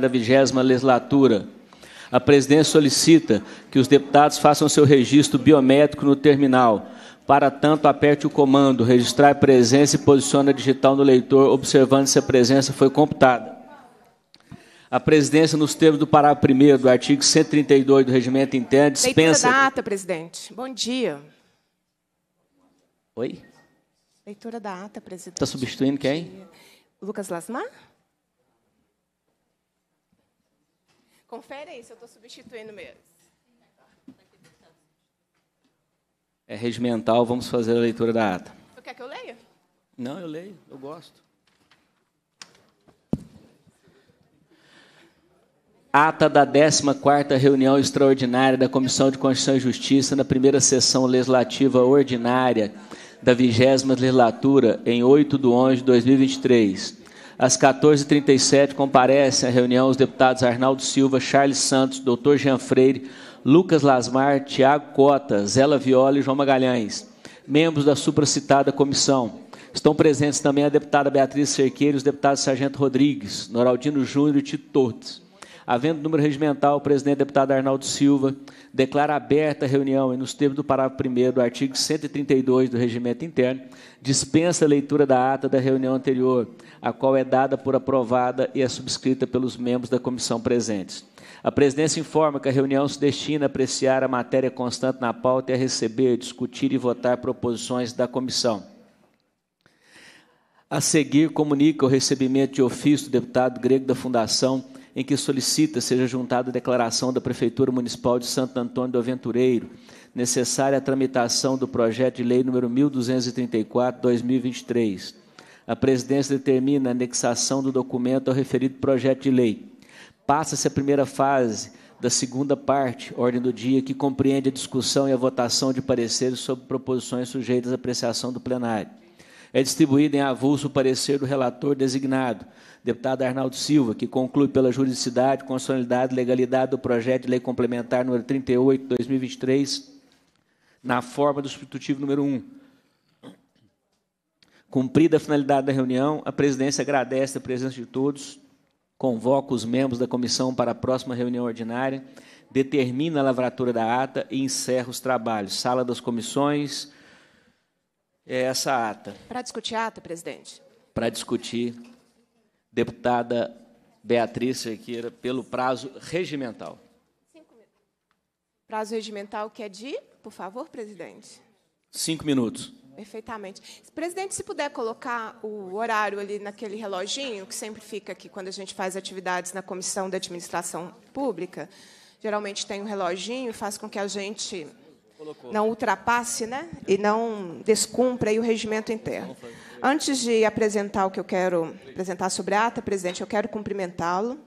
da vigésima legislatura. A presidência solicita que os deputados façam seu registro biométrico no terminal. Para tanto, aperte o comando, registrar presença e posicione a digital no leitor, observando se a presença foi computada. A presidência, nos termos do parágrafo 1 do artigo 132 do regimento interno, dispensa... Leitura da ata, presidente. Bom dia. Oi? Leitura da ata, presidente. Está substituindo quem? Lucas Lasmar? Confere aí se eu estou substituindo mesmo. É regimental, vamos fazer a leitura da ata. Você quer que eu leia? Não, eu leio, eu gosto. Ata da 14ª reunião extraordinária da Comissão de Constituição e Justiça na primeira sessão legislativa ordinária da 20 legislatura em 8 de 11 de 2023 às 14h37 comparecem à reunião os deputados Arnaldo Silva, Charles Santos, Dr. Jean Freire, Lucas Lasmar, Tiago Cota, Zela Viola e João Magalhães, membros da supracitada comissão. Estão presentes também a deputada Beatriz Cerqueira e os deputados Sargento Rodrigues, Noraldino Júnior e Tito Tortes havendo número regimental, o presidente deputado Arnaldo Silva declara aberta a reunião e, nos termos do parágrafo 1 do artigo 132 do regimento interno, dispensa a leitura da ata da reunião anterior, a qual é dada por aprovada e é subscrita pelos membros da comissão presentes. A presidência informa que a reunião se destina a apreciar a matéria constante na pauta e a receber, discutir e votar proposições da comissão. A seguir, comunica o recebimento de ofício do deputado grego da Fundação em que solicita seja juntada a declaração da Prefeitura Municipal de Santo Antônio do Aventureiro, necessária à tramitação do projeto de lei número 1234/2023. A presidência determina a anexação do documento ao referido projeto de lei. Passa-se a primeira fase da segunda parte, ordem do dia, que compreende a discussão e a votação de pareceres sobre proposições sujeitas à apreciação do plenário é distribuída em avulso o parecer do relator designado, deputado Arnaldo Silva, que conclui pela juridicidade, constitucionalidade e legalidade do projeto de lei complementar número 38, 2023, na forma do substitutivo número 1. Cumprida a finalidade da reunião, a presidência agradece a presença de todos, convoca os membros da comissão para a próxima reunião ordinária, determina a lavratura da ata e encerra os trabalhos. Sala das comissões, é essa ata. Para discutir a ata, presidente? Para discutir, deputada Beatriz Sequeira, pelo prazo regimental. Cinco minutos. Prazo regimental que é de, por favor, presidente. Cinco minutos. Perfeitamente. Presidente, se puder colocar o horário ali naquele reloginho que sempre fica aqui quando a gente faz atividades na Comissão da Administração Pública, geralmente tem um reloginho, faz com que a gente Colocou. não ultrapasse né, e não descumpra o regimento interno. Antes de apresentar o que eu quero apresentar sobre a ata, presidente, eu quero cumprimentá-lo.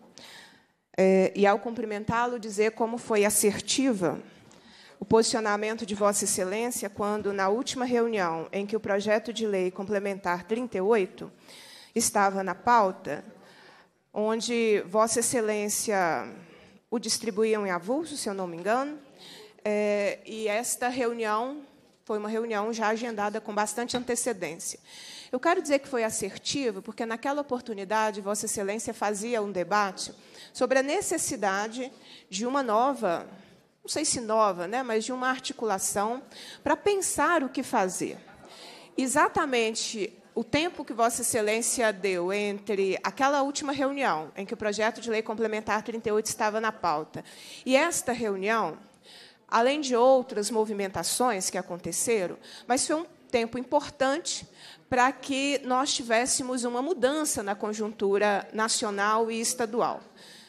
É, e, ao cumprimentá-lo, dizer como foi assertiva o posicionamento de Vossa Excelência quando, na última reunião em que o projeto de lei complementar 38 estava na pauta, onde Vossa Excelência o distribuíam em avulso, se eu não me engano, é, e esta reunião foi uma reunião já agendada com bastante antecedência. Eu quero dizer que foi assertivo, porque naquela oportunidade Vossa Excelência fazia um debate sobre a necessidade de uma nova, não sei se nova, né, mas de uma articulação para pensar o que fazer. Exatamente o tempo que Vossa Excelência deu entre aquela última reunião, em que o projeto de lei complementar 38 estava na pauta, e esta reunião, além de outras movimentações que aconteceram, mas foi um tempo importante para que nós tivéssemos uma mudança na conjuntura nacional e estadual.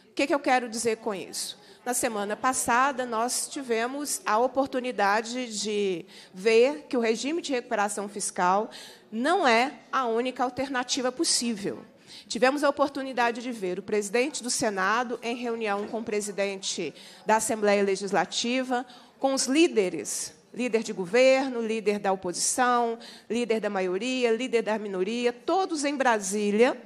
O que, que eu quero dizer com isso? Na semana passada, nós tivemos a oportunidade de ver que o regime de recuperação fiscal não é a única alternativa possível. Tivemos a oportunidade de ver o presidente do Senado em reunião com o presidente da Assembleia Legislativa, com os líderes líder de governo, líder da oposição, líder da maioria, líder da minoria, todos em Brasília,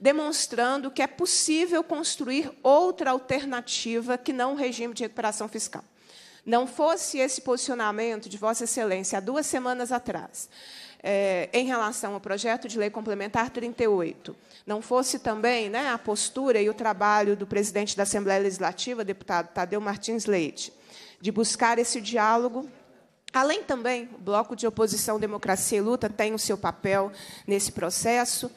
demonstrando que é possível construir outra alternativa que não o regime de recuperação fiscal. Não fosse esse posicionamento de Vossa Excelência há duas semanas atrás, é, em relação ao projeto de lei complementar 38. Não fosse também né, a postura e o trabalho do presidente da Assembleia Legislativa, deputado Tadeu Martins Leite, de buscar esse diálogo Além também, o Bloco de Oposição Democracia e Luta tem o seu papel nesse processo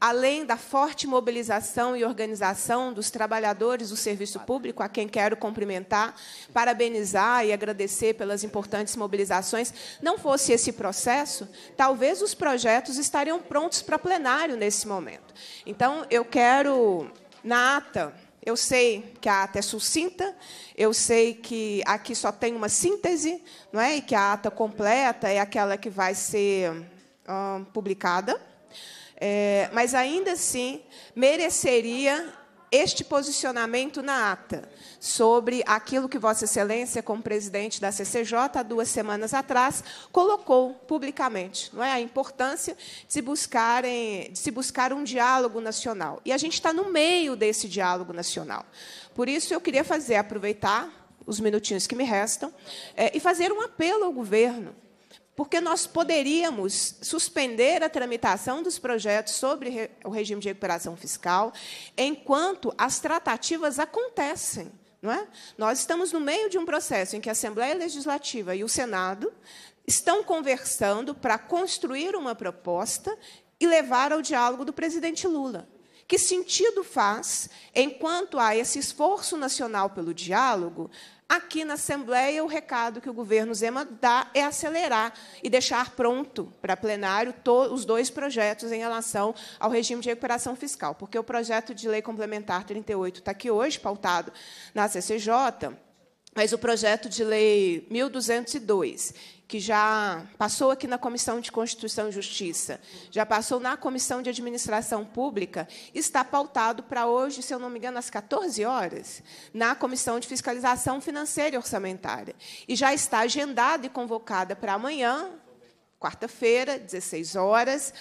além da forte mobilização e organização dos trabalhadores do serviço público, a quem quero cumprimentar, parabenizar e agradecer pelas importantes mobilizações, não fosse esse processo, talvez os projetos estariam prontos para plenário nesse momento. Então, eu quero, na ata, eu sei que a ata é sucinta, eu sei que aqui só tem uma síntese, não é? e que a ata completa é aquela que vai ser hum, publicada. É, mas ainda assim mereceria este posicionamento na ata sobre aquilo que Vossa Excelência, como presidente da CCJ, há duas semanas atrás, colocou publicamente, não é a importância de se, buscarem, de se buscar um diálogo nacional. E a gente está no meio desse diálogo nacional. Por isso, eu queria fazer aproveitar os minutinhos que me restam é, e fazer um apelo ao governo porque nós poderíamos suspender a tramitação dos projetos sobre o regime de recuperação fiscal enquanto as tratativas acontecem. Não é? Nós estamos no meio de um processo em que a Assembleia Legislativa e o Senado estão conversando para construir uma proposta e levar ao diálogo do presidente Lula. Que sentido faz, enquanto há esse esforço nacional pelo diálogo, Aqui na Assembleia, o recado que o governo Zema dá é acelerar e deixar pronto para plenário os dois projetos em relação ao regime de recuperação fiscal, porque o projeto de lei complementar 38 está aqui hoje, pautado na CCJ, mas o projeto de lei 1202 que já passou aqui na Comissão de Constituição e Justiça, já passou na Comissão de Administração Pública, está pautado para hoje, se eu não me engano, às 14 horas, na Comissão de Fiscalização Financeira e Orçamentária. E já está agendada e convocada para amanhã, quarta-feira, 16 horas,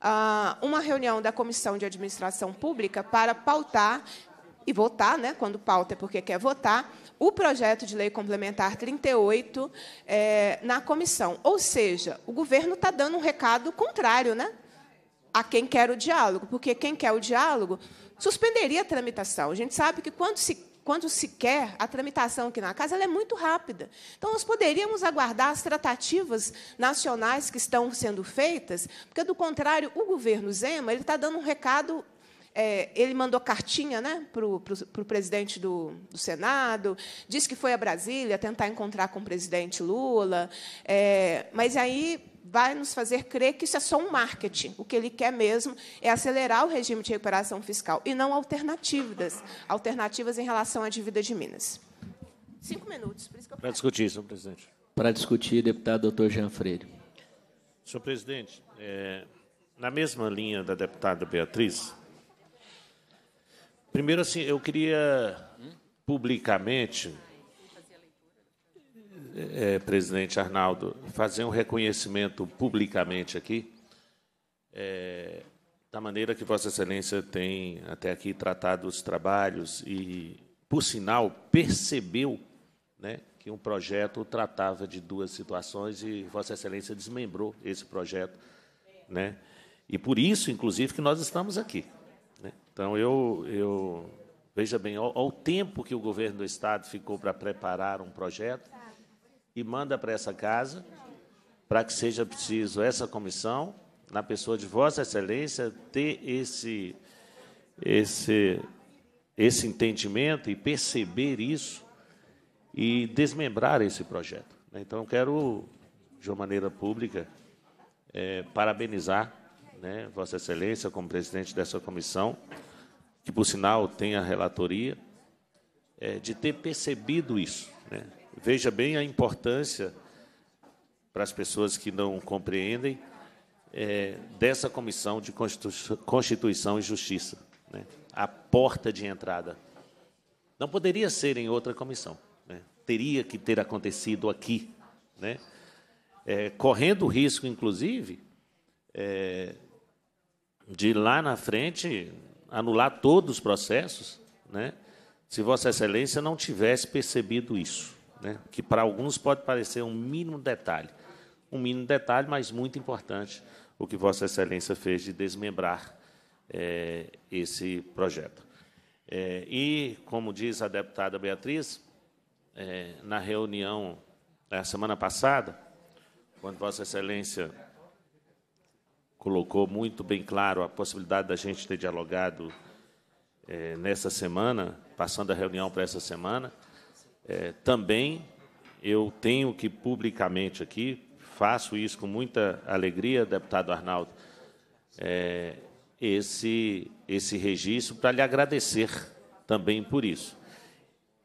ah, uma reunião da Comissão de Administração Pública para pautar e votar, né? quando pauta é porque quer votar, o projeto de lei complementar 38 é, na comissão. Ou seja, o governo está dando um recado contrário né, a quem quer o diálogo, porque quem quer o diálogo suspenderia a tramitação. A gente sabe que, quando se, quando se quer, a tramitação aqui na Casa é muito rápida. Então, nós poderíamos aguardar as tratativas nacionais que estão sendo feitas, porque, do contrário, o governo Zema ele está dando um recado é, ele mandou cartinha né, para o presidente do, do, Senado, disse que foi a Brasília tentar encontrar com o presidente Lula, é, mas aí vai nos fazer crer que isso é só um marketing. O que ele quer mesmo é acelerar o regime de recuperação fiscal e não alternativas, alternativas em relação à dívida de Minas. Cinco minutos, Para discutir, senhor presidente. Para discutir, deputado doutor Jean Freire. Senhor presidente, é, na mesma linha da deputada Beatriz, Primeiro, assim, eu queria hum, publicamente, é, presidente Arnaldo, fazer um reconhecimento publicamente aqui é, da maneira que Vossa Excelência tem até aqui tratado os trabalhos e, por sinal, percebeu né, que um projeto tratava de duas situações e Vossa Excelência desmembrou esse projeto, né? E por isso, inclusive, que nós estamos aqui. Então, eu, eu veja bem, ao, tempo que o governo do Estado ficou para preparar um projeto e manda para essa casa, para que seja preciso essa comissão, na pessoa de Vossa Excelência, ter esse, esse, esse entendimento e perceber isso e desmembrar esse projeto. Né? Então, quero, de uma maneira pública, é, parabenizar né, Vossa Excelência como presidente dessa comissão que por sinal tem a relatoria, é, de ter percebido isso. Né? Veja bem a importância para as pessoas que não compreendem é, dessa comissão de Constituição e Justiça, né? a porta de entrada. Não poderia ser em outra comissão, né? teria que ter acontecido aqui, né? é, correndo o risco, inclusive, é, de lá na frente anular todos os processos, né, se Vossa Excelência não tivesse percebido isso, né, que para alguns pode parecer um mínimo detalhe, um mínimo detalhe, mas muito importante, o que Vossa Excelência fez de desmembrar é, esse projeto. É, e, como diz a deputada Beatriz, é, na reunião da semana passada, quando Vossa Excelência colocou muito bem claro a possibilidade da gente ter dialogado é, nessa semana, passando a reunião para essa semana. É, também eu tenho que publicamente aqui, faço isso com muita alegria, deputado Arnaldo, é, esse, esse registro para lhe agradecer também por isso.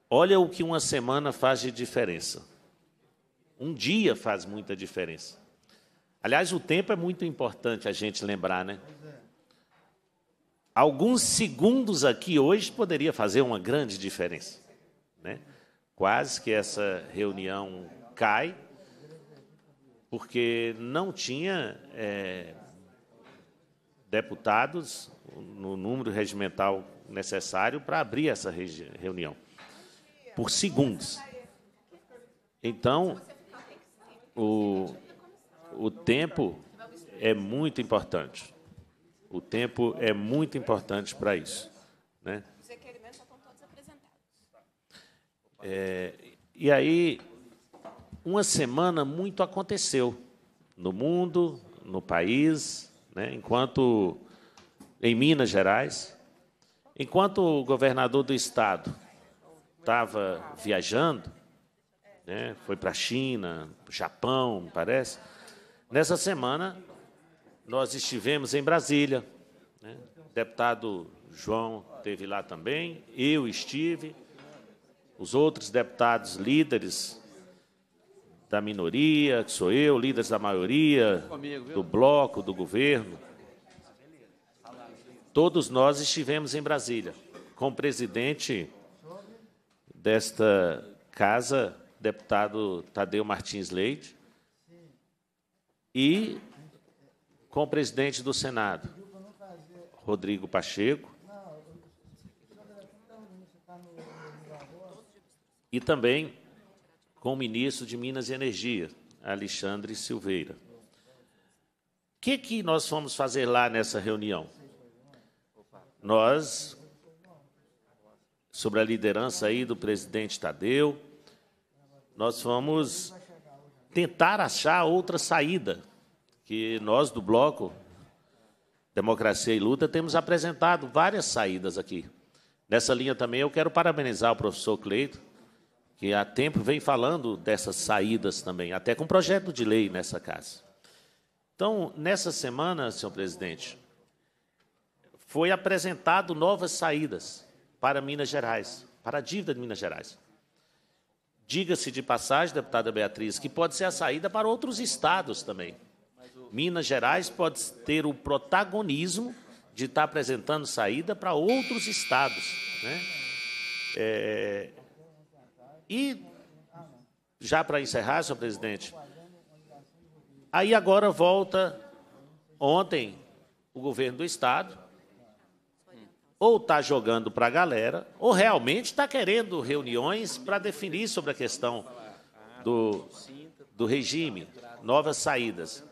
Olha o que uma semana faz de diferença. Um dia faz muita diferença. Aliás, o tempo é muito importante a gente lembrar, né? Alguns segundos aqui hoje poderia fazer uma grande diferença, né? Quase que essa reunião cai, porque não tinha é, deputados no número regimental necessário para abrir essa reunião, por segundos. Então, o, o tempo é muito importante. O tempo é muito importante para isso. Né? Os requerimentos já estão todos apresentados. É, e aí, uma semana muito aconteceu no mundo, no país, né? enquanto em Minas Gerais, enquanto o governador do estado estava viajando, né? foi para a China, Japão, parece Nessa semana, nós estivemos em Brasília. Né? O deputado João teve lá também, eu estive, os outros deputados líderes da minoria, que sou eu, líderes da maioria, do bloco, do governo. Todos nós estivemos em Brasília, com o presidente desta casa, deputado Tadeu Martins Leite, e com o presidente do Senado, Rodrigo Pacheco, e também com o ministro de Minas e Energia, Alexandre Silveira. O que, que nós fomos fazer lá nessa reunião? Nós, sobre a liderança aí do presidente Tadeu, nós fomos tentar achar outra saída, que nós do bloco Democracia e Luta temos apresentado várias saídas aqui. Nessa linha também eu quero parabenizar o professor Cleito, que há tempo vem falando dessas saídas também, até com projeto de lei nessa casa. Então, nessa semana, senhor presidente, foi apresentado novas saídas para Minas Gerais, para a dívida de Minas Gerais. Diga-se de passagem, deputada Beatriz, que pode ser a saída para outros estados também. Minas Gerais pode ter o protagonismo de estar apresentando saída para outros estados. Né? É... E, já para encerrar, senhor presidente, aí agora volta ontem o governo do estado ou está jogando para a galera, ou realmente está querendo reuniões para definir sobre a questão do, do regime, novas saídas.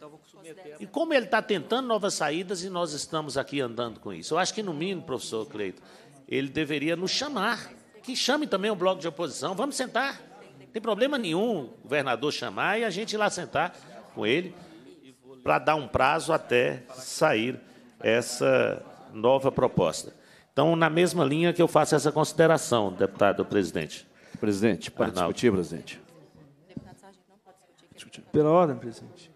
E como ele está tentando novas saídas e nós estamos aqui andando com isso? Eu acho que, no mínimo, professor Cleito, ele deveria nos chamar, que chame também o bloco de oposição, vamos sentar. Não tem problema nenhum o governador chamar e a gente ir lá sentar com ele para dar um prazo até sair essa nova proposta. Então, na mesma linha que eu faço essa consideração, deputado presidente. Presidente, pode Arnaldo. discutir, presidente. Pela ordem, presidente.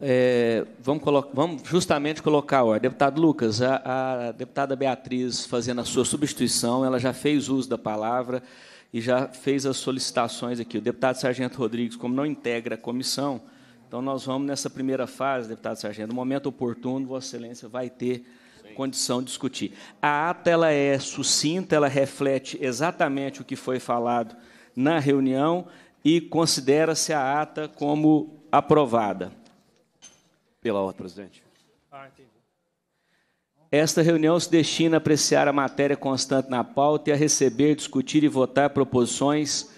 É, vamos, vamos, justamente colocar, ó, deputado Lucas, a, a, deputada Beatriz fazendo a sua substituição, ela já fez uso da palavra e já fez as solicitações aqui. O deputado Sargento Rodrigues, como não integra a comissão, então nós vamos nessa primeira fase, deputado Sargento, no momento oportuno, Vossa Excelência vai ter condição de discutir. A ata ela é sucinta, ela reflete exatamente o que foi falado na reunião e considera-se a ata como aprovada. Pela ordem, presidente. Ah, Esta reunião se destina a apreciar a matéria constante na pauta e a receber, discutir e votar proposições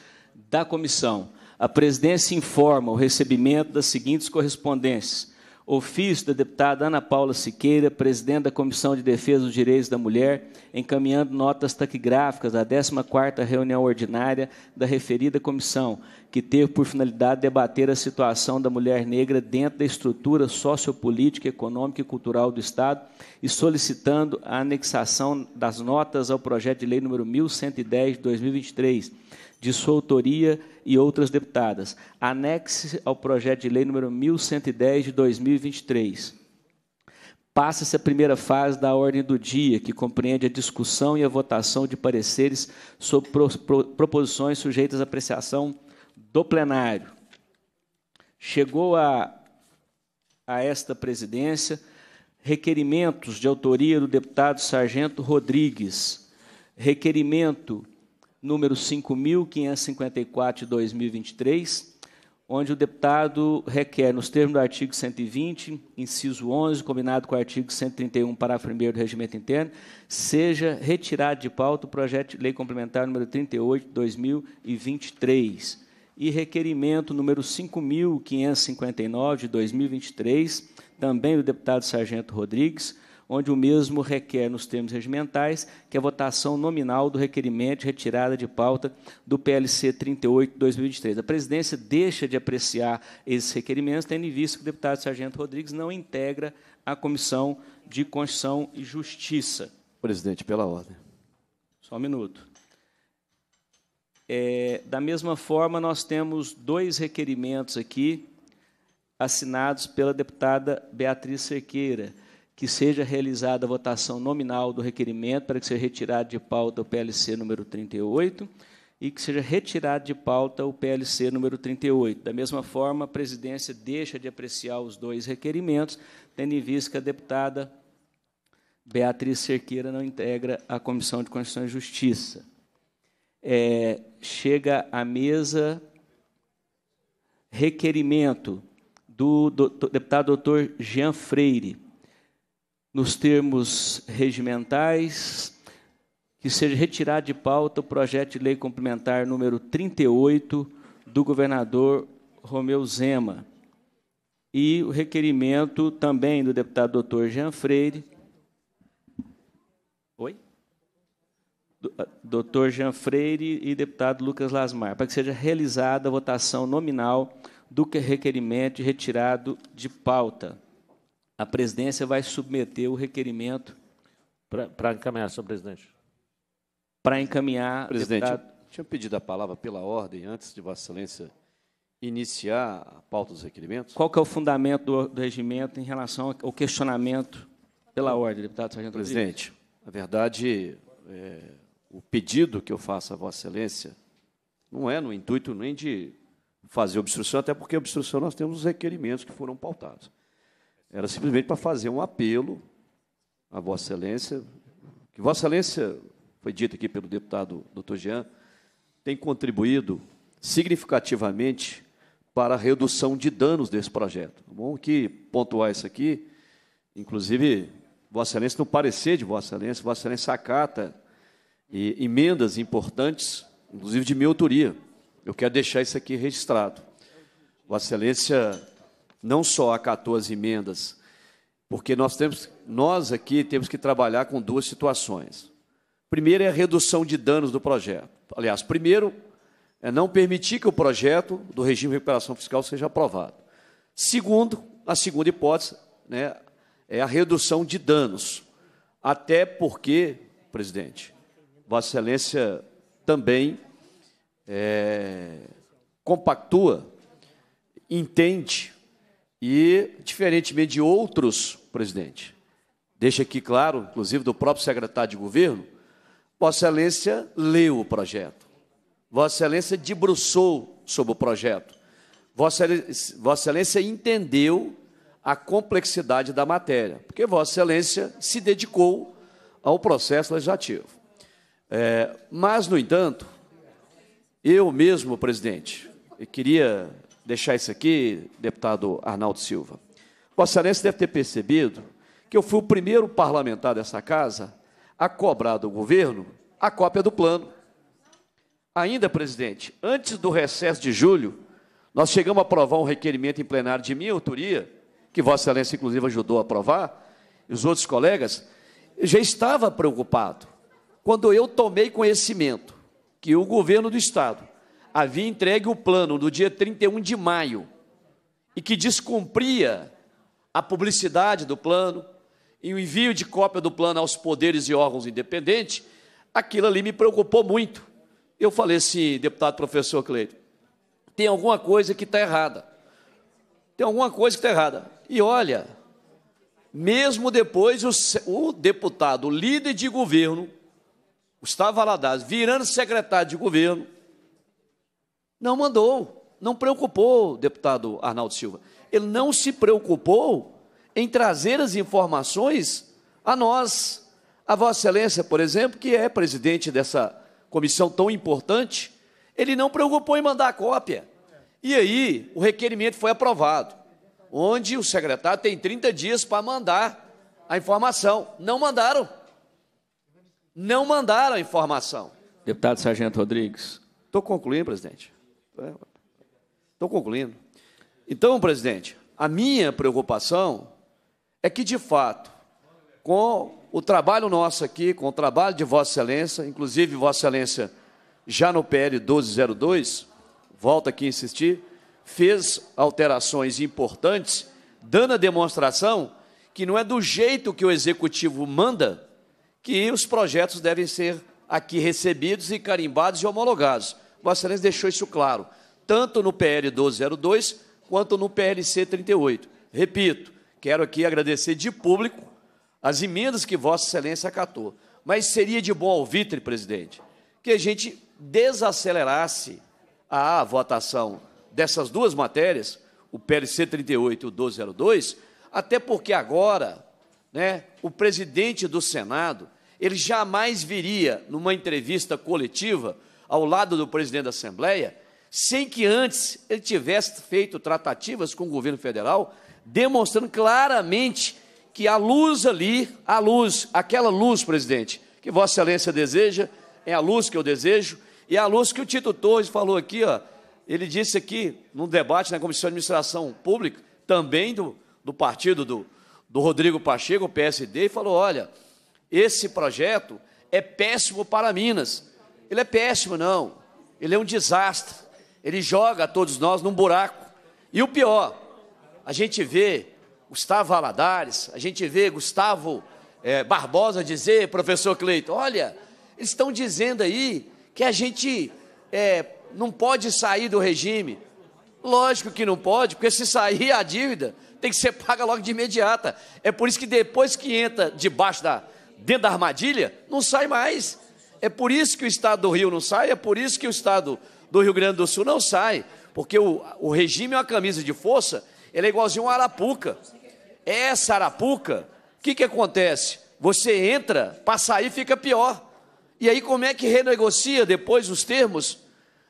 da comissão. A presidência informa o recebimento das seguintes correspondências: ofício da deputada Ana Paula Siqueira, presidente da Comissão de Defesa dos Direitos da Mulher, encaminhando notas taquigráficas à 14ª reunião ordinária da referida comissão, que teve por finalidade debater a situação da mulher negra dentro da estrutura sociopolítica, econômica e cultural do Estado e solicitando a anexação das notas ao projeto de lei número 1110 de 2023 de sua autoria e outras deputadas, anexe ao projeto de lei número 1110 de 2023. Passa-se a primeira fase da ordem do dia, que compreende a discussão e a votação de pareceres sobre proposições sujeitas à apreciação do plenário. Chegou a, a esta presidência requerimentos de autoria do deputado Sargento Rodrigues, requerimento número 5554 de 2023, onde o deputado requer, nos termos do artigo 120, inciso 11, combinado com o artigo 131, parágrafo 1 do Regimento Interno, seja retirado de pauta o projeto de lei complementar número 38 de 2023 e requerimento número 5559 de 2023, também do deputado Sargento Rodrigues, onde o mesmo requer, nos termos regimentais, que a votação nominal do requerimento de retirada de pauta do PLC 38-2023. A presidência deixa de apreciar esses requerimentos, tendo em vista que o deputado Sargento Rodrigues não integra a Comissão de Constituição e Justiça. Presidente, pela ordem. Só um minuto. É, da mesma forma, nós temos dois requerimentos aqui assinados pela deputada Beatriz Cerqueira que seja realizada a votação nominal do requerimento para que seja retirado de pauta o PLC número 38 e que seja retirado de pauta o PLC número 38. Da mesma forma, a presidência deixa de apreciar os dois requerimentos, tendo em vista que a deputada Beatriz Cerqueira não integra a Comissão de Constituição e Justiça. É, chega à mesa requerimento do, do, do deputado doutor Jean Freire, nos termos regimentais, que seja retirado de pauta o projeto de lei complementar número 38 do governador Romeu Zema e o requerimento também do deputado doutor Jean Freire. Oi? Ah, doutor Jean Freire e deputado Lucas Lasmar, para que seja realizada a votação nominal do é requerimento retirado de pauta a presidência vai submeter o requerimento. Para encaminhar, senhor presidente. Para encaminhar. Presidente, deputado... eu tinha pedido a palavra pela ordem, antes de Vossa Excelência iniciar a pauta dos requerimentos. Qual que é o fundamento do, do regimento em relação ao questionamento pela ordem, deputado Sargento Presidente, Rodrigues? na verdade, é, o pedido que eu faço a Vossa Excelência não é no intuito nem de fazer obstrução, até porque obstrução nós temos os requerimentos que foram pautados. Era simplesmente para fazer um apelo a Vossa Excelência, que Vossa Excelência, foi dito aqui pelo deputado doutor Jean, tem contribuído significativamente para a redução de danos desse projeto. Tá bom que pontuar isso aqui, inclusive, Vossa Excelência, no parecer de Vossa Excelência, Vossa Excelência acata e, emendas importantes, inclusive de minha autoria. Eu quero deixar isso aqui registrado. Vossa Excelência não só acatou as emendas, porque nós temos, nós aqui temos que trabalhar com duas situações. Primeiro é a redução de danos do projeto. Aliás, primeiro é não permitir que o projeto do regime de recuperação fiscal seja aprovado. Segundo, a segunda hipótese, né, é a redução de danos. Até porque, presidente, Vossa Excelência também é, compactua, entende e, diferentemente de outros, presidente, deixa aqui claro, inclusive do próprio secretário de governo, Vossa Excelência leu o projeto. Vossa Excelência debruçou sobre o projeto. Vossa Excelência, Vossa Excelência entendeu a complexidade da matéria, porque Vossa Excelência se dedicou ao processo legislativo. É, mas, no entanto, eu mesmo, presidente, eu queria deixar isso aqui, deputado Arnaldo Silva. Vossa Excelência deve ter percebido que eu fui o primeiro parlamentar dessa casa a cobrar do governo a cópia do plano. Ainda, presidente, antes do recesso de julho, nós chegamos a aprovar um requerimento em plenário de minha autoria, que Vossa Excelência, inclusive, ajudou a aprovar, e os outros colegas, já estava preocupado quando eu tomei conhecimento que o governo do Estado havia entregue o plano no dia 31 de maio e que descumpria a publicidade do plano e o envio de cópia do plano aos poderes e órgãos independentes, aquilo ali me preocupou muito. Eu falei assim, deputado professor Cleito, tem alguma coisa que está errada. Tem alguma coisa que está errada. E olha, mesmo depois o, o, deputado, o líder de governo, Gustavo Valadares, virando secretário de governo, não mandou, não preocupou, deputado Arnaldo Silva. Ele não se preocupou em trazer as informações a nós. A Vossa Excelência, por exemplo, que é presidente dessa comissão tão importante, ele não preocupou em mandar a cópia. E aí, o requerimento foi aprovado, onde o secretário tem 30 dias para mandar a informação. Não mandaram. Não mandaram a informação. Deputado Sargento Rodrigues. Estou concluindo, presidente. Estou é. concluindo. Então, presidente, a minha preocupação é que, de fato, com o trabalho nosso aqui, com o trabalho de Vossa Excelência, inclusive Vossa Excelência já no PL 1202, volta aqui a insistir, fez alterações importantes, dando a demonstração que não é do jeito que o executivo manda que os projetos devem ser aqui recebidos e carimbados e homologados. Vossa Excelência deixou isso claro, tanto no PL 1202 quanto no PLC 38. Repito, quero aqui agradecer de público as emendas que Vossa Excelência acatou. Mas seria de bom alvitre, presidente, que a gente desacelerasse a votação dessas duas matérias, o PLC 38 e o 1202, até porque agora né, o presidente do Senado ele jamais viria numa entrevista coletiva ao lado do presidente da Assembleia, sem que antes ele tivesse feito tratativas com o governo federal, demonstrando claramente que a luz ali, a luz, aquela luz, presidente, que Vossa Excelência deseja, é a luz que eu desejo, e é a luz que o Tito Torres falou aqui, ó, ele disse aqui, num debate na Comissão de Administração Pública, também do, do partido do, do Rodrigo Pacheco, o PSD, e falou: olha, esse projeto é péssimo para Minas. Ele é péssimo, não. Ele é um desastre. Ele joga todos nós num buraco. E o pior, a gente vê Gustavo Aladares, a gente vê Gustavo é, Barbosa dizer, professor Cleito, olha, eles estão dizendo aí que a gente é, não pode sair do regime. Lógico que não pode, porque se sair a dívida tem que ser paga logo de imediata. É por isso que depois que entra debaixo da dentro da armadilha, não sai mais. É por isso que o estado do Rio não sai, é por isso que o estado do Rio Grande do Sul não sai, porque o, o regime é uma camisa de força, ele é igualzinho uma arapuca. É essa arapuca, o que, que acontece? Você entra, para sair fica pior. E aí como é que renegocia depois os termos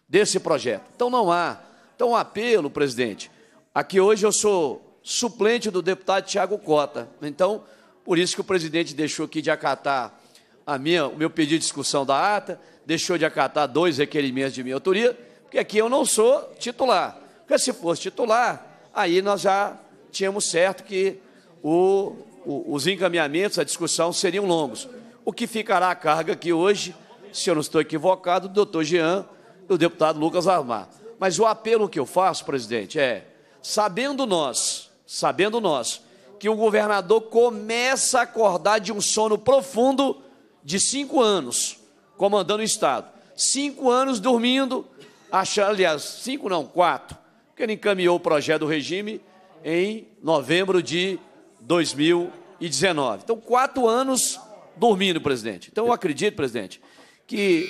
desse projeto? Então não há. Então um apelo, presidente. Aqui hoje eu sou suplente do deputado Tiago Cota. Então, por isso que o presidente deixou aqui de acatar a minha, o meu pedido de discussão da ata, deixou de acatar dois requerimentos de minha autoria, porque aqui eu não sou titular. Porque se fosse titular, aí nós já tínhamos certo que o, o, os encaminhamentos, a discussão seriam longos. O que ficará a carga aqui hoje, se eu não estou equivocado, do doutor Jean e do deputado Lucas Armar. Mas o apelo que eu faço, presidente, é, sabendo nós, sabendo nós, que o governador começa a acordar de um sono profundo de cinco anos comandando o Estado. Cinco anos dormindo, achando, aliás, cinco não, quatro, porque ele encaminhou o projeto do regime em novembro de 2019. Então, quatro anos dormindo, presidente. Então, eu acredito, presidente, que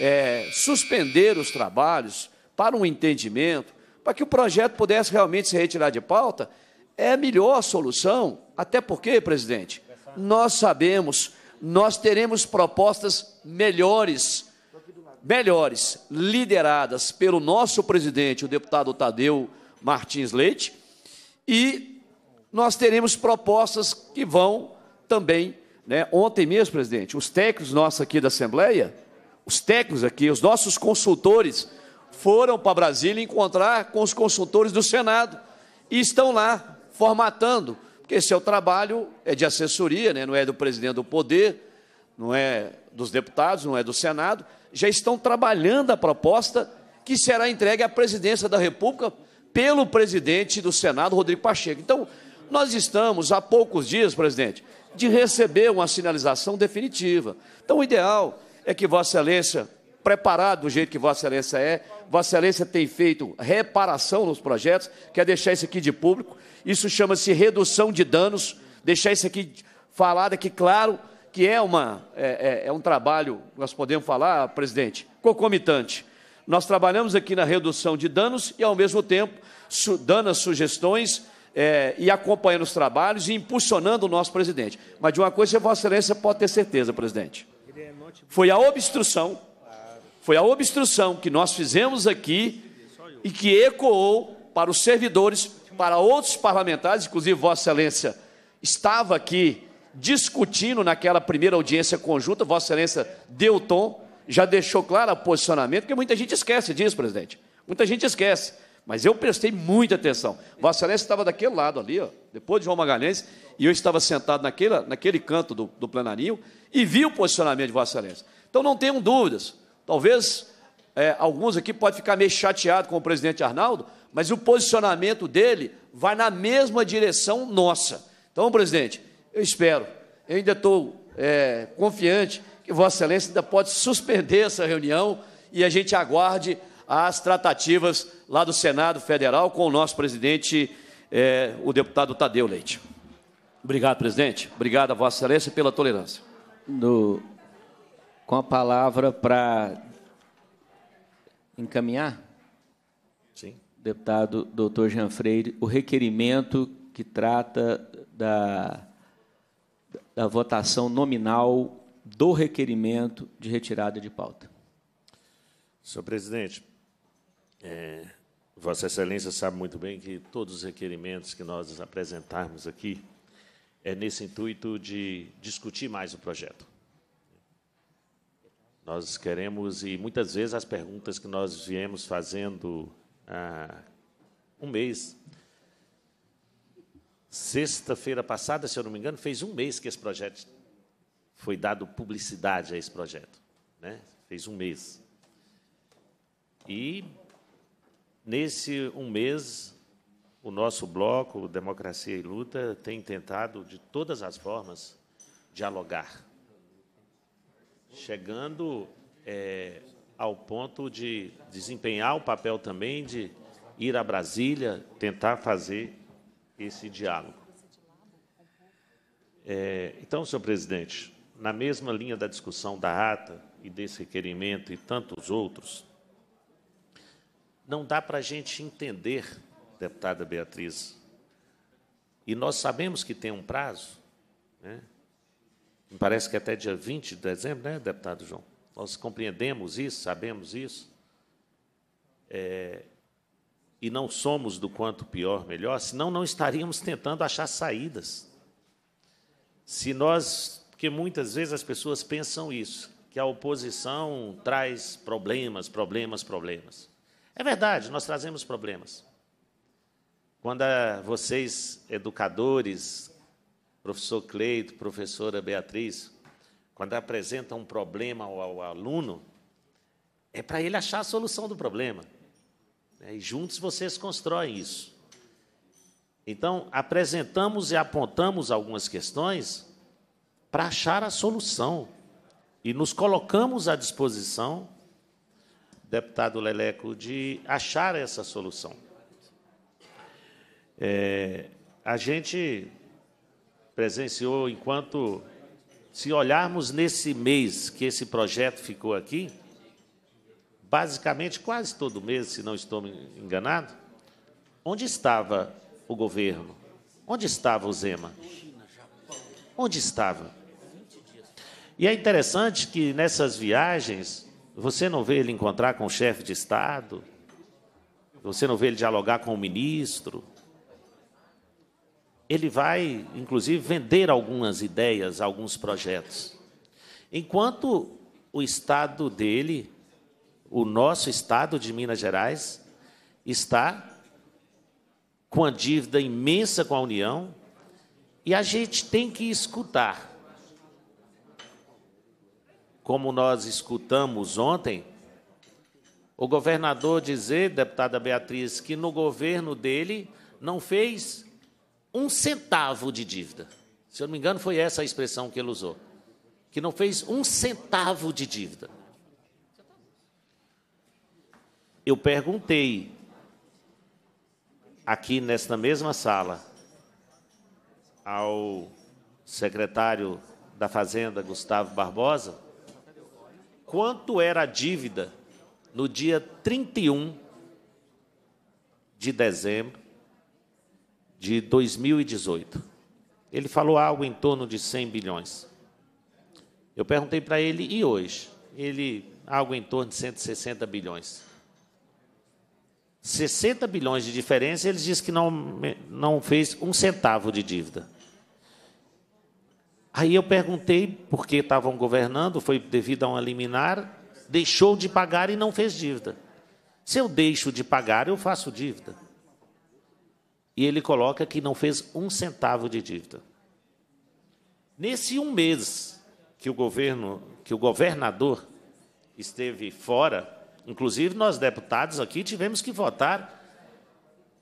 é, suspender os trabalhos para um entendimento, para que o projeto pudesse realmente se retirar de pauta, é a melhor solução, até porque, presidente, nós sabemos nós teremos propostas melhores, melhores, lideradas pelo nosso presidente, o deputado Tadeu Martins Leite, e nós teremos propostas que vão também, né? Ontem mesmo, presidente, os técnicos nossos aqui da Assembleia, os técnicos aqui, os nossos consultores foram para Brasília encontrar com os consultores do Senado e estão lá formatando porque esse é o trabalho, é de assessoria, né? não é do presidente do poder, não é dos deputados, não é do Senado, já estão trabalhando a proposta que será entregue à presidência da República pelo presidente do Senado, Rodrigo Pacheco. Então, nós estamos há poucos dias, presidente, de receber uma sinalização definitiva. Então, o ideal é que Vossa Excelência, preparado do jeito que Vossa Excelência é, Vossa Excelência tem feito reparação nos projetos, quer deixar isso aqui de público. Isso chama-se redução de danos, deixar isso aqui falado aqui claro, que é, uma, é, é, é um trabalho, nós podemos falar, presidente, concomitante. Nós trabalhamos aqui na redução de danos e, ao mesmo tempo, su, dando as sugestões é, e acompanhando os trabalhos e impulsionando o nosso presidente. Mas de uma coisa, Vossa Excelência pode ter certeza, presidente. É Foi a obstrução foi a obstrução que nós fizemos aqui e que ecoou para os servidores, para outros parlamentares, inclusive Vossa Excelência estava aqui discutindo naquela primeira audiência conjunta, Vossa Excelência deu tom, já deixou claro o posicionamento, porque muita gente esquece disso, presidente. Muita gente esquece. Mas eu prestei muita atenção. Vossa Excelência estava daquele lado ali, ó, depois de João Magalhães, e eu estava sentado naquele, naquele canto do, do plenarinho e vi o posicionamento de Vossa Excelência. Então não tenham dúvidas. Talvez é, alguns aqui podem ficar meio chateados com o presidente Arnaldo, mas o posicionamento dele vai na mesma direção nossa. Então, presidente, eu espero, eu ainda estou é, confiante que Vossa Excelência ainda pode suspender essa reunião e a gente aguarde as tratativas lá do Senado Federal com o nosso presidente, é, o deputado Tadeu Leite. Obrigado, presidente. Obrigado a Vossa Excelência pela tolerância. Do com a palavra para encaminhar, Sim. deputado doutor Jean Freire, o requerimento que trata da, da votação nominal do requerimento de retirada de pauta. Senhor presidente, é, Vossa Excelência sabe muito bem que todos os requerimentos que nós apresentarmos aqui é nesse intuito de discutir mais o projeto. Nós queremos, e muitas vezes as perguntas que nós viemos fazendo há ah, um mês, sexta-feira passada, se eu não me engano, fez um mês que esse projeto foi dado publicidade a esse projeto. Né? Fez um mês. E, nesse um mês, o nosso bloco, Democracia e Luta, tem tentado, de todas as formas, dialogar chegando é, ao ponto de desempenhar o papel também de ir a Brasília, tentar fazer esse diálogo. É, então, senhor presidente, na mesma linha da discussão da ata e desse requerimento e tantos outros, não dá para a gente entender, deputada Beatriz, e nós sabemos que tem um prazo, né? parece que até dia 20 de dezembro, né, deputado João? Nós compreendemos isso, sabemos isso. É, e não somos do quanto pior, melhor, senão não estaríamos tentando achar saídas. Se nós, porque muitas vezes as pessoas pensam isso, que a oposição traz problemas, problemas, problemas. É verdade, nós trazemos problemas. Quando a, vocês, educadores, professor Cleito, professora Beatriz, quando apresentam um problema ao, ao aluno, é para ele achar a solução do problema. Né, e juntos vocês constroem isso. Então, apresentamos e apontamos algumas questões para achar a solução e nos colocamos à disposição, deputado Leleco, de achar essa solução. É, a gente presenciou enquanto se olharmos nesse mês que esse projeto ficou aqui, basicamente quase todo mês, se não estou enganado, onde estava o governo? Onde estava o Zema? Onde estava? E é interessante que nessas viagens você não vê ele encontrar com o chefe de Estado, você não vê ele dialogar com o ministro, ele vai, inclusive, vender algumas ideias, alguns projetos. Enquanto o estado dele, o nosso estado de Minas Gerais, está com a dívida imensa com a União, e a gente tem que escutar. Como nós escutamos ontem, o governador dizer, deputada Beatriz, que no governo dele não fez um centavo de dívida. Se eu não me engano, foi essa a expressão que ele usou. Que não fez um centavo de dívida. Eu perguntei aqui nesta mesma sala ao secretário da Fazenda, Gustavo Barbosa, quanto era a dívida no dia 31 de dezembro de 2018. Ele falou algo em torno de 100 bilhões. Eu perguntei para ele, e hoje? Ele, algo em torno de 160 bilhões. 60 bilhões de diferença, ele disse que não, não fez um centavo de dívida. Aí eu perguntei por que estavam governando, foi devido a uma liminar, deixou de pagar e não fez dívida. Se eu deixo de pagar, eu faço dívida. E ele coloca que não fez um centavo de dívida. Nesse um mês que o governo, que o governador esteve fora, inclusive nós deputados aqui tivemos que votar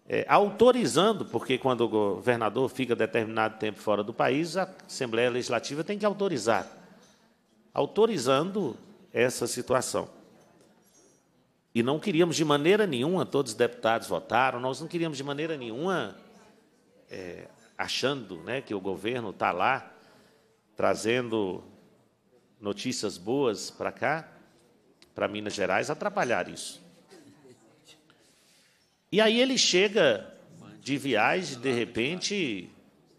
é, autorizando, porque quando o governador fica determinado tempo fora do país, a Assembleia Legislativa tem que autorizar, autorizando essa situação. E não queríamos de maneira nenhuma, todos os deputados votaram, nós não queríamos de maneira nenhuma, é, achando né, que o governo está lá trazendo notícias boas para cá, para Minas Gerais, atrapalhar isso. E aí ele chega de viagem, de repente,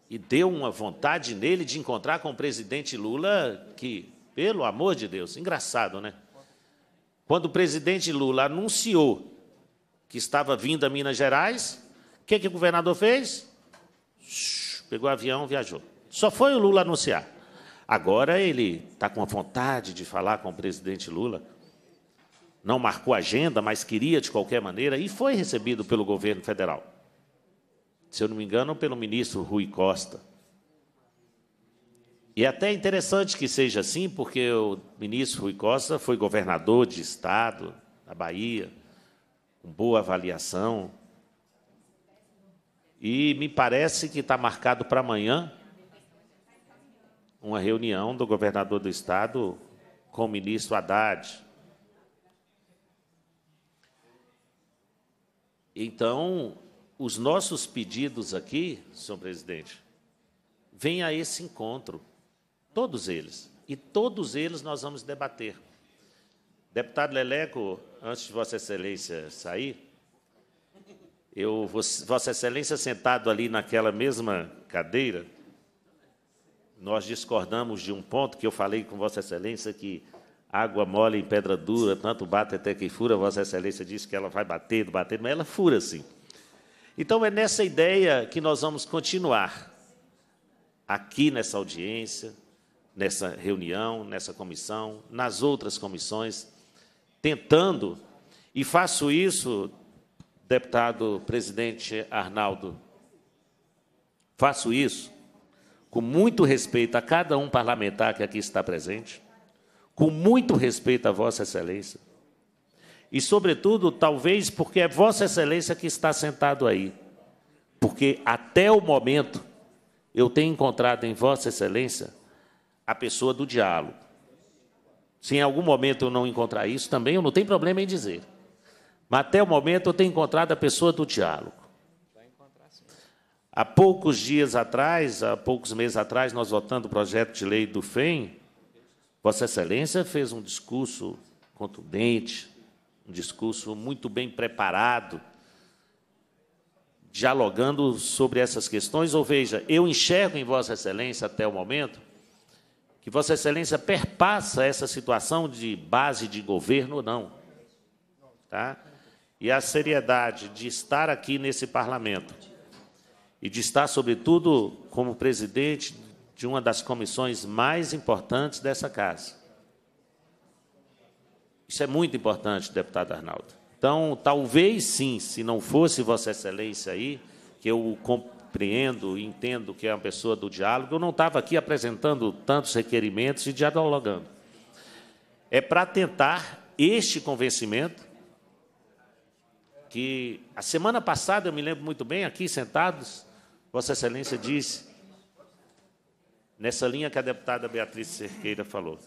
e deu uma vontade nele de encontrar com o presidente Lula, que, pelo amor de Deus, engraçado, né? Quando o presidente Lula anunciou que estava vindo a Minas Gerais, o que, que o governador fez? Pegou o avião, e viajou. Só foi o Lula anunciar. Agora ele está com a vontade de falar com o presidente Lula. Não marcou agenda, mas queria de qualquer maneira e foi recebido pelo governo federal. Se eu não me engano, pelo ministro Rui Costa. E é até é interessante que seja assim, porque o ministro Rui Costa foi governador de Estado na Bahia, com boa avaliação. E me parece que está marcado para amanhã uma reunião do governador do Estado com o ministro Haddad. Então, os nossos pedidos aqui, senhor presidente, vêm a esse encontro. Todos eles. E todos eles nós vamos debater. Deputado Leleco, antes de Vossa Excelência sair, eu, Vossa Excelência sentado ali naquela mesma cadeira, nós discordamos de um ponto que eu falei com Vossa Excelência que água mole em pedra dura, tanto bate até que fura. Vossa Excelência disse que ela vai bater, bater, mas ela fura sim. Então é nessa ideia que nós vamos continuar aqui nessa audiência, nessa reunião, nessa comissão, nas outras comissões, tentando, e faço isso, deputado presidente Arnaldo, faço isso com muito respeito a cada um parlamentar que aqui está presente, com muito respeito a Vossa Excelência, e, sobretudo, talvez porque é Vossa Excelência que está sentado aí, porque até o momento eu tenho encontrado em Vossa Excelência a pessoa do diálogo. Se em algum momento eu não encontrar isso também, eu não tenho problema em dizer. Mas até o momento eu tenho encontrado a pessoa do diálogo. Há poucos dias atrás, há poucos meses atrás, nós votando o projeto de lei do FEM, Vossa Excelência fez um discurso contundente, um discurso muito bem preparado, dialogando sobre essas questões. Ou veja, eu enxergo em Vossa Excelência até o momento que Vossa Excelência perpassa essa situação de base de governo ou não. Tá? E a seriedade de estar aqui nesse parlamento e de estar, sobretudo, como presidente de uma das comissões mais importantes dessa casa. Isso é muito importante, deputado Arnaldo. Então, talvez sim, se não fosse Vossa Excelência aí, que eu compreendo e entendo que é uma pessoa do diálogo, eu não estava aqui apresentando tantos requerimentos e dialogando. É para tentar este convencimento que a semana passada, eu me lembro muito bem, aqui sentados, Vossa Excelência disse, nessa linha que a deputada Beatriz Cerqueira falou,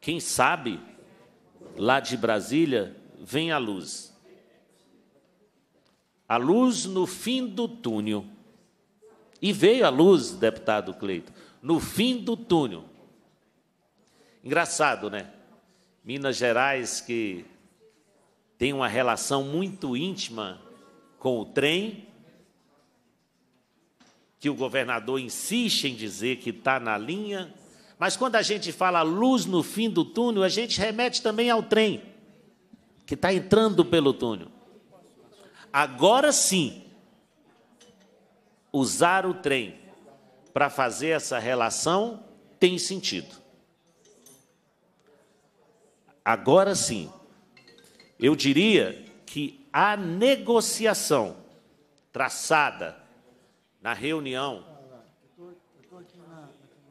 quem sabe, lá de Brasília, vem a luz a luz no fim do túnel. E veio a luz, deputado Cleito, no fim do túnel. Engraçado, né? Minas Gerais, que tem uma relação muito íntima com o trem, que o governador insiste em dizer que está na linha, mas quando a gente fala luz no fim do túnel, a gente remete também ao trem, que está entrando pelo túnel agora sim, usar o trem para fazer essa relação tem sentido. Agora sim, eu diria que a negociação traçada na reunião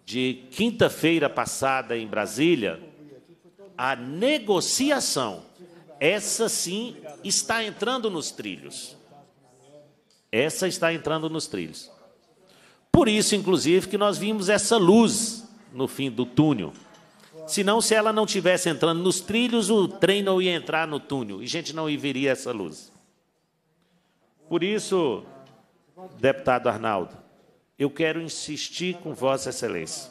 de quinta-feira passada em Brasília, a negociação essa sim está entrando nos trilhos. Essa está entrando nos trilhos. Por isso, inclusive, que nós vimos essa luz no fim do túnel. Senão, se ela não tivesse entrando nos trilhos, o trem não ia entrar no túnel e a gente não veria essa luz. Por isso, deputado Arnaldo, eu quero insistir com Vossa Excelência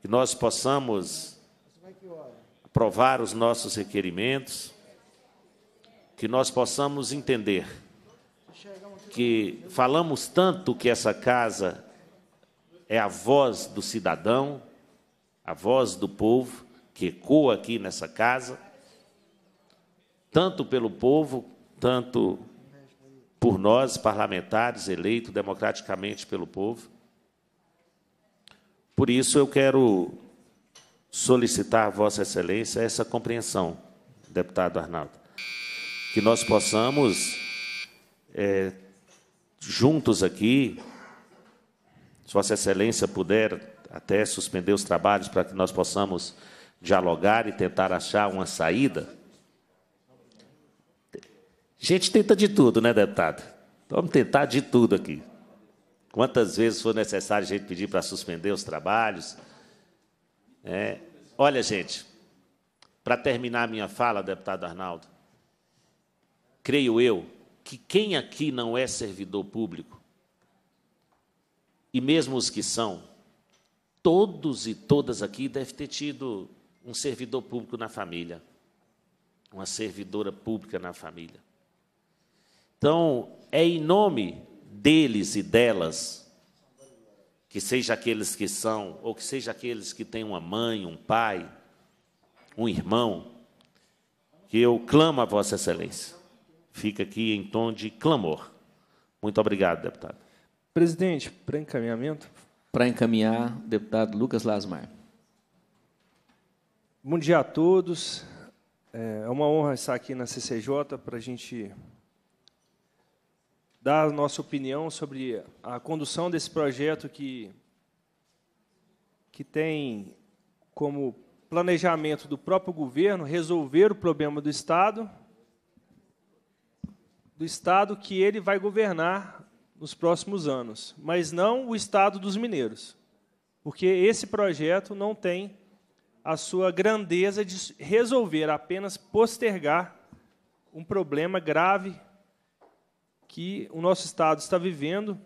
que nós possamos provar os nossos requerimentos, que nós possamos entender que falamos tanto que essa casa é a voz do cidadão, a voz do povo, que ecoa aqui nessa casa, tanto pelo povo, tanto por nós, parlamentares eleitos democraticamente pelo povo. Por isso, eu quero solicitar Vossa Excelência essa compreensão, deputado Arnaldo, que nós possamos, é, juntos aqui, se Vossa Excelência puder até suspender os trabalhos para que nós possamos dialogar e tentar achar uma saída. A gente tenta de tudo, né, deputado? Vamos tentar de tudo aqui. Quantas vezes for necessário a gente pedir para suspender os trabalhos, é, olha, gente, para terminar a minha fala, deputado Arnaldo, creio eu que quem aqui não é servidor público, e mesmo os que são, todos e todas aqui devem ter tido um servidor público na família, uma servidora pública na família. Então, é em nome deles e delas que seja aqueles que são, ou que seja aqueles que têm uma mãe, um pai, um irmão, que eu clamo a Vossa Excelência. Fica aqui em tom de clamor. Muito obrigado, deputado. Presidente, para encaminhamento? Para encaminhar, deputado Lucas Lasmar. Bom dia a todos. É, é uma honra estar aqui na CCJ para a gente dar a nossa opinião sobre a condução desse projeto que, que tem como planejamento do próprio governo resolver o problema do Estado, do Estado que ele vai governar nos próximos anos, mas não o Estado dos mineiros, porque esse projeto não tem a sua grandeza de resolver, apenas postergar um problema grave que o nosso Estado está vivendo.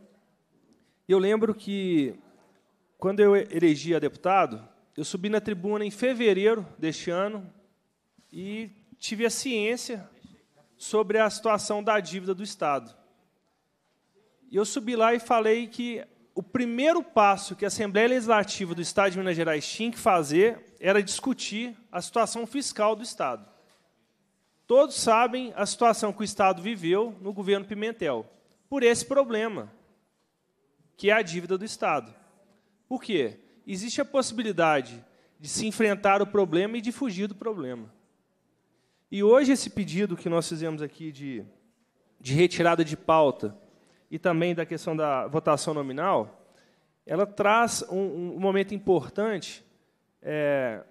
Eu lembro que, quando eu elegi a deputado, eu subi na tribuna em fevereiro deste ano e tive a ciência sobre a situação da dívida do Estado. E eu subi lá e falei que o primeiro passo que a Assembleia Legislativa do Estado de Minas Gerais tinha que fazer era discutir a situação fiscal do Estado. Todos sabem a situação que o Estado viveu no governo Pimentel, por esse problema, que é a dívida do Estado. Por quê? Existe a possibilidade de se enfrentar o problema e de fugir do problema. E hoje, esse pedido que nós fizemos aqui de, de retirada de pauta e também da questão da votação nominal, ela traz um, um momento importante. É,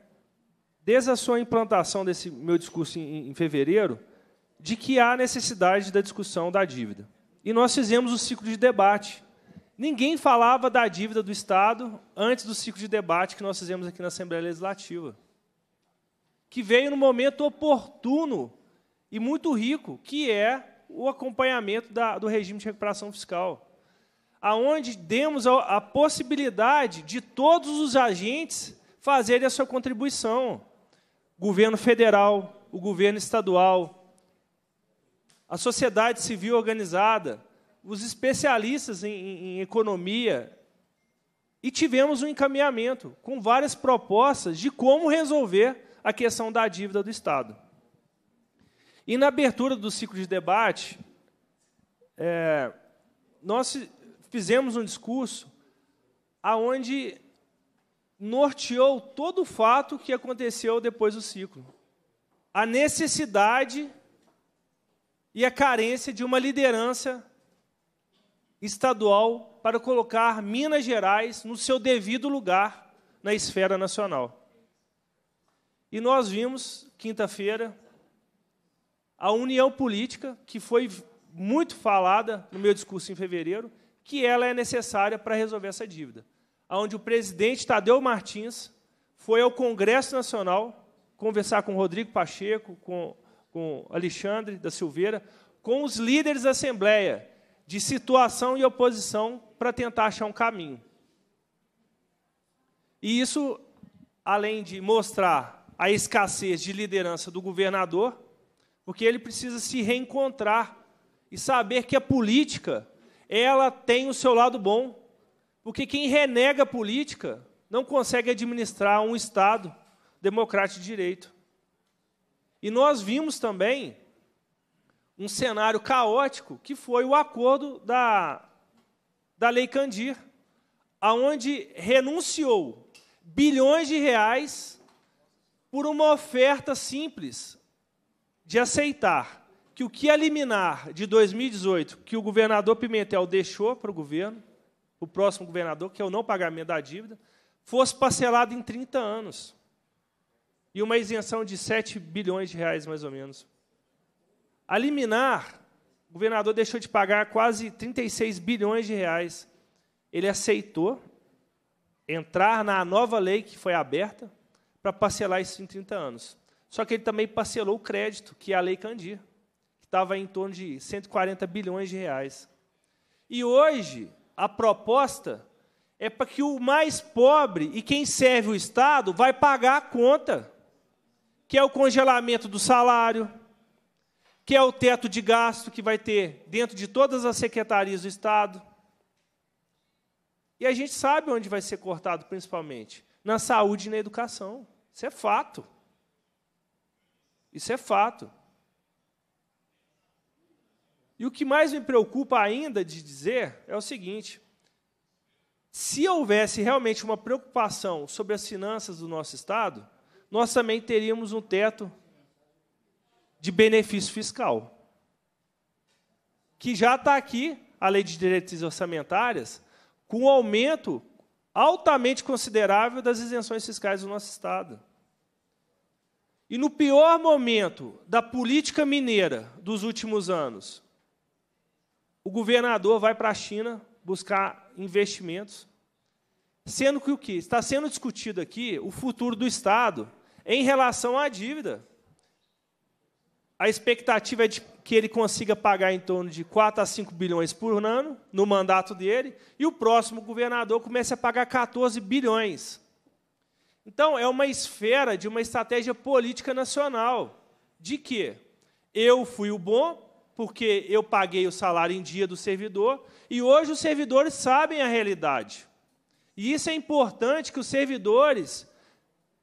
desde a sua implantação desse meu discurso em, em fevereiro, de que há necessidade da discussão da dívida. E nós fizemos o um ciclo de debate. Ninguém falava da dívida do Estado antes do ciclo de debate que nós fizemos aqui na Assembleia Legislativa, que veio no momento oportuno e muito rico, que é o acompanhamento da, do regime de recuperação fiscal, aonde demos a, a possibilidade de todos os agentes fazerem a sua contribuição governo federal, o governo estadual, a sociedade civil organizada, os especialistas em, em, em economia, e tivemos um encaminhamento com várias propostas de como resolver a questão da dívida do Estado. E na abertura do ciclo de debate, é, nós fizemos um discurso aonde norteou todo o fato que aconteceu depois do ciclo. A necessidade e a carência de uma liderança estadual para colocar Minas Gerais no seu devido lugar na esfera nacional. E nós vimos, quinta-feira, a união política, que foi muito falada no meu discurso em fevereiro, que ela é necessária para resolver essa dívida onde o presidente Tadeu Martins foi ao Congresso Nacional conversar com Rodrigo Pacheco, com, com Alexandre da Silveira, com os líderes da Assembleia, de situação e oposição, para tentar achar um caminho. E isso, além de mostrar a escassez de liderança do governador, porque ele precisa se reencontrar e saber que a política ela tem o seu lado bom porque quem renega a política não consegue administrar um Estado democrático de direito. E nós vimos também um cenário caótico que foi o acordo da, da Lei Candir, aonde renunciou bilhões de reais por uma oferta simples de aceitar que o que eliminar de 2018, que o governador Pimentel deixou para o governo, o próximo governador, que é o não pagamento da dívida, fosse parcelado em 30 anos. E uma isenção de 7 bilhões de reais, mais ou menos. A liminar, o governador deixou de pagar quase 36 bilhões de reais. Ele aceitou entrar na nova lei que foi aberta para parcelar isso em 30 anos. Só que ele também parcelou o crédito, que é a Lei Candir, que estava em torno de 140 bilhões de reais. E hoje, a proposta é para que o mais pobre e quem serve o Estado vai pagar a conta, que é o congelamento do salário, que é o teto de gasto que vai ter dentro de todas as secretarias do Estado. E a gente sabe onde vai ser cortado, principalmente na saúde e na educação. Isso é fato. Isso é fato. E o que mais me preocupa ainda de dizer é o seguinte: se houvesse realmente uma preocupação sobre as finanças do nosso Estado, nós também teríamos um teto de benefício fiscal, que já está aqui, a lei de diretrizes orçamentárias, com um aumento altamente considerável das isenções fiscais do nosso Estado. E no pior momento da política mineira dos últimos anos, o governador vai para a China buscar investimentos, sendo que o que está sendo discutido aqui, o futuro do Estado em relação à dívida. A expectativa é de que ele consiga pagar em torno de 4 a 5 bilhões por ano no mandato dele, e o próximo governador comece a pagar 14 bilhões. Então, é uma esfera de uma estratégia política nacional. De que eu fui o bom, porque eu paguei o salário em dia do servidor e hoje os servidores sabem a realidade. E isso é importante que os servidores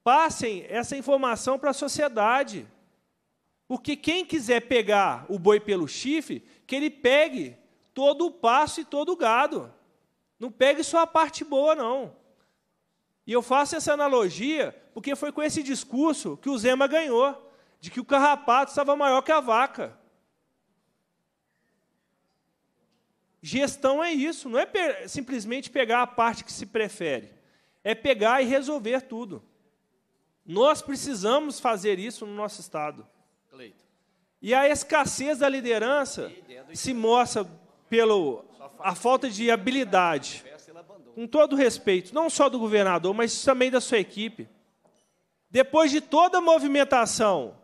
passem essa informação para a sociedade. Porque quem quiser pegar o boi pelo chifre, que ele pegue todo o passo e todo o gado. Não pegue só a parte boa, não. E eu faço essa analogia porque foi com esse discurso que o Zema ganhou, de que o carrapato estava maior que a vaca. Gestão é isso, não é pe simplesmente pegar a parte que se prefere, é pegar e resolver tudo. Nós precisamos fazer isso no nosso Estado. Cleito. E a escassez da liderança se mostra pelo a falta de habilidade, com todo respeito, não só do governador, mas também da sua equipe. Depois de toda a movimentação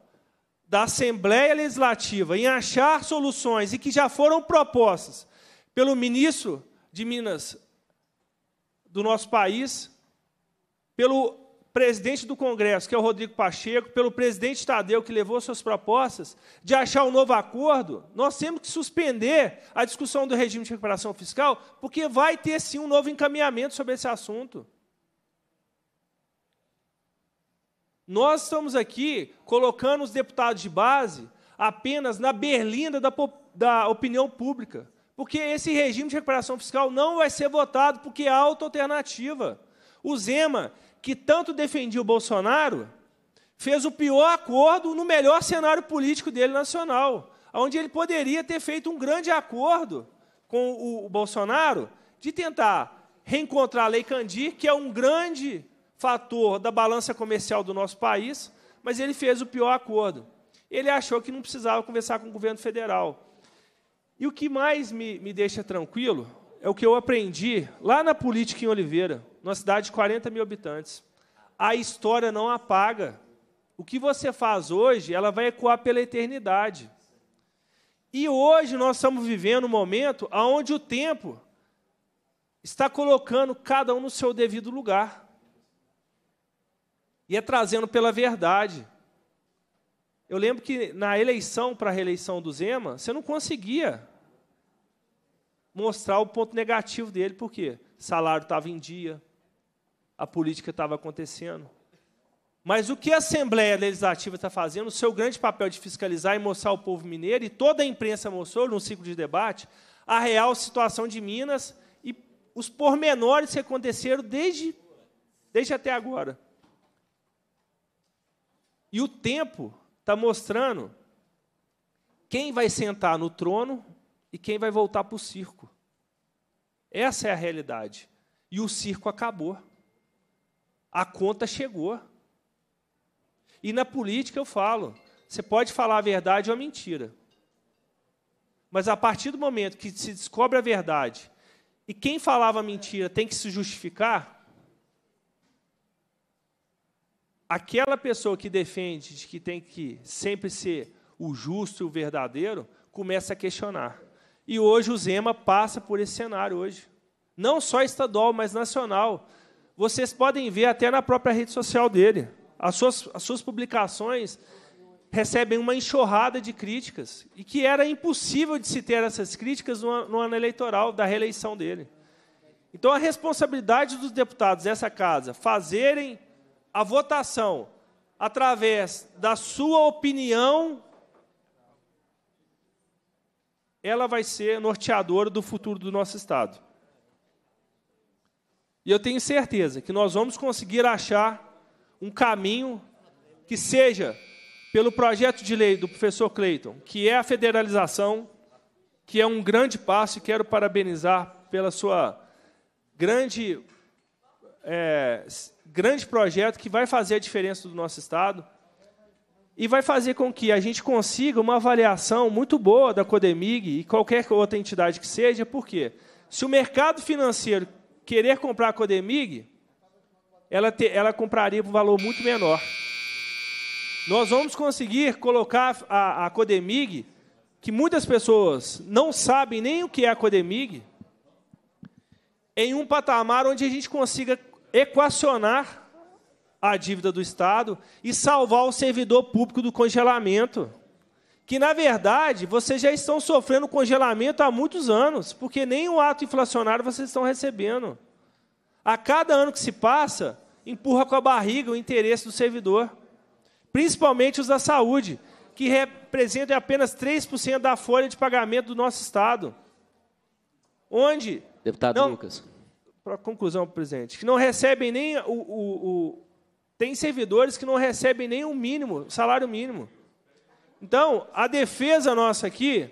da Assembleia Legislativa em achar soluções e que já foram propostas pelo ministro de Minas do nosso país, pelo presidente do Congresso, que é o Rodrigo Pacheco, pelo presidente Tadeu, que levou suas propostas, de achar um novo acordo, nós temos que suspender a discussão do regime de recuperação fiscal, porque vai ter sim um novo encaminhamento sobre esse assunto. Nós estamos aqui colocando os deputados de base apenas na berlinda da, da opinião pública porque esse regime de recuperação fiscal não vai ser votado, porque há alternativa. O Zema, que tanto defendia o Bolsonaro, fez o pior acordo no melhor cenário político dele nacional, onde ele poderia ter feito um grande acordo com o Bolsonaro de tentar reencontrar a Lei Candir, que é um grande fator da balança comercial do nosso país, mas ele fez o pior acordo. Ele achou que não precisava conversar com o governo federal. E o que mais me, me deixa tranquilo é o que eu aprendi lá na política em Oliveira, numa cidade de 40 mil habitantes. A história não apaga. O que você faz hoje, ela vai ecoar pela eternidade. E hoje nós estamos vivendo um momento onde o tempo está colocando cada um no seu devido lugar. E é trazendo pela verdade. Eu lembro que na eleição para a reeleição do Zema, você não conseguia mostrar o ponto negativo dele, por quê? Salário estava em dia, a política estava acontecendo. Mas o que a Assembleia Legislativa está fazendo, o seu grande papel de fiscalizar e mostrar ao povo mineiro, e toda a imprensa mostrou num ciclo de debate, a real situação de Minas e os pormenores que aconteceram desde, desde até agora. E o tempo está mostrando quem vai sentar no trono e quem vai voltar para o circo. Essa é a realidade. E o circo acabou. A conta chegou. E na política eu falo: você pode falar a verdade ou a mentira. Mas a partir do momento que se descobre a verdade e quem falava mentira tem que se justificar, aquela pessoa que defende de que tem que sempre ser o justo e o verdadeiro, começa a questionar. E hoje o Zema passa por esse cenário hoje. Não só estadual, mas nacional. Vocês podem ver até na própria rede social dele. As suas, as suas publicações recebem uma enxurrada de críticas, e que era impossível de se ter essas críticas no, no ano eleitoral da reeleição dele. Então, a responsabilidade dos deputados dessa casa fazerem a votação através da sua opinião, ela vai ser norteadora do futuro do nosso Estado. E eu tenho certeza que nós vamos conseguir achar um caminho que seja pelo projeto de lei do professor Cleiton, que é a federalização, que é um grande passo, e quero parabenizar pela sua grande é, grande projeto que vai fazer a diferença do nosso Estado e vai fazer com que a gente consiga uma avaliação muito boa da Codemig e qualquer outra entidade que seja, porque se o mercado financeiro querer comprar a Codemig, ela, te, ela compraria por um valor muito menor. Nós vamos conseguir colocar a, a Codemig, que muitas pessoas não sabem nem o que é a Codemig, em um patamar onde a gente consiga equacionar a dívida do Estado e salvar o servidor público do congelamento. Que, na verdade, vocês já estão sofrendo congelamento há muitos anos, porque nem o ato inflacionário vocês estão recebendo. A cada ano que se passa, empurra com a barriga o interesse do servidor, principalmente os da saúde, que representam apenas 3% da folha de pagamento do nosso Estado. Onde. Deputado não, Lucas para a conclusão presente, que não recebem nem o, o, o, Tem servidores que não recebem nem o mínimo, salário mínimo. Então, a defesa nossa aqui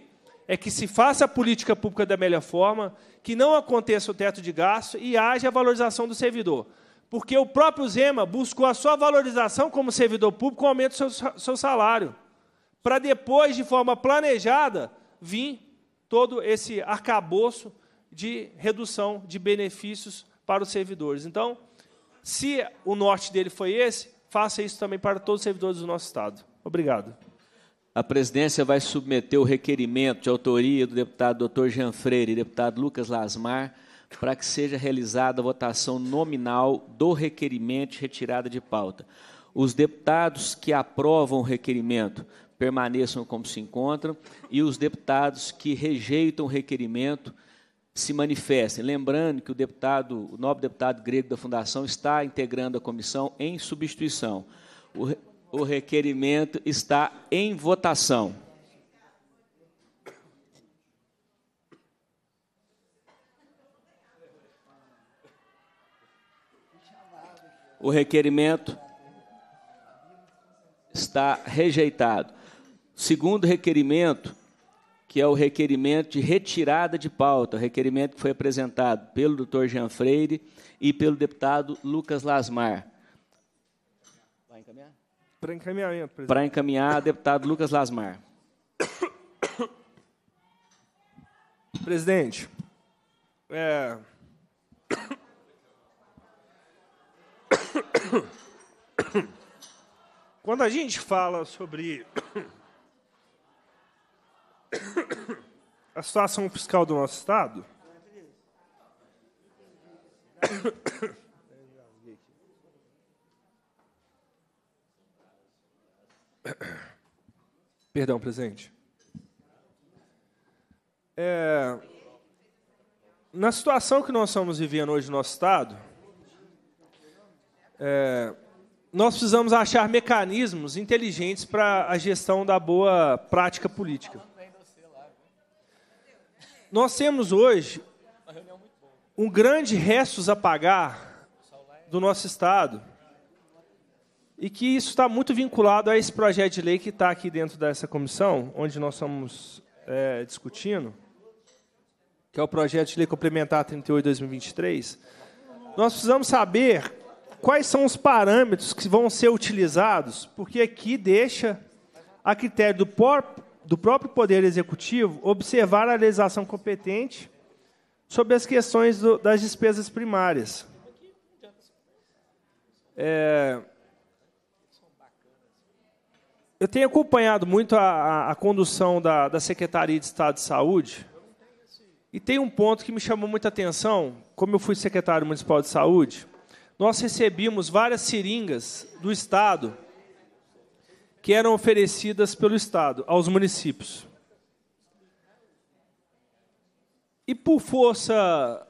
é que se faça a política pública da melhor forma, que não aconteça o teto de gasto e haja a valorização do servidor. Porque o próprio Zema buscou a sua valorização como servidor público com aumento do seu, seu salário, para depois, de forma planejada, vir todo esse arcabouço de redução de benefícios para os servidores. Então, se o norte dele foi esse, faça isso também para todos os servidores do nosso Estado. Obrigado. A presidência vai submeter o requerimento de autoria do deputado Dr. Jean Freire e deputado Lucas Lasmar para que seja realizada a votação nominal do requerimento de retirada de pauta. Os deputados que aprovam o requerimento permaneçam como se encontram e os deputados que rejeitam o requerimento se manifestem. Lembrando que o deputado, o nobre deputado grego da Fundação está integrando a comissão em substituição. O, o requerimento está em votação. O requerimento está rejeitado. Segundo requerimento, que é o requerimento de retirada de pauta, requerimento que foi apresentado pelo doutor Jean Freire e pelo deputado Lucas Lasmar. Vai encaminhar? Para presidente. Para encaminhar, deputado Lucas Lasmar. Presidente, é... quando a gente fala sobre a situação fiscal do nosso Estado. Perdão, presidente. É, na situação que nós estamos vivendo hoje no nosso Estado, é, nós precisamos achar mecanismos inteligentes para a gestão da boa prática política. Nós temos hoje um grande restos a pagar do nosso Estado. E que isso está muito vinculado a esse projeto de lei que está aqui dentro dessa comissão, onde nós estamos é, discutindo, que é o projeto de lei complementar 38-2023. Nós precisamos saber quais são os parâmetros que vão ser utilizados, porque aqui deixa a critério do próprio do próprio Poder Executivo observar a legislação competente sobre as questões do, das despesas primárias. É, eu tenho acompanhado muito a, a, a condução da, da, Secretaria de Estado de Saúde e tem um ponto que me chamou muita atenção, como eu fui secretário municipal de saúde, nós recebemos várias seringas do Estado que eram oferecidas pelo Estado aos municípios. E por força,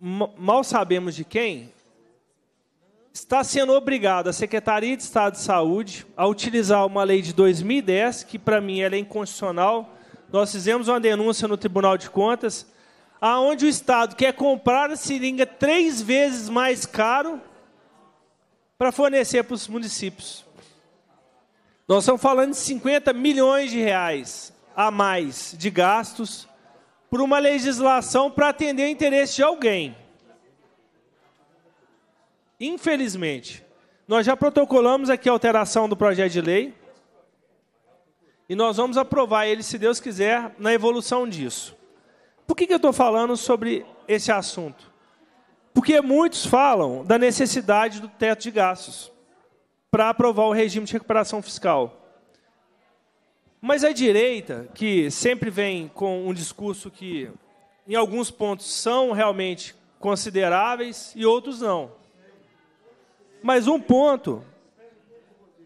mal sabemos de quem, está sendo obrigada a Secretaria de Estado de Saúde a utilizar uma lei de 2010, que para mim ela é inconstitucional. Nós fizemos uma denúncia no Tribunal de Contas, aonde o Estado quer comprar a seringa três vezes mais caro para fornecer para os municípios. Nós estamos falando de 50 milhões de reais a mais de gastos por uma legislação para atender o interesse de alguém. Infelizmente, nós já protocolamos aqui a alteração do projeto de lei e nós vamos aprovar ele, se Deus quiser, na evolução disso. Por que, que eu estou falando sobre esse assunto? Porque muitos falam da necessidade do teto de gastos para aprovar o regime de recuperação fiscal. Mas a direita, que sempre vem com um discurso que, em alguns pontos, são realmente consideráveis e outros não. Mas um ponto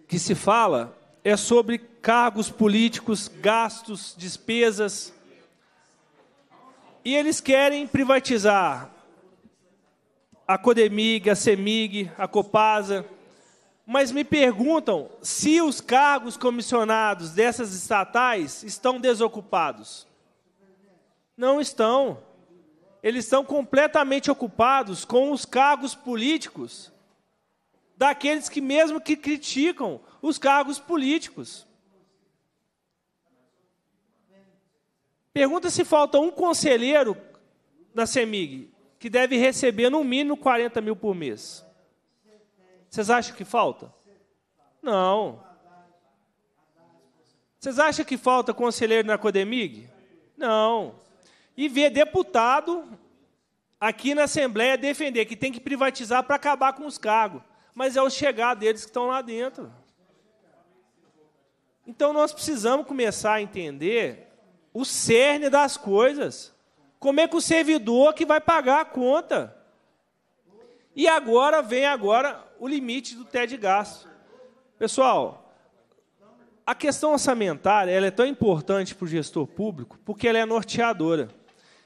que se fala é sobre cargos políticos, gastos, despesas. E eles querem privatizar a Codemig, a Semig, a Copasa mas me perguntam se os cargos comissionados dessas estatais estão desocupados. Não estão. Eles estão completamente ocupados com os cargos políticos daqueles que mesmo que criticam os cargos políticos. Pergunta se falta um conselheiro na CEMIG que deve receber no mínimo 40 mil por mês. Vocês acham que falta? Não. Vocês acham que falta conselheiro na Codemig? Não. E ver deputado aqui na Assembleia defender que tem que privatizar para acabar com os cargos. Mas é o chegar deles que estão lá dentro. Então nós precisamos começar a entender o cerne das coisas. Como é que o servidor que vai pagar a conta? E agora vem agora o limite do de gasto. Pessoal, a questão orçamentária ela é tão importante para o gestor público porque ela é norteadora.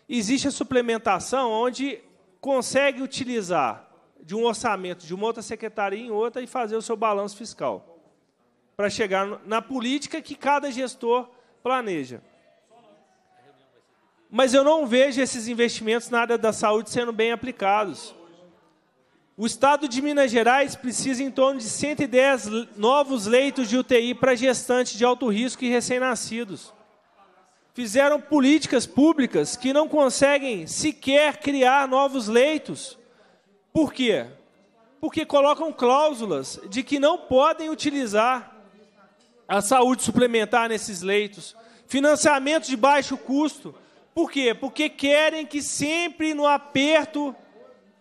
Existe a suplementação onde consegue utilizar de um orçamento de uma outra secretaria em outra e fazer o seu balanço fiscal para chegar na política que cada gestor planeja. Mas eu não vejo esses investimentos na área da saúde sendo bem aplicados. O estado de Minas Gerais precisa em torno de 110 novos leitos de UTI para gestantes de alto risco e recém-nascidos. Fizeram políticas públicas que não conseguem sequer criar novos leitos. Por quê? Porque colocam cláusulas de que não podem utilizar a saúde suplementar nesses leitos. Financiamento de baixo custo. Por quê? Porque querem que sempre no aperto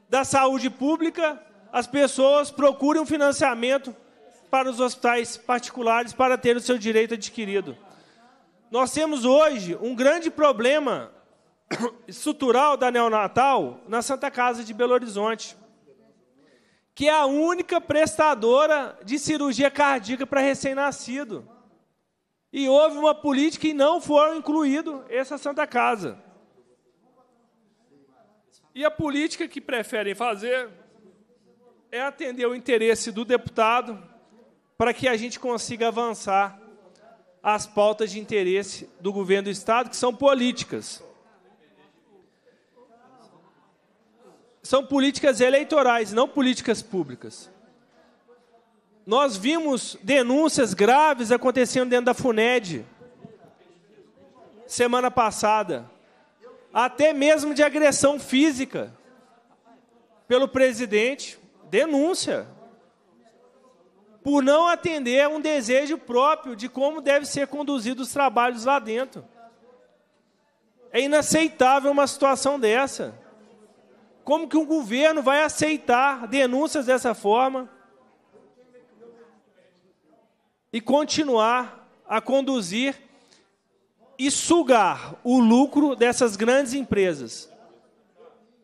da saúde pública, as pessoas procuram um financiamento para os hospitais particulares para ter o seu direito adquirido. Nós temos hoje um grande problema estrutural da neonatal na Santa Casa de Belo Horizonte, que é a única prestadora de cirurgia cardíaca para recém-nascido. E houve uma política e não foram incluídos essa Santa Casa. E a política que preferem fazer é atender o interesse do deputado para que a gente consiga avançar as pautas de interesse do governo do Estado, que são políticas. São políticas eleitorais, não políticas públicas. Nós vimos denúncias graves acontecendo dentro da FUNED semana passada até mesmo de agressão física pelo presidente, denúncia, por não atender a um desejo próprio de como deve ser conduzido os trabalhos lá dentro. É inaceitável uma situação dessa. Como que um governo vai aceitar denúncias dessa forma e continuar a conduzir e sugar o lucro dessas grandes empresas.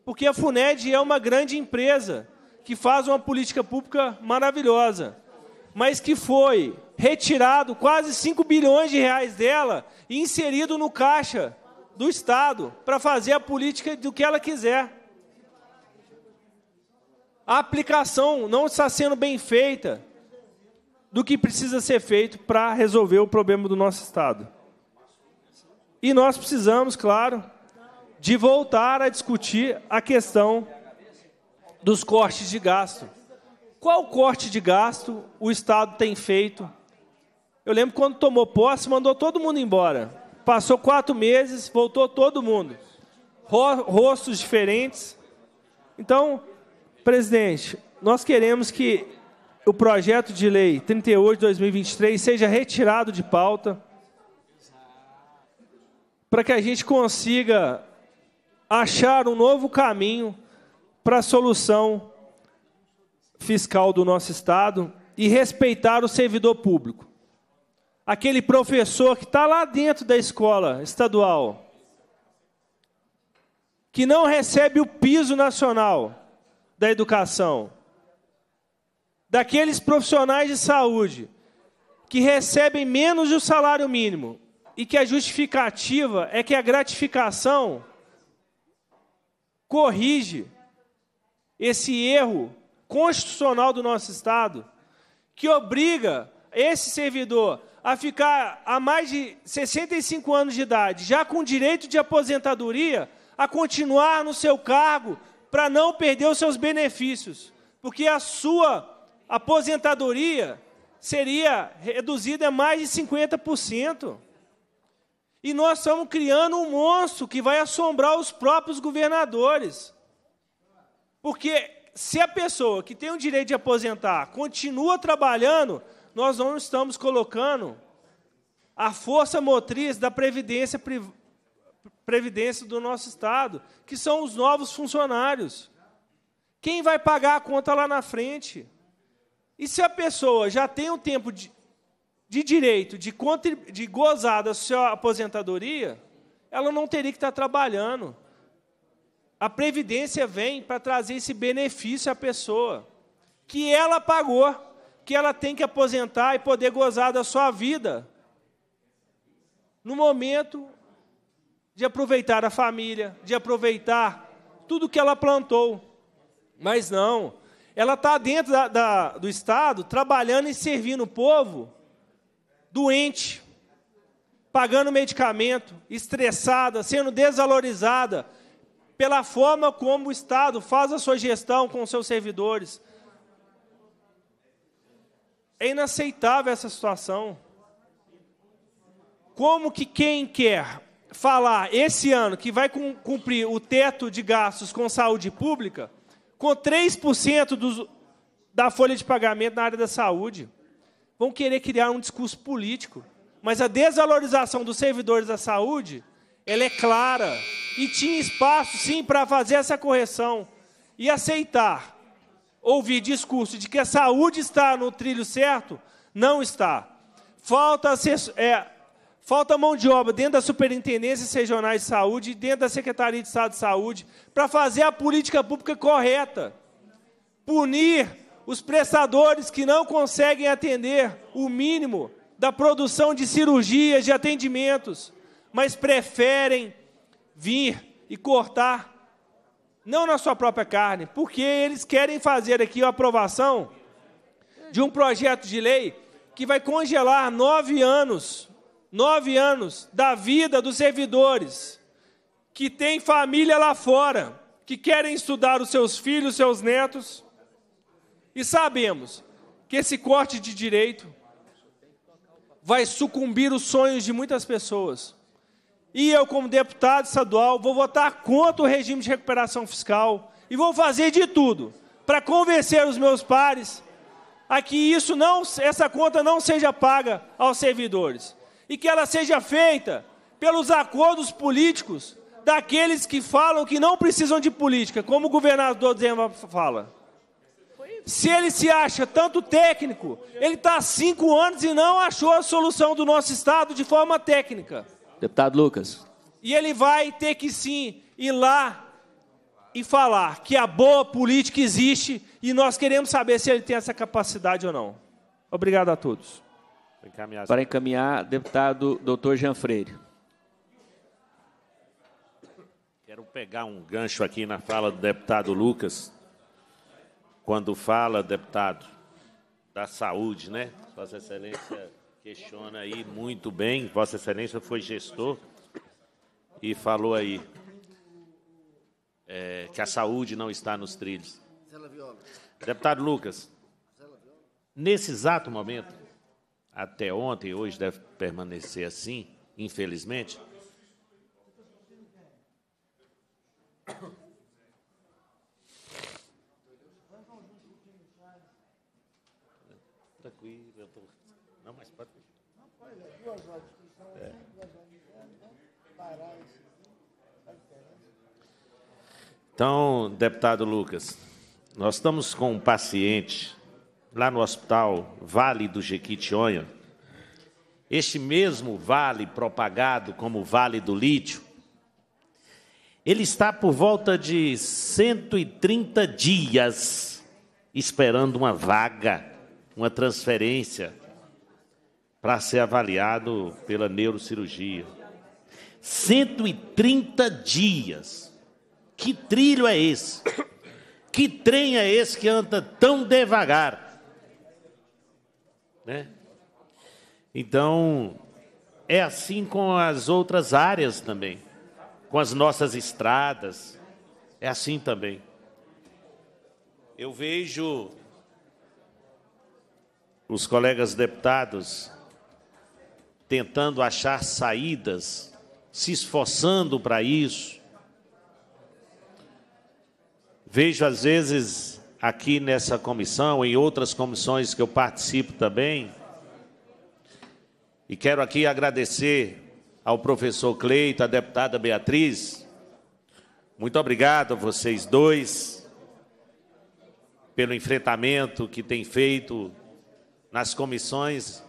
Porque a FUNED é uma grande empresa que faz uma política pública maravilhosa, mas que foi retirado quase 5 bilhões de reais dela e inserido no caixa do Estado para fazer a política do que ela quiser. A aplicação não está sendo bem feita do que precisa ser feito para resolver o problema do nosso Estado. E nós precisamos, claro, de voltar a discutir a questão dos cortes de gasto. Qual corte de gasto o Estado tem feito? Eu lembro quando tomou posse, mandou todo mundo embora. Passou quatro meses, voltou todo mundo. Rostos diferentes. Então, presidente, nós queremos que o projeto de lei 38 de 2023 seja retirado de pauta para que a gente consiga achar um novo caminho para a solução fiscal do nosso Estado e respeitar o servidor público. Aquele professor que está lá dentro da escola estadual, que não recebe o piso nacional da educação, daqueles profissionais de saúde que recebem menos do salário mínimo, e que a justificativa é que a gratificação corrige esse erro constitucional do nosso Estado, que obriga esse servidor a ficar a mais de 65 anos de idade, já com direito de aposentadoria, a continuar no seu cargo para não perder os seus benefícios, porque a sua aposentadoria seria reduzida a mais de 50%. E nós estamos criando um monstro que vai assombrar os próprios governadores. Porque se a pessoa que tem o direito de aposentar continua trabalhando, nós não estamos colocando a força motriz da previdência previdência do nosso Estado, que são os novos funcionários. Quem vai pagar a conta lá na frente? E se a pessoa já tem um tempo de, de direito de, de gozar da sua aposentadoria, ela não teria que estar trabalhando. A Previdência vem para trazer esse benefício à pessoa, que ela pagou, que ela tem que aposentar e poder gozar da sua vida. No momento de aproveitar a família, de aproveitar tudo que ela plantou. Mas não, ela está dentro da, da, do Estado, trabalhando e servindo o povo doente, pagando medicamento, estressada, sendo desvalorizada pela forma como o Estado faz a sua gestão com os seus servidores. É inaceitável essa situação. Como que quem quer falar esse ano que vai cumprir o teto de gastos com saúde pública, com 3% dos, da folha de pagamento na área da saúde? vão querer criar um discurso político. Mas a desvalorização dos servidores da saúde, ela é clara e tinha espaço sim para fazer essa correção e aceitar ouvir discurso de que a saúde está no trilho certo, não está. Falta, é, falta mão de obra dentro da Superintendência Regionais de Saúde dentro da Secretaria de Estado de Saúde para fazer a política pública correta. Punir os prestadores que não conseguem atender o mínimo da produção de cirurgias, de atendimentos, mas preferem vir e cortar, não na sua própria carne, porque eles querem fazer aqui a aprovação de um projeto de lei que vai congelar nove anos, nove anos da vida dos servidores que têm família lá fora, que querem estudar os seus filhos, seus netos e sabemos que esse corte de direito vai sucumbir os sonhos de muitas pessoas. E eu, como deputado estadual, vou votar contra o regime de recuperação fiscal e vou fazer de tudo para convencer os meus pares a que isso não, essa conta não seja paga aos servidores e que ela seja feita pelos acordos políticos daqueles que falam que não precisam de política, como o governador Zema fala. Se ele se acha tanto técnico, ele está há cinco anos e não achou a solução do nosso Estado de forma técnica. Deputado Lucas. E ele vai ter que sim ir lá e falar que a boa política existe e nós queremos saber se ele tem essa capacidade ou não. Obrigado a todos. Encaminhar. Para encaminhar, deputado doutor Jean Freire. Quero pegar um gancho aqui na fala do deputado Lucas quando fala, deputado, da saúde, né? Vossa Excelência questiona aí muito bem. Vossa Excelência foi gestor e falou aí é, que a saúde não está nos trilhos. Deputado Lucas, nesse exato momento, até ontem, hoje deve permanecer assim, infelizmente. duas horas de discussão, é. duas horas de Parar Então, deputado Lucas, nós estamos com um paciente lá no hospital Vale do Jequitinhonha. Este mesmo vale propagado como Vale do Lítio, ele está por volta de 130 dias esperando uma vaga, uma transferência para ser avaliado pela neurocirurgia. 130 dias. Que trilho é esse? Que trem é esse que anda tão devagar? Né? Então, é assim com as outras áreas também, com as nossas estradas, é assim também. Eu vejo os colegas deputados tentando achar saídas, se esforçando para isso. Vejo, às vezes, aqui nessa comissão, em outras comissões que eu participo também, e quero aqui agradecer ao professor Cleito, à deputada Beatriz. Muito obrigado a vocês dois pelo enfrentamento que têm feito nas comissões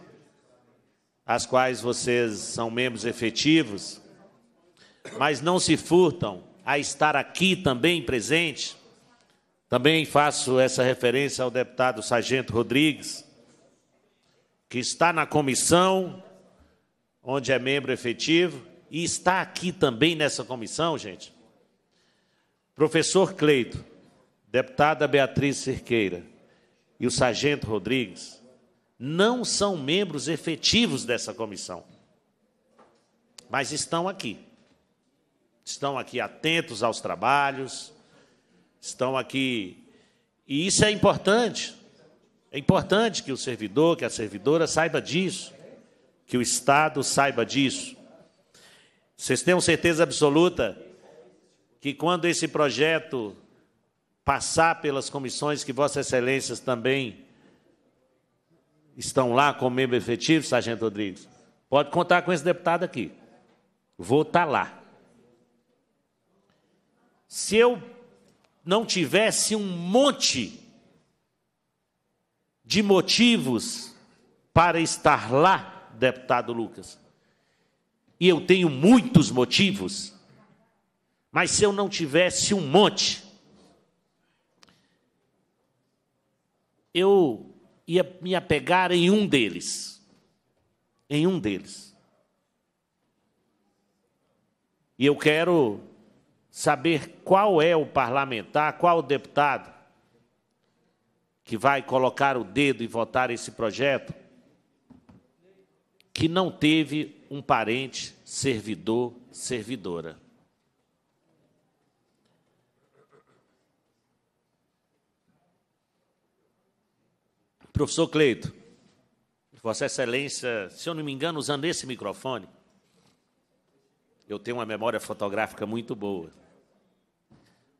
as quais vocês são membros efetivos, mas não se furtam a estar aqui também presente. Também faço essa referência ao deputado Sargento Rodrigues, que está na comissão, onde é membro efetivo, e está aqui também nessa comissão, gente. Professor Cleito, deputada Beatriz Cerqueira e o Sargento Rodrigues não são membros efetivos dessa comissão, mas estão aqui. Estão aqui atentos aos trabalhos, estão aqui. E isso é importante. É importante que o servidor, que a servidora saiba disso, que o Estado saiba disso. Vocês tenham certeza absoluta que quando esse projeto passar pelas comissões que Vossas Excelências também estão lá como membro efetivo, Sargento Rodrigues, pode contar com esse deputado aqui. Vou estar tá lá. Se eu não tivesse um monte de motivos para estar lá, deputado Lucas, e eu tenho muitos motivos, mas se eu não tivesse um monte, eu ia me apegar em um deles. Em um deles. E eu quero saber qual é o parlamentar, qual o deputado que vai colocar o dedo e votar esse projeto que não teve um parente servidor, servidora. Professor Cleito, Vossa Excelência, se eu não me engano, usando esse microfone, eu tenho uma memória fotográfica muito boa.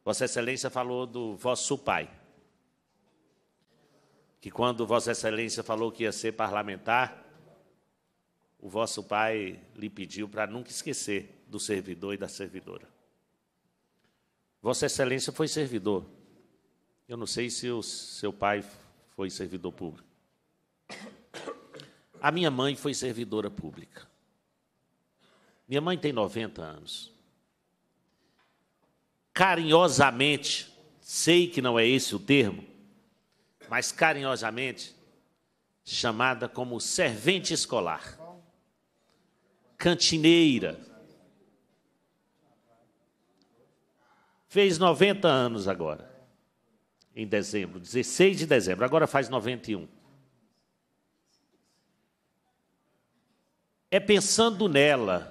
Vossa Excelência falou do vosso pai, que quando Vossa Excelência falou que ia ser parlamentar, o vosso pai lhe pediu para nunca esquecer do servidor e da servidora. Vossa Excelência foi servidor. Eu não sei se o seu pai foi servidor público. A minha mãe foi servidora pública. Minha mãe tem 90 anos. Carinhosamente, sei que não é esse o termo, mas carinhosamente, chamada como servente escolar, cantineira. Fez 90 anos agora em dezembro, 16 de dezembro, agora faz 91. É pensando nela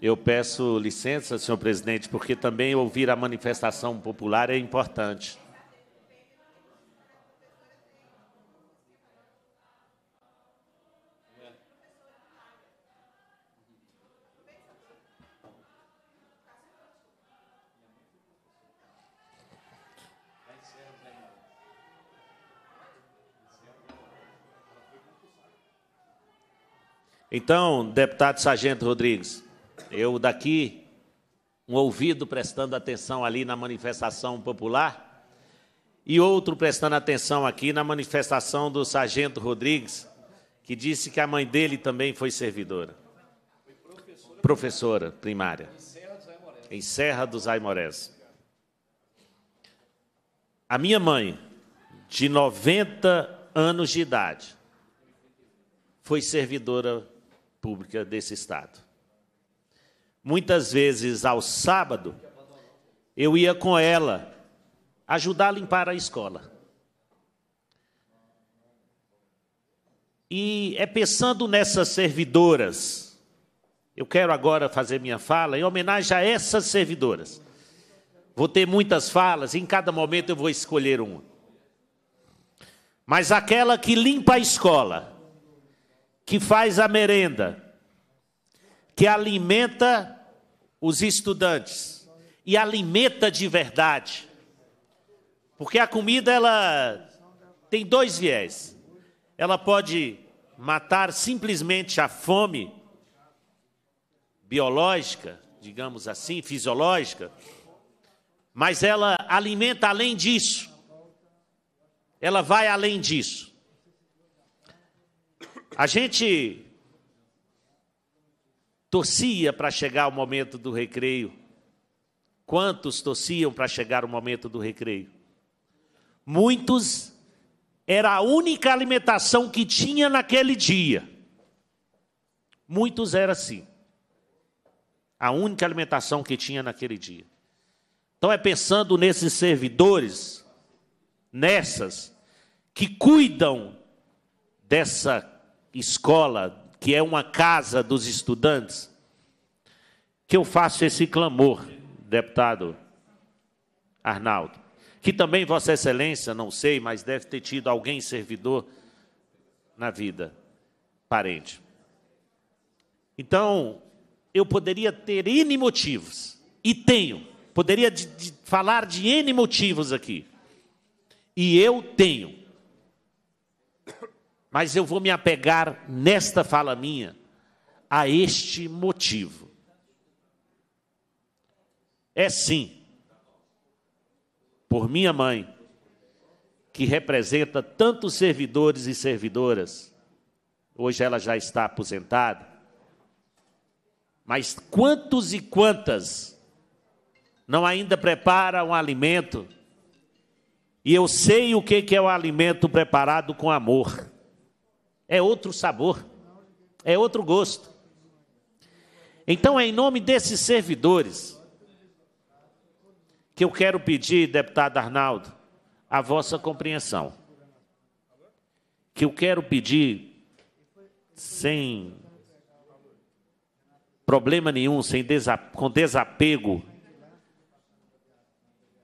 Eu peço licença, senhor presidente, porque também ouvir a manifestação popular é importante. Então, deputado Sargento Rodrigues, eu daqui, um ouvido prestando atenção ali na manifestação popular e outro prestando atenção aqui na manifestação do sargento Rodrigues, que disse que a mãe dele também foi servidora. Foi professora, primária. Em Serra dos Aimorés. A minha mãe, de 90 anos de idade, foi servidora pública desse Estado. Muitas vezes ao sábado, eu ia com ela ajudar a limpar a escola. E é pensando nessas servidoras, eu quero agora fazer minha fala em homenagem a essas servidoras. Vou ter muitas falas, em cada momento eu vou escolher uma. Mas aquela que limpa a escola, que faz a merenda, que alimenta os estudantes e alimenta de verdade. Porque a comida ela tem dois viés. Ela pode matar simplesmente a fome biológica, digamos assim, fisiológica, mas ela alimenta além disso. Ela vai além disso. A gente torcia para chegar o momento do recreio. Quantos torciam para chegar o momento do recreio? Muitos era a única alimentação que tinha naquele dia. Muitos era assim. A única alimentação que tinha naquele dia. Então é pensando nesses servidores, nessas que cuidam dessa escola, que é uma casa dos estudantes, que eu faço esse clamor, deputado Arnaldo, que também Vossa Excelência, não sei, mas deve ter tido alguém servidor na vida, parente. Então, eu poderia ter N motivos, e tenho, poderia de, de, falar de N motivos aqui. E eu tenho mas eu vou me apegar nesta fala minha a este motivo. É sim, por minha mãe, que representa tantos servidores e servidoras, hoje ela já está aposentada, mas quantos e quantas não ainda preparam um alimento? E eu sei o que é o alimento preparado com amor é outro sabor, é outro gosto. Então é em nome desses servidores que eu quero pedir, deputado Arnaldo, a vossa compreensão. Que eu quero pedir sem problema nenhum, sem com desapego,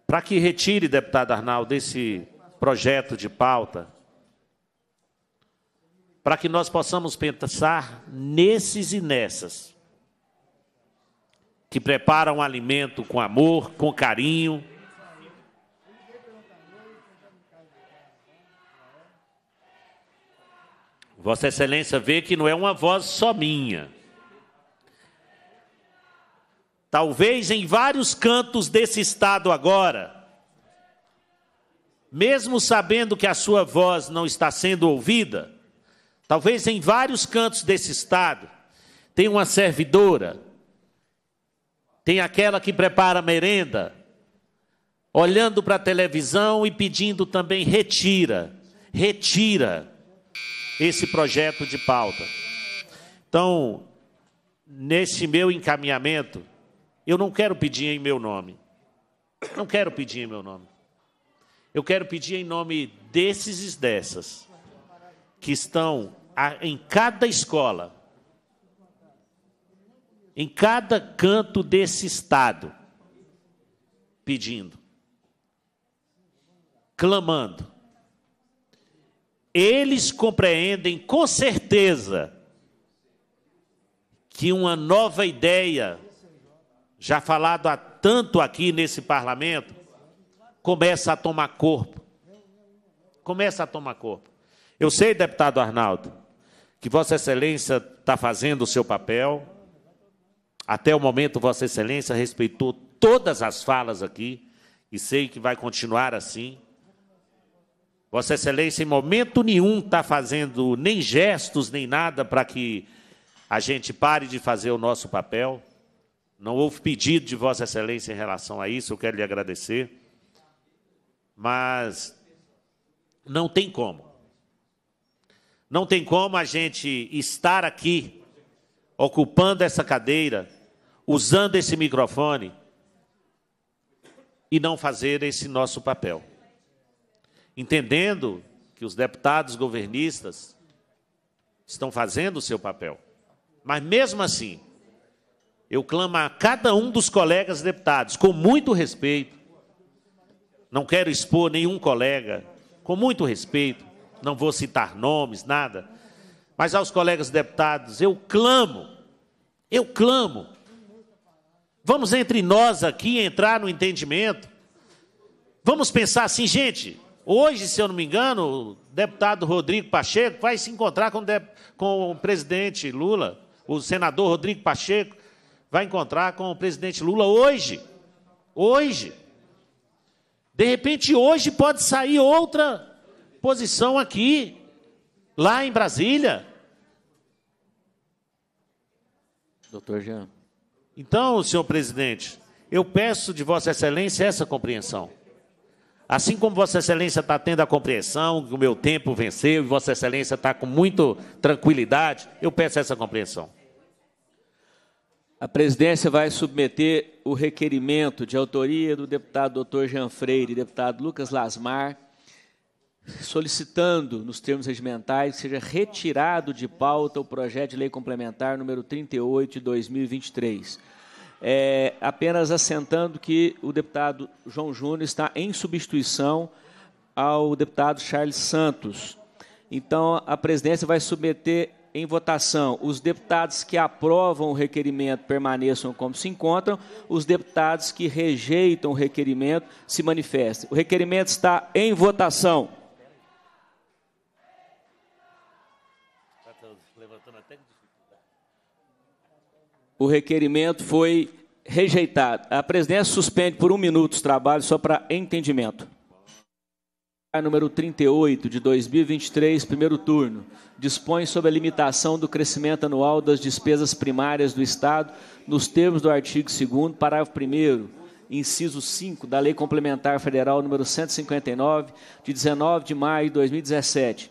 para que retire, deputado Arnaldo, esse projeto de pauta para que nós possamos pensar nesses e nessas que preparam alimento com amor, com carinho. Vossa Excelência vê que não é uma voz só minha. Talvez em vários cantos desse estado agora, mesmo sabendo que a sua voz não está sendo ouvida, Talvez em vários cantos desse estado tem uma servidora, tem aquela que prepara merenda, olhando para a televisão e pedindo também retira, retira esse projeto de pauta. Então, nesse meu encaminhamento, eu não quero pedir em meu nome. Não quero pedir em meu nome. Eu quero pedir em nome desses e dessas que estão em cada escola, em cada canto desse estado, pedindo, clamando. Eles compreendem com certeza que uma nova ideia, já falado há tanto aqui nesse parlamento, começa a tomar corpo. Começa a tomar corpo. Eu sei, deputado Arnaldo, que Vossa Excelência está fazendo o seu papel. Até o momento, Vossa Excelência respeitou todas as falas aqui e sei que vai continuar assim. Vossa Excelência, em momento nenhum, está fazendo nem gestos nem nada para que a gente pare de fazer o nosso papel. Não houve pedido de Vossa Excelência em relação a isso, eu quero lhe agradecer. Mas não tem como. Não tem como a gente estar aqui, ocupando essa cadeira, usando esse microfone e não fazer esse nosso papel. Entendendo que os deputados governistas estão fazendo o seu papel. Mas mesmo assim, eu clamo a cada um dos colegas deputados, com muito respeito, não quero expor nenhum colega, com muito respeito, não vou citar nomes, nada, mas aos colegas deputados, eu clamo, eu clamo. Vamos entre nós aqui entrar no entendimento. Vamos pensar assim, gente. Hoje, se eu não me engano, o deputado Rodrigo Pacheco vai se encontrar com, com o presidente Lula, o senador Rodrigo Pacheco vai encontrar com o presidente Lula hoje. Hoje. De repente, hoje pode sair outra posição aqui, lá em Brasília. Doutor Jean. Então, senhor presidente, eu peço de Vossa Excelência essa compreensão. Assim como Vossa Excelência está tendo a compreensão que o meu tempo venceu e Vossa Excelência está com muita tranquilidade, eu peço essa compreensão. A presidência vai submeter o requerimento de autoria do deputado Dr. Jean Freire e deputado Lucas Lasmar solicitando, nos termos regimentais, que seja retirado de pauta o projeto de lei complementar número 38 de 2023. É, apenas assentando que o deputado João Júnior está em substituição ao deputado Charles Santos. Então, a presidência vai submeter em votação os deputados que aprovam o requerimento permaneçam como se encontram, os deputados que rejeitam o requerimento se manifestem. O requerimento está em votação. o requerimento foi rejeitado. A presidência suspende por um minuto os trabalhos só para entendimento. A número 38 de 2023, primeiro turno, dispõe sobre a limitação do crescimento anual das despesas primárias do Estado nos termos do artigo 2º, parágrafo 1 inciso 5 da Lei Complementar Federal número 159 de 19 de maio de 2017,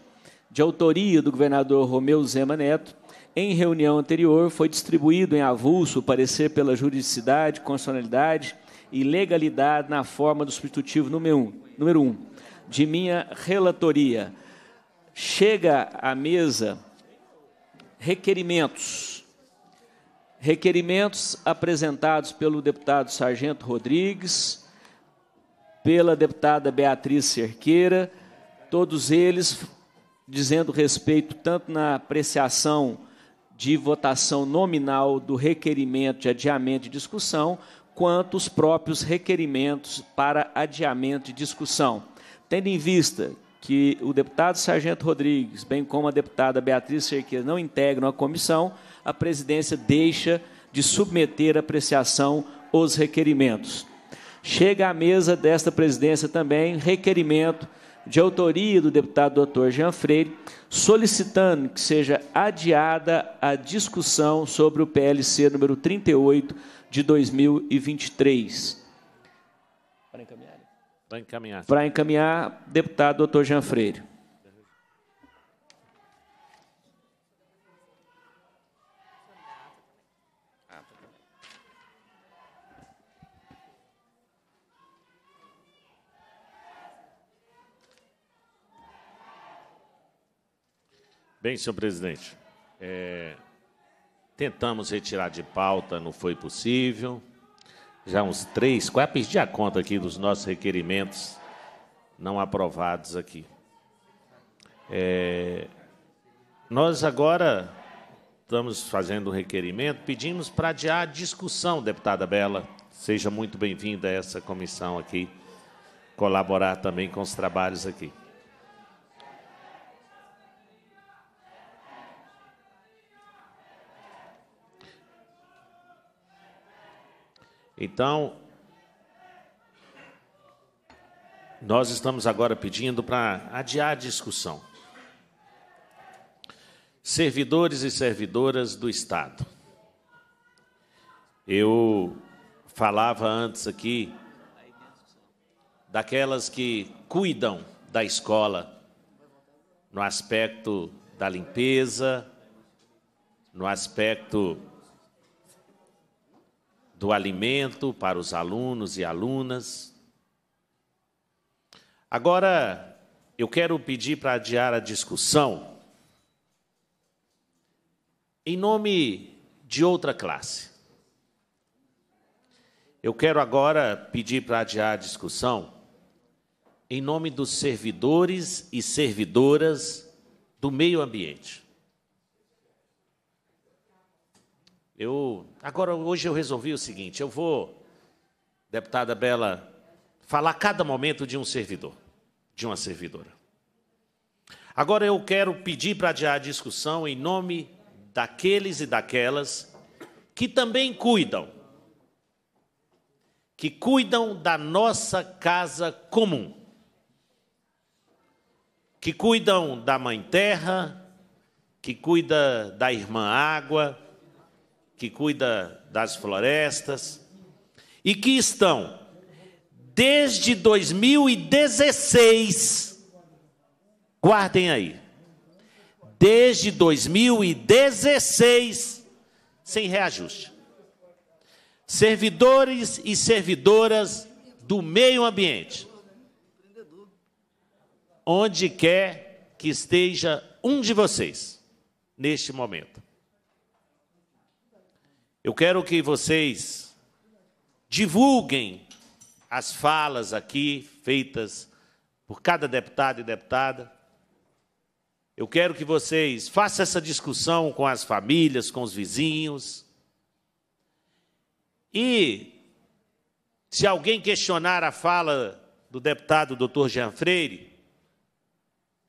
de autoria do governador Romeu Zema Neto, em reunião anterior, foi distribuído em avulso o parecer pela juridicidade, constitucionalidade e legalidade na forma do substitutivo número 1, um, número um, de minha relatoria. Chega à mesa requerimentos. Requerimentos apresentados pelo deputado Sargento Rodrigues, pela deputada Beatriz Cerqueira, todos eles dizendo respeito tanto na apreciação de votação nominal do requerimento de adiamento de discussão, quanto os próprios requerimentos para adiamento de discussão. Tendo em vista que o deputado Sargento Rodrigues, bem como a deputada Beatriz Cerqueira, não integram a comissão, a presidência deixa de submeter à apreciação os requerimentos. Chega à mesa desta presidência também requerimento de autoria do deputado doutor Jean Freire, solicitando que seja adiada a discussão sobre o PLC número 38 de 2023. Para encaminhar. Para encaminhar. Para encaminhar, deputado doutor Jean Freire. Bem, senhor presidente, é, tentamos retirar de pauta, não foi possível. Já uns três, quase perdi é a conta aqui dos nossos requerimentos não aprovados aqui. É, nós agora estamos fazendo um requerimento, pedimos para adiar a discussão, deputada Bela. Seja muito bem-vinda a essa comissão aqui, colaborar também com os trabalhos aqui. Então, nós estamos agora pedindo para adiar a discussão. Servidores e servidoras do Estado. Eu falava antes aqui daquelas que cuidam da escola no aspecto da limpeza, no aspecto do alimento para os alunos e alunas. Agora, eu quero pedir para adiar a discussão em nome de outra classe. Eu quero agora pedir para adiar a discussão em nome dos servidores e servidoras do meio ambiente. Eu agora hoje eu resolvi o seguinte, eu vou, deputada Bela, falar cada momento de um servidor, de uma servidora. Agora eu quero pedir para adiar a discussão em nome daqueles e daquelas que também cuidam, que cuidam da nossa casa comum, que cuidam da mãe terra, que cuida da irmã água que cuida das florestas, e que estão desde 2016, guardem aí, desde 2016, sem reajuste. Servidores e servidoras do meio ambiente, onde quer que esteja um de vocês neste momento. Eu quero que vocês divulguem as falas aqui feitas por cada deputado e deputada. Eu quero que vocês façam essa discussão com as famílias, com os vizinhos. E, se alguém questionar a fala do deputado doutor Jean Freire,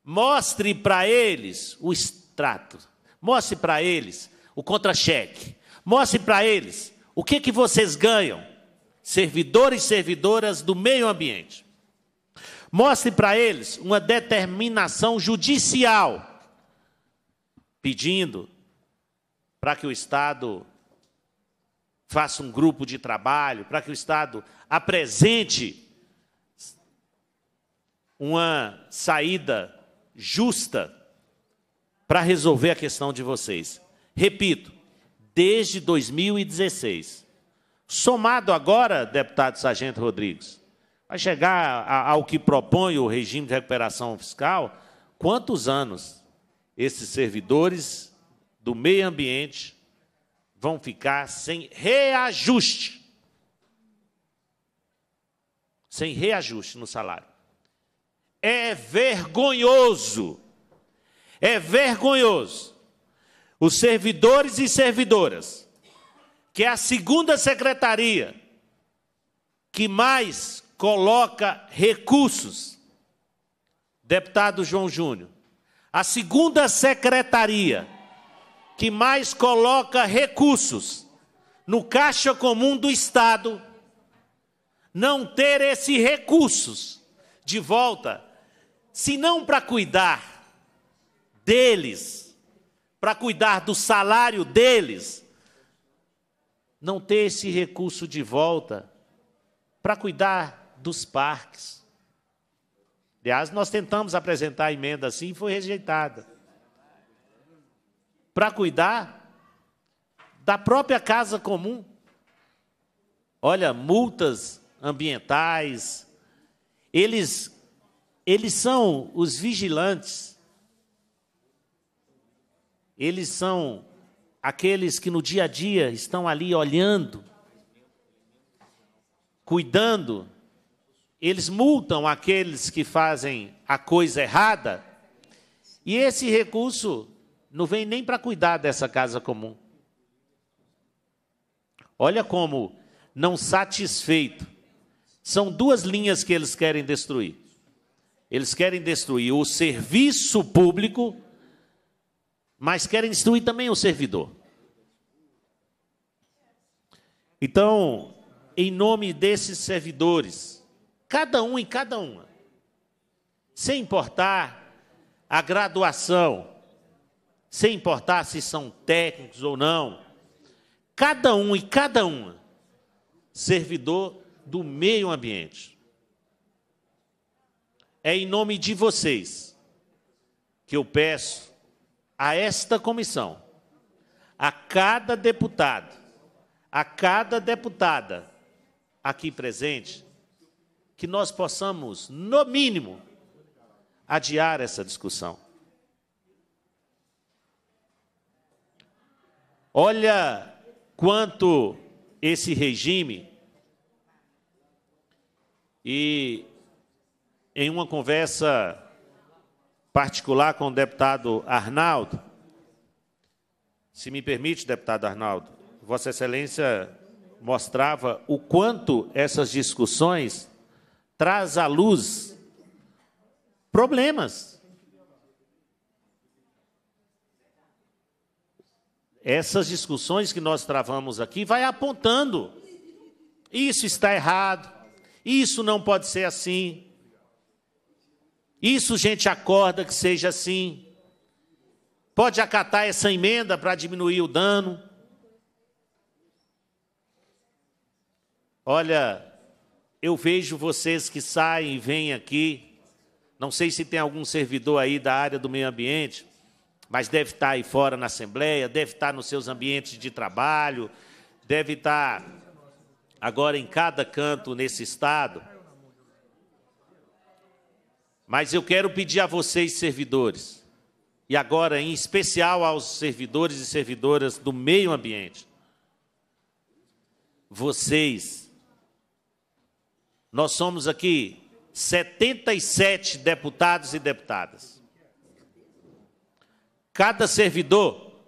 mostre para eles o extrato, mostre para eles o contra-cheque, Mostre para eles o que, que vocês ganham, servidores e servidoras do meio ambiente. Mostre para eles uma determinação judicial pedindo para que o Estado faça um grupo de trabalho, para que o Estado apresente uma saída justa para resolver a questão de vocês. Repito, desde 2016. Somado agora, deputado Sargento Rodrigues, vai chegar ao que propõe o regime de recuperação fiscal, quantos anos esses servidores do meio ambiente vão ficar sem reajuste? Sem reajuste no salário. É vergonhoso. É vergonhoso os servidores e servidoras, que é a segunda secretaria que mais coloca recursos, deputado João Júnior, a segunda secretaria que mais coloca recursos no Caixa Comum do Estado, não ter esses recursos de volta, se não para cuidar deles para cuidar do salário deles, não ter esse recurso de volta para cuidar dos parques. Aliás, nós tentamos apresentar a emenda assim e foi rejeitada. Para cuidar da própria casa comum. Olha, multas ambientais. Eles, eles são os vigilantes eles são aqueles que no dia a dia estão ali olhando, cuidando, eles multam aqueles que fazem a coisa errada, e esse recurso não vem nem para cuidar dessa casa comum. Olha como, não satisfeito, são duas linhas que eles querem destruir. Eles querem destruir o serviço público mas querem destruir também o servidor. Então, em nome desses servidores, cada um e cada uma, sem importar a graduação, sem importar se são técnicos ou não, cada um e cada uma, servidor do meio ambiente. É em nome de vocês que eu peço a esta comissão, a cada deputado, a cada deputada aqui presente, que nós possamos, no mínimo, adiar essa discussão. Olha quanto esse regime e em uma conversa particular com o deputado Arnaldo. Se me permite, deputado Arnaldo, Vossa Excelência mostrava o quanto essas discussões traz à luz problemas. Essas discussões que nós travamos aqui vai apontando isso está errado, isso não pode ser assim, isso, gente, acorda que seja assim. Pode acatar essa emenda para diminuir o dano. Olha, eu vejo vocês que saem e vêm aqui. Não sei se tem algum servidor aí da área do meio ambiente, mas deve estar aí fora na Assembleia, deve estar nos seus ambientes de trabalho, deve estar agora em cada canto nesse estado. Mas eu quero pedir a vocês, servidores, e agora em especial aos servidores e servidoras do meio ambiente, vocês, nós somos aqui 77 deputados e deputadas. Cada servidor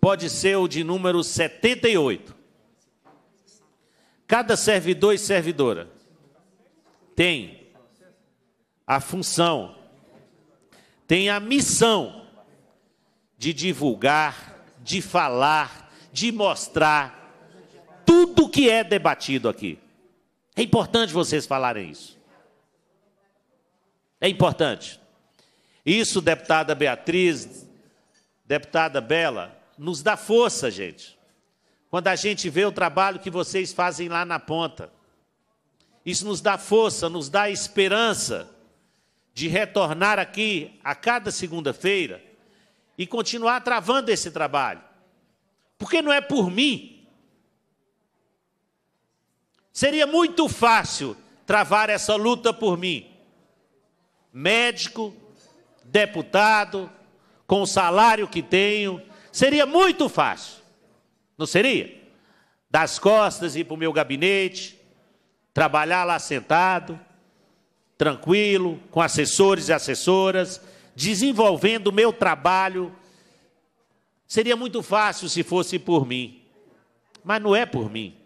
pode ser o de número 78. Cada servidor e servidora tem a função, tem a missão de divulgar, de falar, de mostrar tudo que é debatido aqui. É importante vocês falarem isso. É importante. Isso, deputada Beatriz, deputada Bela, nos dá força, gente. Quando a gente vê o trabalho que vocês fazem lá na ponta. Isso nos dá força, nos dá esperança de retornar aqui a cada segunda-feira e continuar travando esse trabalho. Porque não é por mim. Seria muito fácil travar essa luta por mim. Médico, deputado, com o salário que tenho, seria muito fácil. Não seria? Das costas ir para o meu gabinete, trabalhar lá sentado tranquilo, com assessores e assessoras, desenvolvendo o meu trabalho. Seria muito fácil se fosse por mim, mas não é por mim.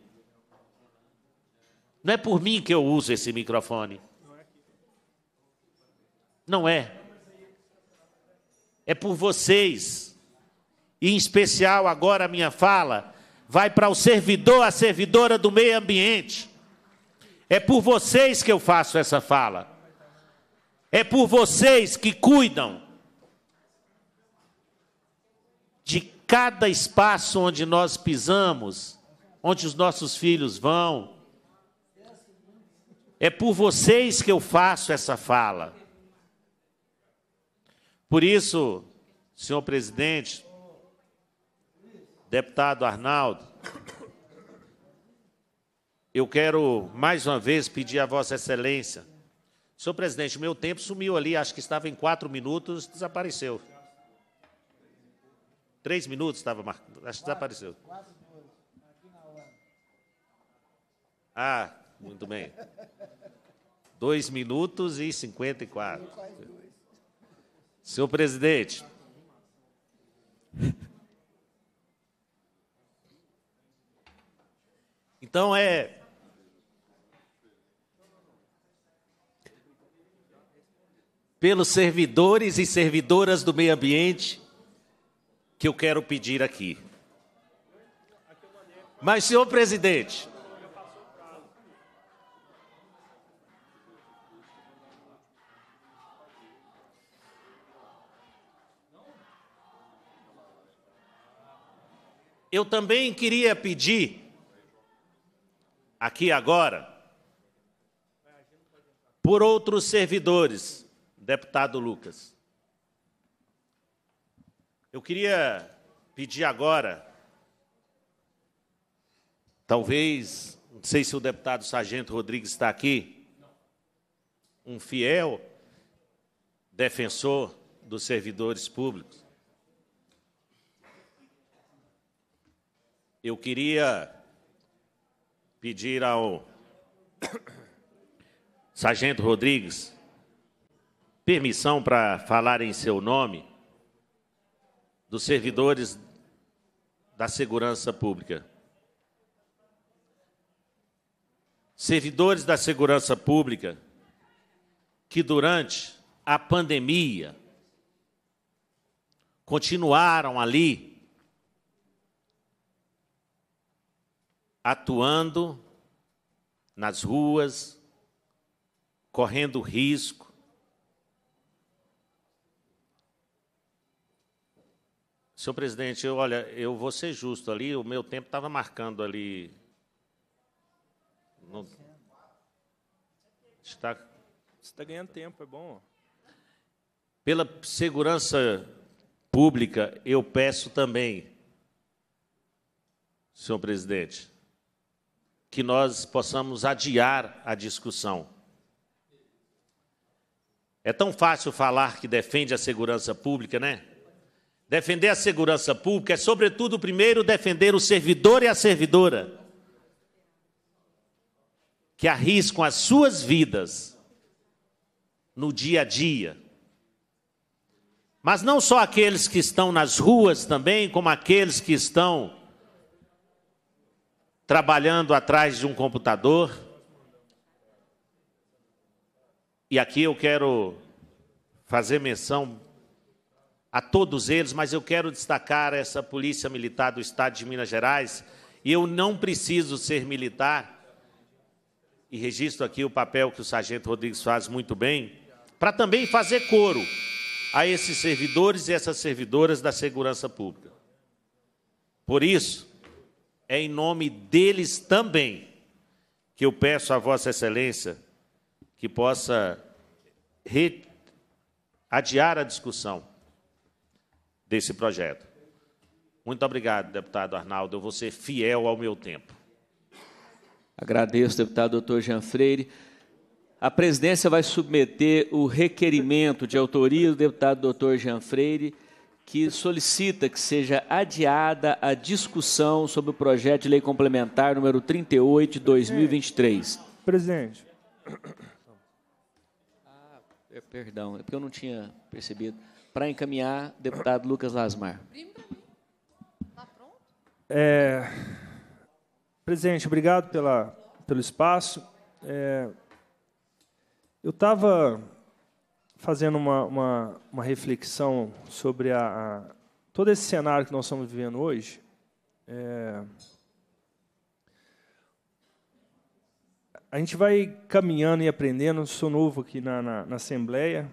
Não é por mim que eu uso esse microfone. Não é. É por vocês. E em especial agora a minha fala vai para o servidor, a servidora do meio ambiente é por vocês que eu faço essa fala. É por vocês que cuidam de cada espaço onde nós pisamos, onde os nossos filhos vão. É por vocês que eu faço essa fala. Por isso, senhor presidente, deputado Arnaldo, eu quero, mais uma vez, pedir a Vossa Excelência. Senhor presidente, meu tempo sumiu ali, acho que estava em quatro minutos, desapareceu. Três minutos estava marcado, acho que desapareceu. Ah, muito bem. Dois minutos e cinquenta e quatro. Senhor presidente. Então é pelos servidores e servidoras do meio ambiente que eu quero pedir aqui. Mas, senhor presidente, eu também queria pedir, aqui agora, por outros servidores deputado Lucas. Eu queria pedir agora, talvez, não sei se o deputado Sargento Rodrigues está aqui, um fiel defensor dos servidores públicos. Eu queria pedir ao Sargento Rodrigues permissão para falar em seu nome dos servidores da segurança pública. Servidores da segurança pública que durante a pandemia continuaram ali atuando nas ruas, correndo risco Senhor presidente, eu, olha, eu vou ser justo ali, o meu tempo estava marcando ali. No... Está... Você está ganhando tempo, é bom. Pela segurança pública, eu peço também, senhor presidente, que nós possamos adiar a discussão. É tão fácil falar que defende a segurança pública, né? Defender a segurança pública é, sobretudo, primeiro, defender o servidor e a servidora que arriscam as suas vidas no dia a dia. Mas não só aqueles que estão nas ruas também, como aqueles que estão trabalhando atrás de um computador. E aqui eu quero fazer menção a todos eles, mas eu quero destacar essa Polícia Militar do Estado de Minas Gerais. E Eu não preciso ser militar, e registro aqui o papel que o Sargento Rodrigues faz muito bem, para também fazer coro a esses servidores e essas servidoras da segurança pública. Por isso, é em nome deles também que eu peço a Vossa Excelência que possa adiar a discussão desse projeto. Muito obrigado, deputado Arnaldo. Eu vou ser fiel ao meu tempo. Agradeço, deputado doutor Jean Freire. A presidência vai submeter o requerimento de autoria do deputado doutor Jean Freire, que solicita que seja adiada a discussão sobre o projeto de lei complementar número 38 de 2023. Presidente. Ah, perdão, é porque eu não tinha percebido para encaminhar deputado Lucas Lasmar. É, presidente, obrigado pela, pelo espaço. É, eu estava fazendo uma, uma, uma, reflexão sobre a, a, todo esse cenário que nós estamos vivendo hoje. É, a gente vai caminhando e aprendendo. Sou novo aqui na, na, na Assembleia,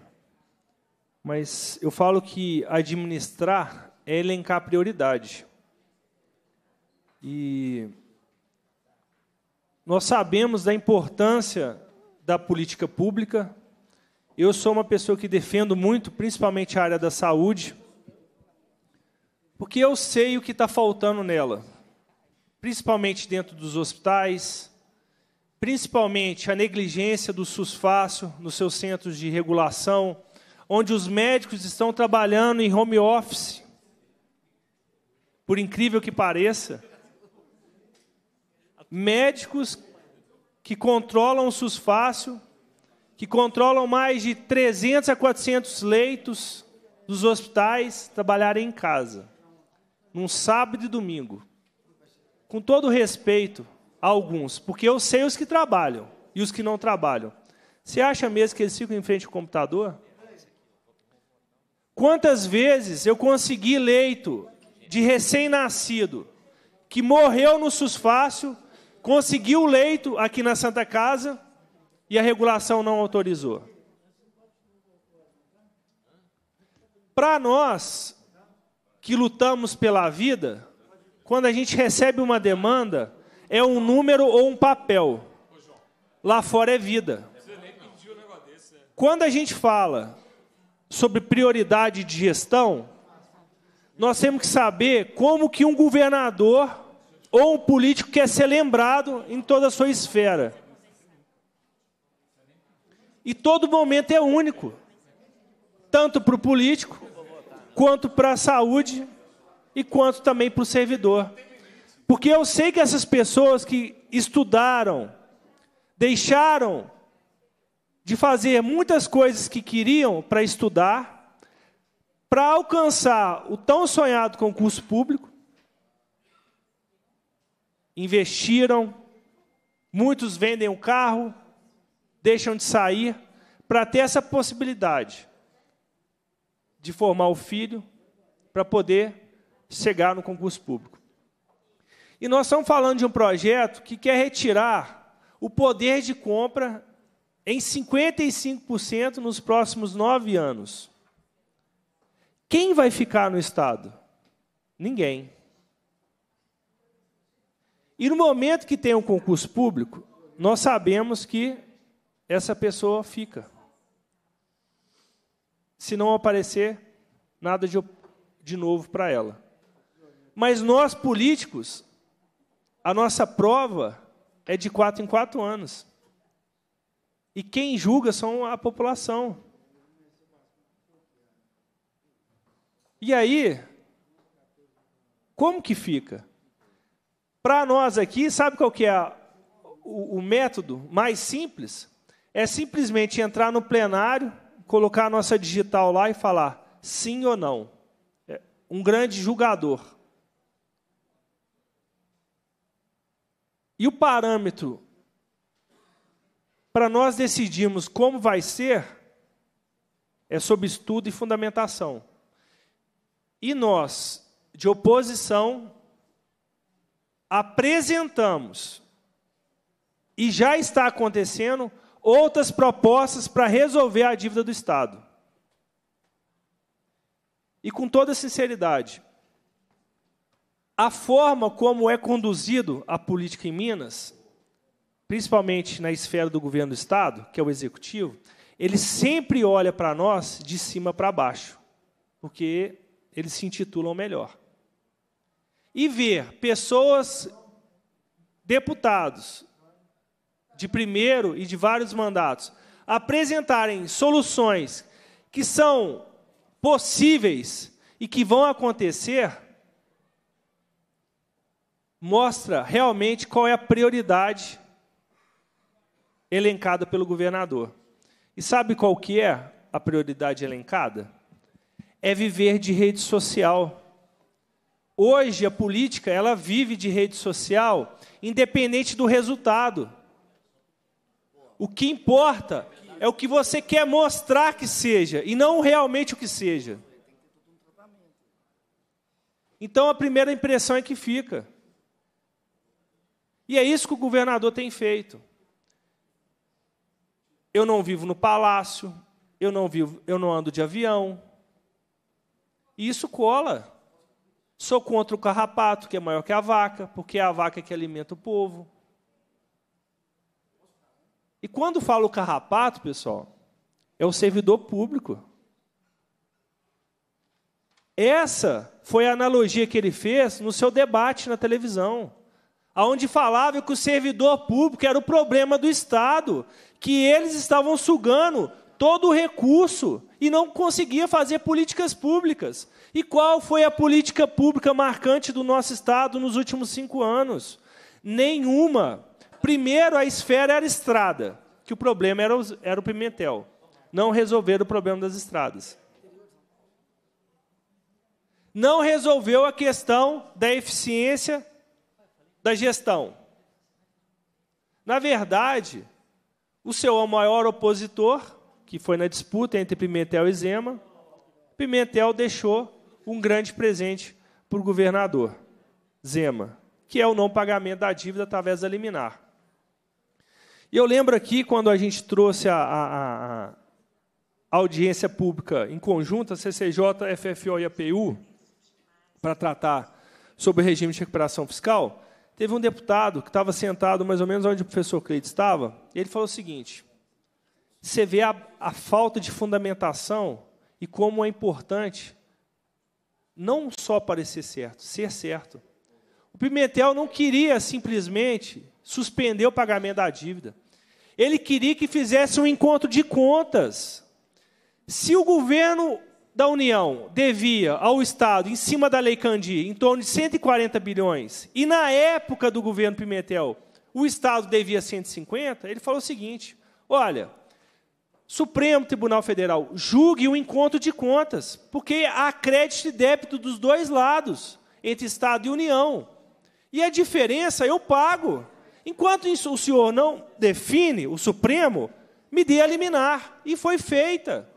mas eu falo que administrar é elencar prioridade. E nós sabemos da importância da política pública. Eu sou uma pessoa que defendo muito, principalmente a área da saúde, porque eu sei o que está faltando nela, principalmente dentro dos hospitais, principalmente a negligência do SUS fácil nos seus centros de regulação onde os médicos estão trabalhando em home office. Por incrível que pareça, médicos que controlam o fácil, que controlam mais de 300 a 400 leitos dos hospitais, trabalharem em casa, num sábado e domingo. Com todo respeito a alguns, porque eu sei os que trabalham e os que não trabalham. Você acha mesmo que eles ficam em frente ao computador? Quantas vezes eu consegui leito de recém-nascido que morreu no susfácio, conseguiu leito aqui na Santa Casa e a regulação não autorizou? Para nós que lutamos pela vida, quando a gente recebe uma demanda, é um número ou um papel. Lá fora é vida. Né? Quando a gente fala sobre prioridade de gestão, nós temos que saber como que um governador ou um político quer ser lembrado em toda a sua esfera. E todo momento é único, tanto para o político, quanto para a saúde e quanto também para o servidor. Porque eu sei que essas pessoas que estudaram, deixaram de fazer muitas coisas que queriam para estudar, para alcançar o tão sonhado concurso público. Investiram, muitos vendem o um carro, deixam de sair, para ter essa possibilidade de formar o filho para poder chegar no concurso público. E nós estamos falando de um projeto que quer retirar o poder de compra em 55% nos próximos nove anos. Quem vai ficar no Estado? Ninguém. E no momento que tem um concurso público, nós sabemos que essa pessoa fica. Se não aparecer nada de, de novo para ela. Mas nós, políticos, a nossa prova é de quatro em quatro anos. E quem julga são a população. E aí, como que fica? Para nós aqui, sabe qual que é o, o método mais simples? É simplesmente entrar no plenário, colocar a nossa digital lá e falar sim ou não. É um grande julgador. E o parâmetro para nós decidirmos como vai ser, é sob estudo e fundamentação. E nós, de oposição, apresentamos, e já está acontecendo, outras propostas para resolver a dívida do Estado. E com toda sinceridade, a forma como é conduzido a política em Minas principalmente na esfera do governo do Estado, que é o executivo, ele sempre olha para nós de cima para baixo, porque eles se intitulam melhor. E ver pessoas, deputados, de primeiro e de vários mandatos, apresentarem soluções que são possíveis e que vão acontecer, mostra realmente qual é a prioridade elencada pelo governador. E sabe qual que é a prioridade elencada? É viver de rede social. Hoje a política, ela vive de rede social, independente do resultado. O que importa é o que você quer mostrar que seja e não realmente o que seja. Então a primeira impressão é que fica. E é isso que o governador tem feito. Eu não vivo no palácio, eu não vivo, eu não ando de avião. E isso cola. Sou contra o carrapato, que é maior que a vaca, porque é a vaca é que alimenta o povo. E quando falo carrapato, pessoal, é o servidor público. Essa foi a analogia que ele fez no seu debate na televisão, aonde falava que o servidor público era o problema do Estado, que eles estavam sugando todo o recurso e não conseguia fazer políticas públicas. E qual foi a política pública marcante do nosso Estado nos últimos cinco anos? Nenhuma. Primeiro, a esfera era a estrada, que o problema era, os, era o Pimentel. Não resolveram o problema das estradas. Não resolveu a questão da eficiência da gestão. Na verdade, o seu maior opositor, que foi na disputa entre Pimentel e Zema, Pimentel deixou um grande presente para o governador Zema, que é o não pagamento da dívida através da liminar. E eu lembro aqui, quando a gente trouxe a, a, a audiência pública em conjunto, a CCJ, FFO e APU, para tratar sobre o regime de recuperação fiscal, Teve um deputado que estava sentado mais ou menos onde o professor Cleide estava, e ele falou o seguinte: você vê a, a falta de fundamentação e como é importante não só parecer certo, ser certo. O Pimentel não queria simplesmente suspender o pagamento da dívida. Ele queria que fizesse um encontro de contas. Se o governo da União devia ao Estado, em cima da Lei Candir, em torno de 140 bilhões, e na época do governo Pimentel, o Estado devia 150, ele falou o seguinte: olha, Supremo Tribunal Federal, julgue o encontro de contas, porque há crédito e débito dos dois lados, entre Estado e União. E a diferença eu pago. Enquanto isso, o senhor não define, o Supremo, me dê a liminar. E foi feita.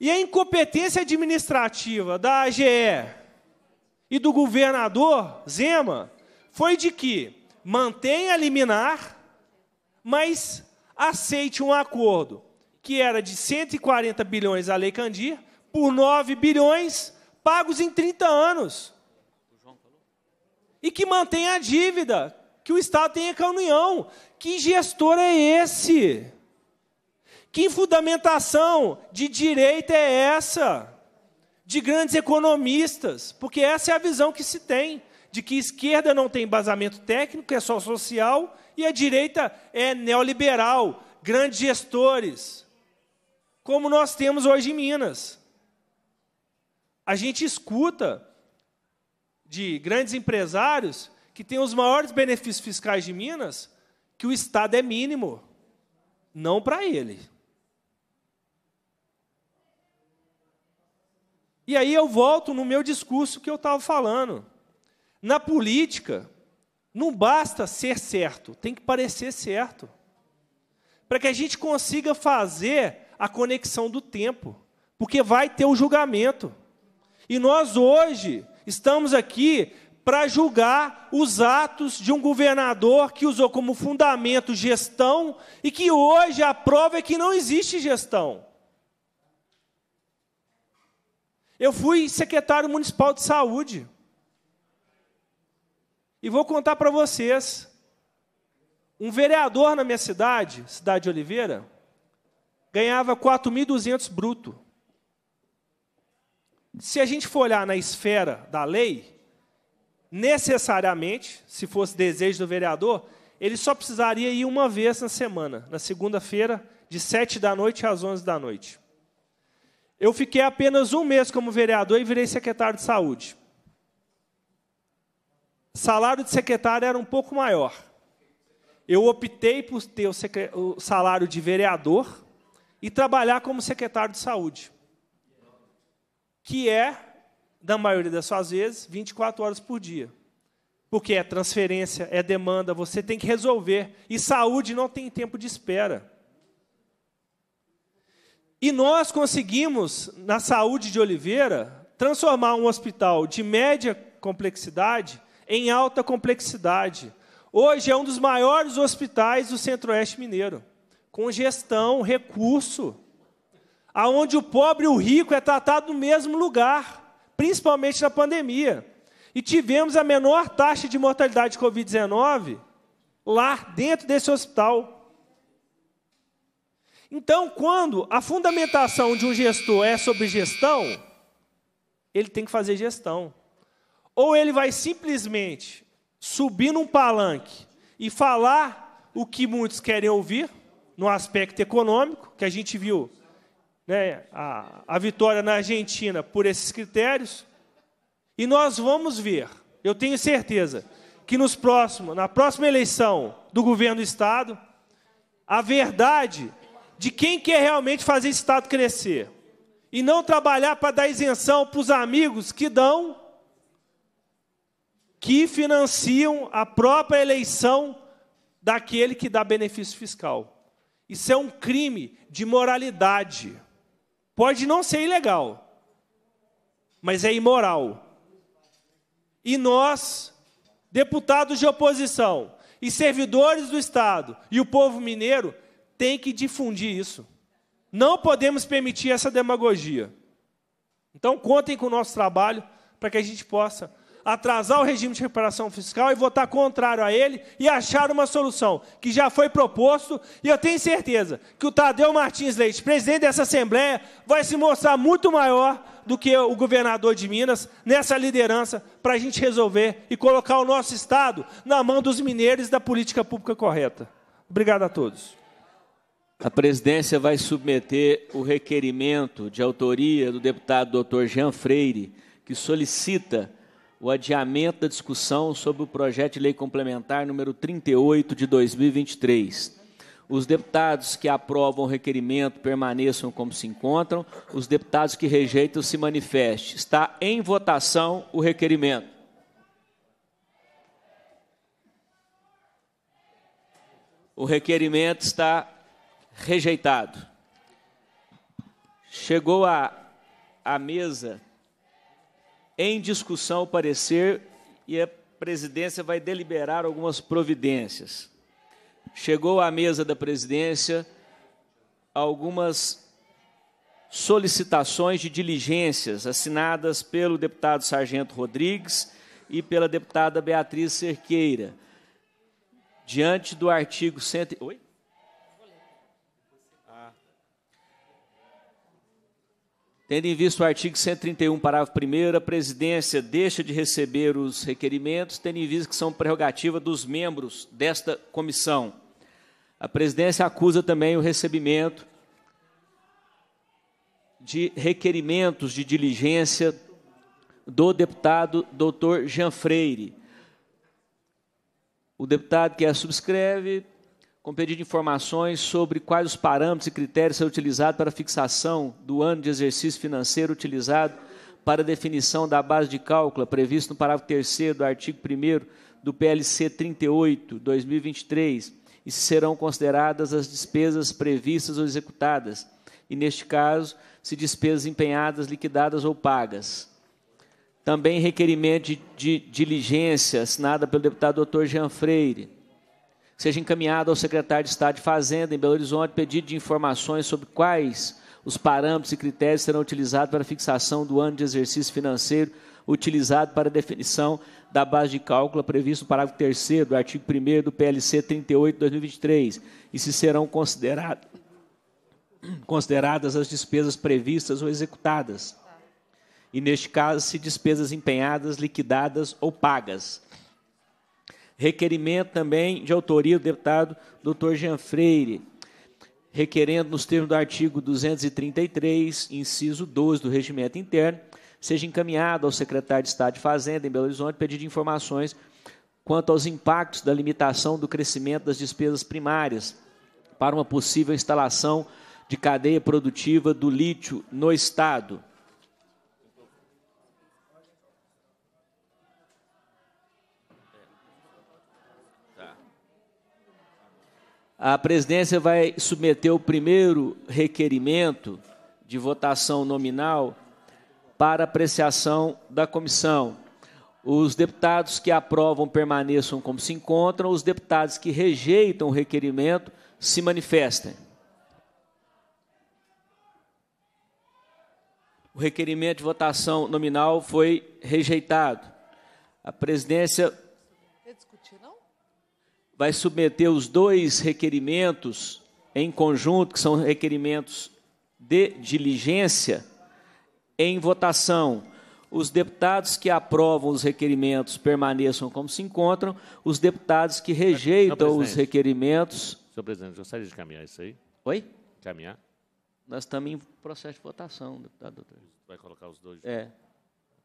E a incompetência administrativa da AGE e do governador Zema foi de que mantenha liminar, mas aceite um acordo que era de 140 bilhões a Lei Candir por 9 bilhões pagos em 30 anos. E que mantém a dívida que o Estado tem com a União. Que gestor é esse? Que fundamentação de direita é essa? De grandes economistas, porque essa é a visão que se tem, de que a esquerda não tem embasamento técnico, é só social, e a direita é neoliberal, grandes gestores, como nós temos hoje em Minas. A gente escuta de grandes empresários que têm os maiores benefícios fiscais de Minas, que o Estado é mínimo, não para ele. E aí eu volto no meu discurso que eu estava falando. Na política, não basta ser certo, tem que parecer certo. Para que a gente consiga fazer a conexão do tempo, porque vai ter o julgamento. E nós hoje estamos aqui para julgar os atos de um governador que usou como fundamento gestão e que hoje a prova é que não existe gestão. Eu fui secretário municipal de saúde. E vou contar para vocês. Um vereador na minha cidade, cidade de Oliveira, ganhava 4.200 bruto. Se a gente for olhar na esfera da lei, necessariamente, se fosse desejo do vereador, ele só precisaria ir uma vez na semana, na segunda-feira, de 7 da noite às 11 da noite. Eu fiquei apenas um mês como vereador e virei secretário de saúde. Salário de secretário era um pouco maior. Eu optei por ter o, o salário de vereador e trabalhar como secretário de saúde, que é, na maioria das suas vezes, 24 horas por dia. Porque é transferência, é demanda, você tem que resolver. E saúde não tem tempo de espera. E nós conseguimos, na saúde de Oliveira, transformar um hospital de média complexidade em alta complexidade. Hoje é um dos maiores hospitais do Centro-Oeste Mineiro, com gestão, recurso, aonde o pobre e o rico é tratado no mesmo lugar, principalmente na pandemia. E tivemos a menor taxa de mortalidade de Covid-19 lá dentro desse hospital. Então, quando a fundamentação de um gestor é sobre gestão, ele tem que fazer gestão. Ou ele vai simplesmente subir num palanque e falar o que muitos querem ouvir, no aspecto econômico, que a gente viu né, a, a vitória na Argentina por esses critérios. E nós vamos ver, eu tenho certeza, que nos próximos, na próxima eleição do governo do Estado, a verdade de quem quer realmente fazer esse Estado crescer. E não trabalhar para dar isenção para os amigos que dão, que financiam a própria eleição daquele que dá benefício fiscal. Isso é um crime de moralidade. Pode não ser ilegal, mas é imoral. E nós, deputados de oposição e servidores do Estado e o povo mineiro, tem que difundir isso. Não podemos permitir essa demagogia. Então, contem com o nosso trabalho para que a gente possa atrasar o regime de reparação fiscal e votar contrário a ele e achar uma solução que já foi proposto e eu tenho certeza que o Tadeu Martins Leite, presidente dessa Assembleia, vai se mostrar muito maior do que o governador de Minas nessa liderança para a gente resolver e colocar o nosso Estado na mão dos mineiros da política pública correta. Obrigado a todos. A presidência vai submeter o requerimento de autoria do deputado Dr. Jean Freire, que solicita o adiamento da discussão sobre o projeto de lei complementar número 38 de 2023. Os deputados que aprovam o requerimento permaneçam como se encontram, os deputados que rejeitam se manifestem. Está em votação o requerimento. O requerimento está rejeitado. Chegou à, à mesa em discussão o parecer e a presidência vai deliberar algumas providências. Chegou à mesa da presidência algumas solicitações de diligências assinadas pelo deputado Sargento Rodrigues e pela deputada Beatriz Cerqueira. Diante do artigo 108. Tendo em vista o artigo 131, parágrafo 1, a presidência deixa de receber os requerimentos, tendo em vista que são prerrogativa dos membros desta comissão. A presidência acusa também o recebimento de requerimentos de diligência do deputado doutor Jean Freire. O deputado que a subscreve com pedido de informações sobre quais os parâmetros e critérios serão utilizados para fixação do ano de exercício financeiro utilizado para definição da base de cálculo previsto no parágrafo 3 do artigo 1 do PLC 38, 2023, e se serão consideradas as despesas previstas ou executadas, e neste caso, se despesas empenhadas, liquidadas ou pagas. Também requerimento de, de diligência assinada pelo deputado Dr. Jean Freire seja encaminhado ao secretário de Estado de Fazenda em Belo Horizonte pedido de informações sobre quais os parâmetros e critérios serão utilizados para fixação do ano de exercício financeiro utilizado para definição da base de cálculo previsto no parágrafo 3 do artigo 1 do PLC 38/2023 e se serão considerado, consideradas as despesas previstas ou executadas. E neste caso, se despesas empenhadas, liquidadas ou pagas Requerimento também de autoria do deputado Dr. Jean Freire, requerendo, nos termos do artigo 233, inciso 12 do Regimento Interno, seja encaminhado ao secretário de Estado de Fazenda em Belo Horizonte pedido de informações quanto aos impactos da limitação do crescimento das despesas primárias para uma possível instalação de cadeia produtiva do lítio no Estado. a presidência vai submeter o primeiro requerimento de votação nominal para apreciação da comissão. Os deputados que aprovam permaneçam como se encontram, os deputados que rejeitam o requerimento se manifestem. O requerimento de votação nominal foi rejeitado. A presidência vai submeter os dois requerimentos em conjunto, que são requerimentos de diligência, em votação. Os deputados que aprovam os requerimentos permaneçam como se encontram, os deputados que rejeitam os requerimentos. Senhor presidente, gostaria de caminhar isso aí? Oi? Caminhar? Nós estamos em processo de votação, deputado. Vai colocar os dois? É.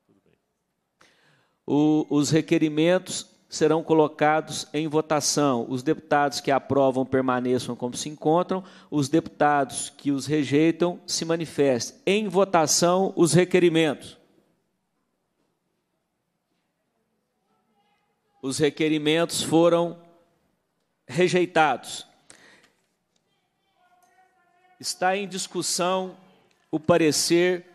Tudo bem. O, os requerimentos serão colocados em votação. Os deputados que aprovam permaneçam como se encontram, os deputados que os rejeitam se manifestem. Em votação, os requerimentos. Os requerimentos foram rejeitados. Está em discussão o parecer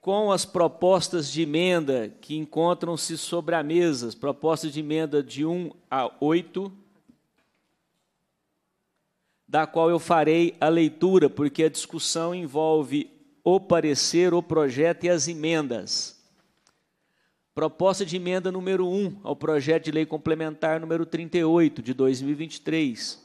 com as propostas de emenda que encontram-se sobre a mesa, propostas de emenda de 1 a 8, da qual eu farei a leitura, porque a discussão envolve o parecer, o projeto e as emendas. Proposta de emenda número 1 ao projeto de lei complementar número 38 de 2023.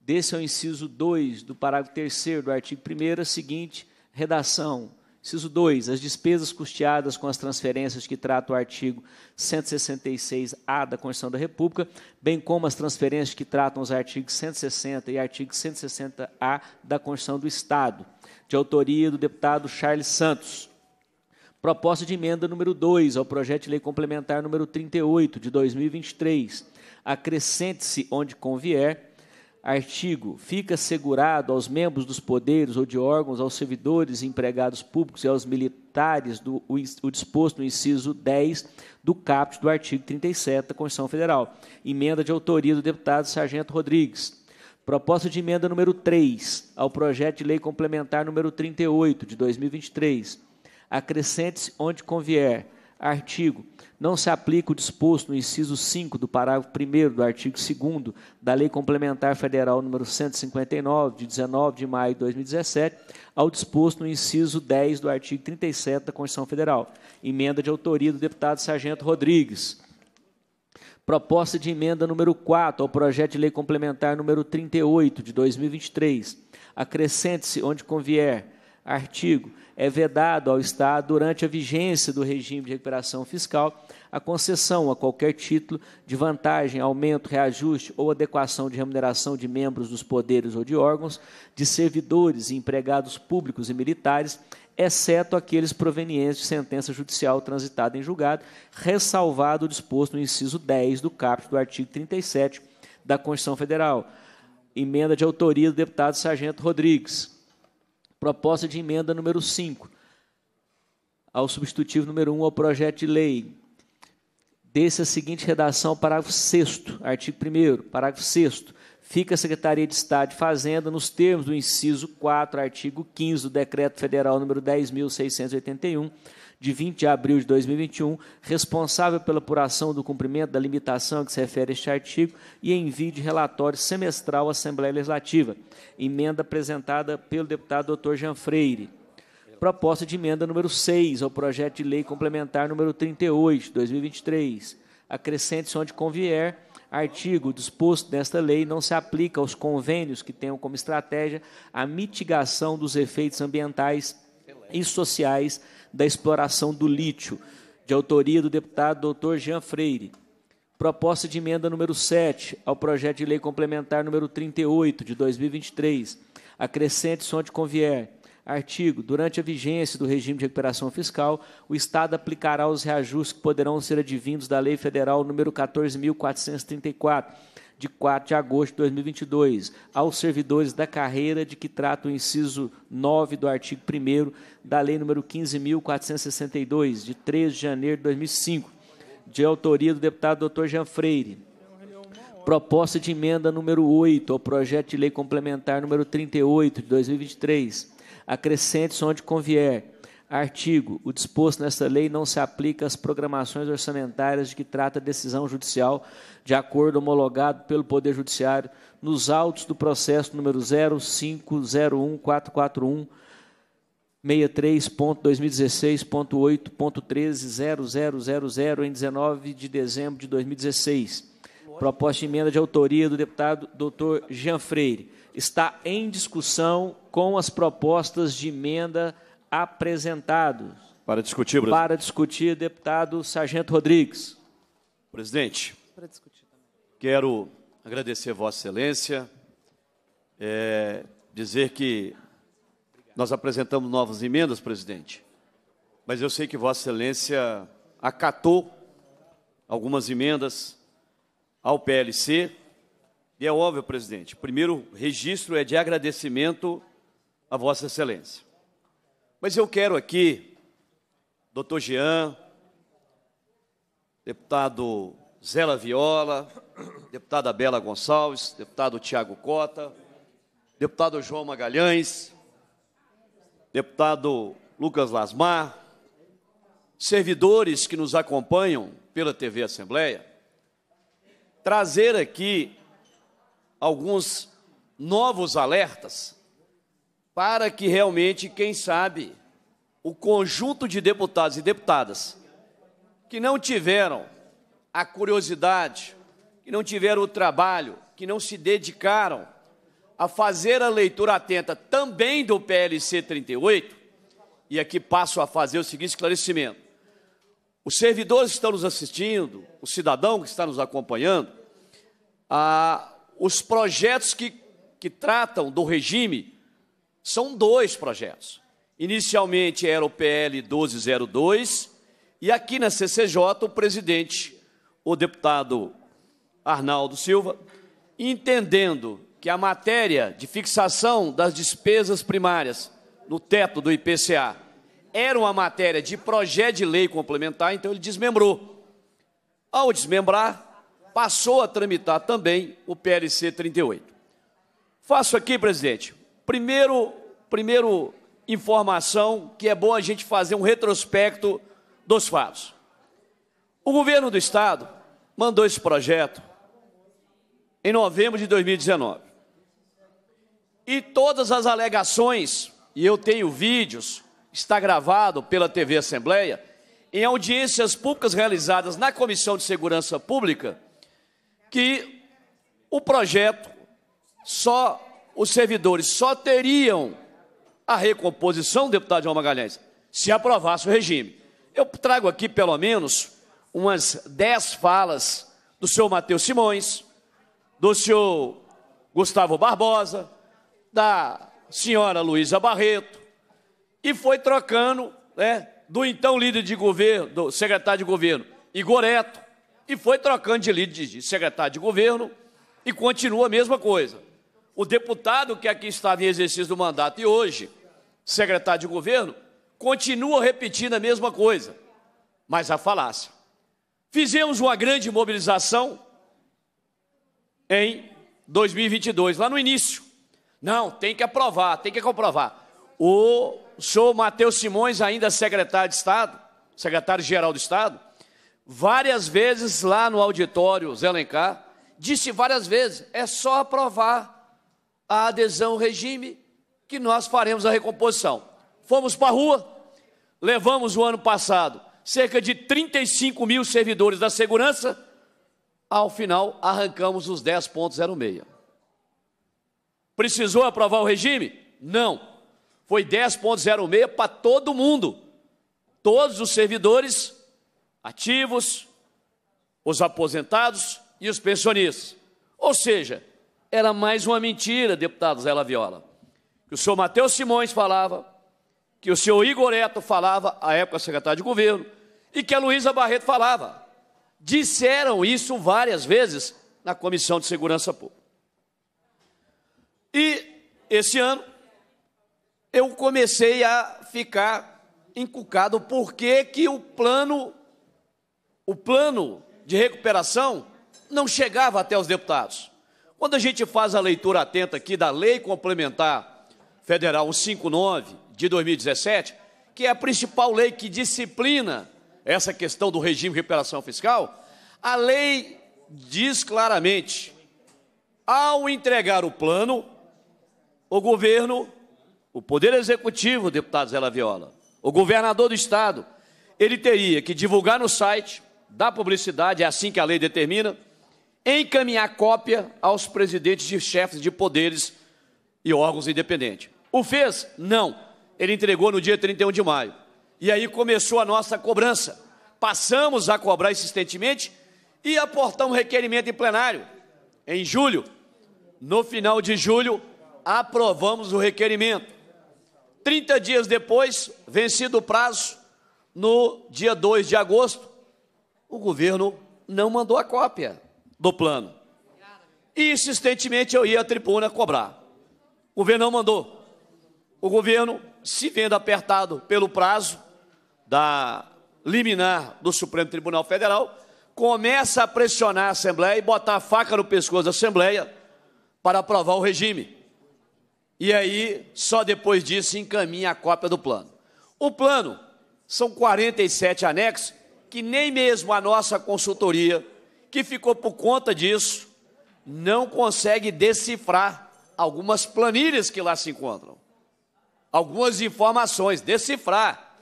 Desse é o inciso 2 do parágrafo 3 do artigo 1 seguinte, redação Inciso 2. As despesas custeadas com as transferências que trata o artigo 166-A da Constituição da República, bem como as transferências que tratam os artigos 160 e artigo 160-A da Constituição do Estado, de autoria do deputado Charles Santos. Proposta de emenda número 2 ao projeto de lei complementar número 38 de 2023. Acrescente-se onde convier Artigo: fica assegurado aos membros dos poderes ou de órgãos, aos servidores e empregados públicos e aos militares do, o, o, disposto no inciso 10 do caput do artigo 37 da Constituição Federal. Emenda de autoria do deputado Sargento Rodrigues. Proposta de emenda número 3 ao projeto de lei complementar número 38 de 2023. Acrescente-se onde convier Artigo. Não se aplica o disposto no inciso 5 do parágrafo 1 do artigo 2 da Lei Complementar Federal nº 159, de 19 de maio de 2017, ao disposto no inciso 10 do artigo 37 da Constituição Federal. Emenda de autoria do deputado Sargento Rodrigues. Proposta de emenda número 4 ao projeto de lei complementar número 38 de 2023. Acrescente-se onde convier. Artigo é vedado ao Estado, durante a vigência do regime de recuperação fiscal, a concessão a qualquer título de vantagem, aumento, reajuste ou adequação de remuneração de membros dos poderes ou de órgãos, de servidores e empregados públicos e militares, exceto aqueles provenientes de sentença judicial transitada em julgado, ressalvado o disposto no inciso 10 do caput do artigo 37 da Constituição Federal. Emenda de autoria do deputado Sargento Rodrigues. Proposta de emenda número 5 ao substitutivo número 1 ao projeto de lei. Desse a seguinte redação, parágrafo 6 artigo 1 parágrafo 6 Fica a Secretaria de Estado de Fazenda nos termos do inciso 4, artigo 15 do Decreto Federal número 10.681, de 20 de abril de 2021, responsável pela apuração do cumprimento da limitação a que se refere este artigo e envio de relatório semestral à Assembleia Legislativa. Emenda apresentada pelo deputado Dr. Jean Freire. Proposta de emenda número 6 ao projeto de lei complementar número 38 de 2023. Acrescente-se onde convier artigo disposto nesta lei não se aplica aos convênios que tenham como estratégia a mitigação dos efeitos ambientais e sociais da exploração do lítio, de autoria do deputado doutor Jean Freire. Proposta de emenda número 7 ao projeto de lei complementar número 38 de 2023, acrescente som de convier. Artigo. Durante a vigência do regime de recuperação fiscal, o Estado aplicará os reajustes que poderão ser advindos da Lei Federal número 14.434 de 4 de agosto de 2022, aos servidores da carreira de que trata o inciso 9 do artigo 1 da Lei nº 15.462, de 3 de janeiro de 2005, de autoria do deputado Dr. Jean Freire. Proposta de emenda número 8 ao projeto de lei complementar número 38 de 2023. Acrescente-se onde convier Artigo: O disposto nesta lei não se aplica às programações orçamentárias de que trata a decisão judicial de acordo homologado pelo Poder Judiciário nos autos do processo número 05014441 63.2016.8.13.0000 em 19 de dezembro de 2016. Proposta de emenda de autoria do deputado Dr. Jean Freire. Está em discussão com as propostas de emenda apresentados. Para discutir, Para discutir, deputado Sargento Rodrigues. Presidente, quero agradecer Vossa Excelência, é, dizer que nós apresentamos novas emendas, presidente, mas eu sei que Vossa Excelência acatou algumas emendas ao PLC. E é óbvio, presidente, primeiro registro é de agradecimento a Vossa Excelência. Mas eu quero aqui, doutor Jean, deputado Zela Viola, deputada Bela Gonçalves, deputado Tiago Cota, deputado João Magalhães, deputado Lucas Lasmar, servidores que nos acompanham pela TV Assembleia, trazer aqui alguns novos alertas para que realmente, quem sabe, o conjunto de deputados e deputadas que não tiveram a curiosidade, que não tiveram o trabalho, que não se dedicaram a fazer a leitura atenta também do PLC 38, e aqui passo a fazer o seguinte esclarecimento. Os servidores que estão nos assistindo, o cidadão que está nos acompanhando, ah, os projetos que, que tratam do regime são dois projetos. Inicialmente era o PL 1202 e aqui na CCJ o presidente, o deputado Arnaldo Silva, entendendo que a matéria de fixação das despesas primárias no teto do IPCA era uma matéria de projeto de lei complementar, então ele desmembrou. Ao desmembrar, passou a tramitar também o PLC 38. Faço aqui, presidente, Primeiro, primeiro informação que é bom a gente fazer um retrospecto dos fatos. O governo do estado mandou esse projeto em novembro de 2019. E todas as alegações, e eu tenho vídeos, está gravado pela TV Assembleia, em audiências públicas realizadas na Comissão de Segurança Pública, que o projeto só os servidores só teriam a recomposição, deputado João Magalhães, se aprovasse o regime. Eu trago aqui, pelo menos, umas dez falas do senhor Matheus Simões, do senhor Gustavo Barbosa, da senhora Luísa Barreto, e foi trocando né, do então líder de governo, do secretário de governo, Igor Eto, e foi trocando de líder de secretário de governo, e continua a mesma coisa o deputado que aqui estava em exercício do mandato e hoje secretário de governo continua repetindo a mesma coisa, mas a falácia. Fizemos uma grande mobilização em 2022, lá no início. Não, tem que aprovar, tem que comprovar. O senhor Matheus Simões, ainda secretário de Estado, secretário-geral do Estado, várias vezes lá no auditório Zé disse várias vezes, é só aprovar a adesão ao regime, que nós faremos a recomposição. Fomos para a rua, levamos o ano passado cerca de 35 mil servidores da segurança, ao final arrancamos os 10,06. Precisou aprovar o regime? Não. Foi 10,06 para todo mundo. Todos os servidores ativos, os aposentados e os pensionistas. Ou seja, era mais uma mentira, deputado Zé Laviola. Que o senhor Matheus Simões falava, que o senhor Igor Eto falava, à época secretário de governo, e que a Luísa Barreto falava. Disseram isso várias vezes na Comissão de Segurança Pública. E esse ano eu comecei a ficar encucado por que, que o plano o plano de recuperação não chegava até os deputados. Quando a gente faz a leitura atenta aqui da Lei Complementar Federal 159 de 2017, que é a principal lei que disciplina essa questão do regime de recuperação fiscal, a lei diz claramente: ao entregar o plano, o governo, o Poder Executivo, deputado Zé Viola, o governador do Estado, ele teria que divulgar no site, dar publicidade, é assim que a lei determina, encaminhar cópia aos presidentes e chefes de poderes e órgãos independentes. O fez? Não. Ele entregou no dia 31 de maio. E aí começou a nossa cobrança. Passamos a cobrar insistentemente e aportar um requerimento em plenário. Em julho, no final de julho, aprovamos o requerimento. 30 dias depois, vencido o prazo, no dia 2 de agosto, o governo não mandou a cópia do plano. insistentemente eu ia à tribuna cobrar. O governo não mandou. O governo, se vendo apertado pelo prazo da liminar do Supremo Tribunal Federal, começa a pressionar a Assembleia e botar a faca no pescoço da Assembleia para aprovar o regime. E aí, só depois disso, encaminha a cópia do plano. O plano são 47 anexos que nem mesmo a nossa consultoria que ficou por conta disso não consegue decifrar algumas planilhas que lá se encontram, algumas informações, decifrar.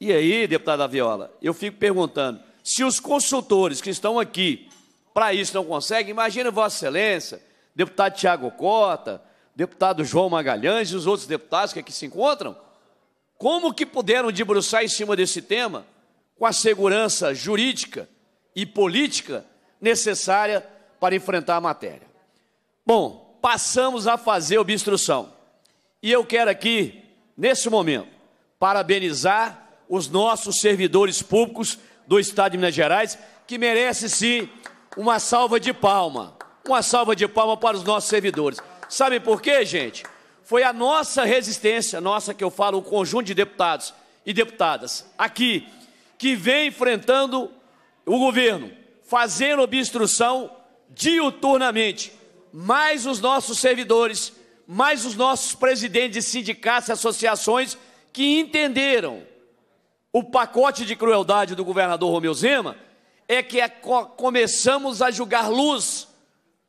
E aí, deputada Viola, eu fico perguntando: se os consultores que estão aqui para isso não conseguem, imagina Vossa Excelência, deputado Tiago Cota, deputado João Magalhães e os outros deputados que aqui se encontram, como que puderam debruçar em cima desse tema com a segurança jurídica? e política necessária para enfrentar a matéria. Bom, passamos a fazer obstrução. E eu quero aqui, nesse momento, parabenizar os nossos servidores públicos do Estado de Minas Gerais, que merece sim uma salva de palma. Uma salva de palma para os nossos servidores. Sabe por quê, gente? Foi a nossa resistência, nossa que eu falo, o conjunto de deputados e deputadas aqui, que vem enfrentando o governo fazendo obstrução diuturnamente, mais os nossos servidores, mais os nossos presidentes de sindicatos e associações que entenderam o pacote de crueldade do governador Romeu Zema, é que é começamos a julgar luz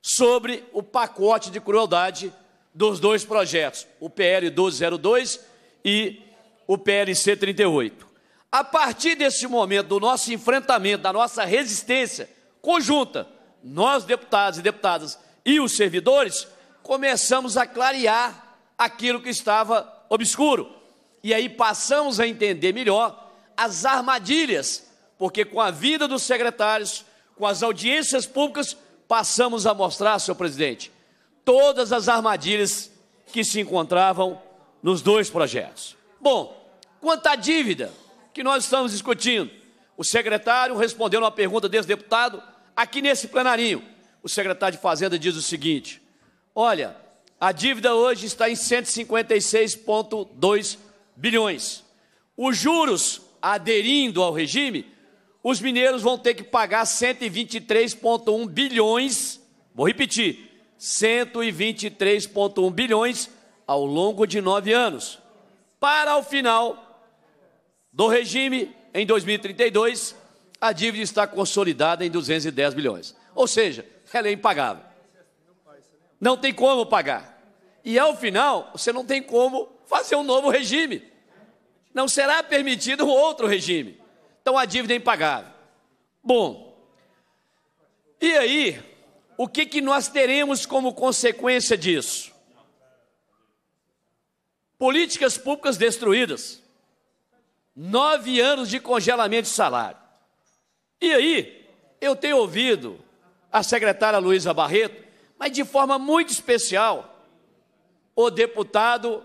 sobre o pacote de crueldade dos dois projetos, o PL 1202 e o PLC 38. A partir desse momento, do nosso enfrentamento, da nossa resistência conjunta, nós, deputados e deputadas e os servidores, começamos a clarear aquilo que estava obscuro. E aí passamos a entender melhor as armadilhas, porque com a vida dos secretários, com as audiências públicas, passamos a mostrar, senhor presidente, todas as armadilhas que se encontravam nos dois projetos. Bom, quanto à dívida, que nós estamos discutindo. O secretário respondeu uma pergunta desse deputado aqui nesse plenarinho. O secretário de Fazenda diz o seguinte: Olha, a dívida hoje está em 156,2 bilhões. Os juros aderindo ao regime, os mineiros vão ter que pagar 123,1 bilhões. Vou repetir: 123,1 bilhões ao longo de nove anos, para ao final do regime, em 2032, a dívida está consolidada em 210 bilhões. Ou seja, ela é impagável. Não tem como pagar. E ao final, você não tem como fazer um novo regime. Não será permitido um outro regime. Então a dívida é impagável. Bom, e aí, o que, que nós teremos como consequência disso? Políticas públicas destruídas nove anos de congelamento de salário. E aí, eu tenho ouvido a secretária Luísa Barreto, mas de forma muito especial, o deputado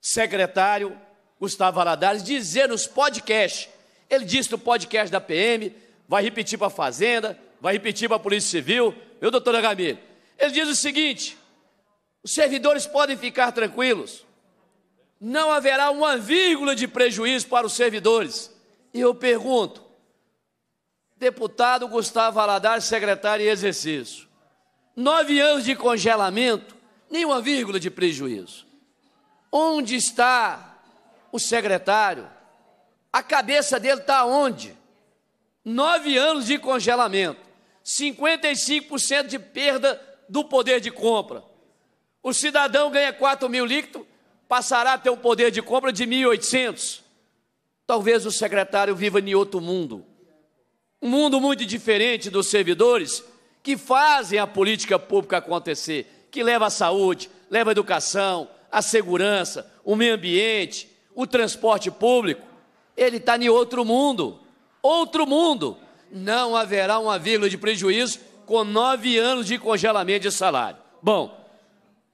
secretário Gustavo Aladares dizer nos podcasts. Ele disse no podcast da PM, vai repetir para a Fazenda, vai repetir para a Polícia Civil, viu, doutora Gamilho? Ele diz o seguinte: os servidores podem ficar tranquilos, não haverá uma vírgula de prejuízo para os servidores. E eu pergunto, deputado Gustavo Valadares, secretário em exercício, nove anos de congelamento, nenhuma vírgula de prejuízo. Onde está o secretário? A cabeça dele está onde? Nove anos de congelamento, 55% de perda do poder de compra. O cidadão ganha 4 mil líquidos, passará a ter um poder de compra de 1.800. Talvez o secretário viva em outro mundo. Um mundo muito diferente dos servidores que fazem a política pública acontecer, que leva a saúde, leva a educação, a segurança, o meio ambiente, o transporte público. Ele está em outro mundo. Outro mundo. Não haverá uma vírgula de prejuízo com nove anos de congelamento de salário. Bom,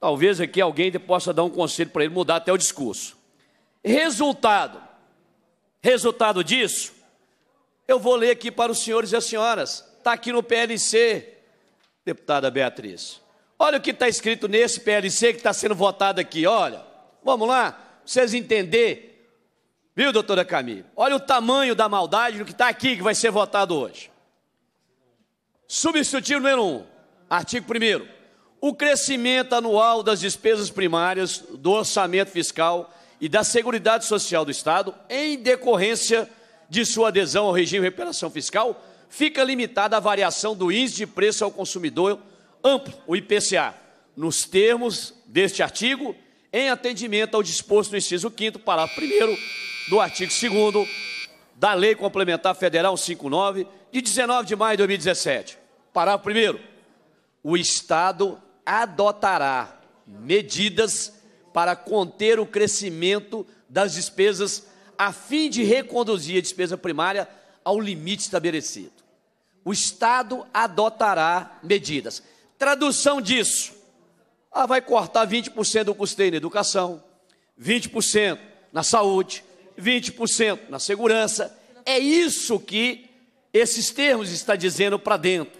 Talvez aqui alguém possa dar um conselho para ele mudar até o discurso. Resultado. Resultado disso, eu vou ler aqui para os senhores e as senhoras. Está aqui no PLC, deputada Beatriz. Olha o que está escrito nesse PLC que está sendo votado aqui. Olha, vamos lá, vocês entenderem. Viu, doutora Camila? Olha o tamanho da maldade do que está aqui que vai ser votado hoje. Substitutivo número 1, um, artigo 1 o crescimento anual das despesas primárias, do orçamento fiscal e da Seguridade Social do Estado, em decorrência de sua adesão ao regime de recuperação fiscal, fica limitada à variação do índice de preço ao consumidor amplo, o IPCA, nos termos deste artigo, em atendimento ao disposto no inciso 5º, parágrafo 1 do artigo 2 da Lei Complementar Federal 59, de 19 de maio de 2017. Parágrafo 1 O Estado adotará medidas para conter o crescimento das despesas a fim de reconduzir a despesa primária ao limite estabelecido. O Estado adotará medidas. Tradução disso: ah, vai cortar 20% do custeio na educação, 20% na saúde, 20% na segurança. É isso que esses termos está dizendo para dentro.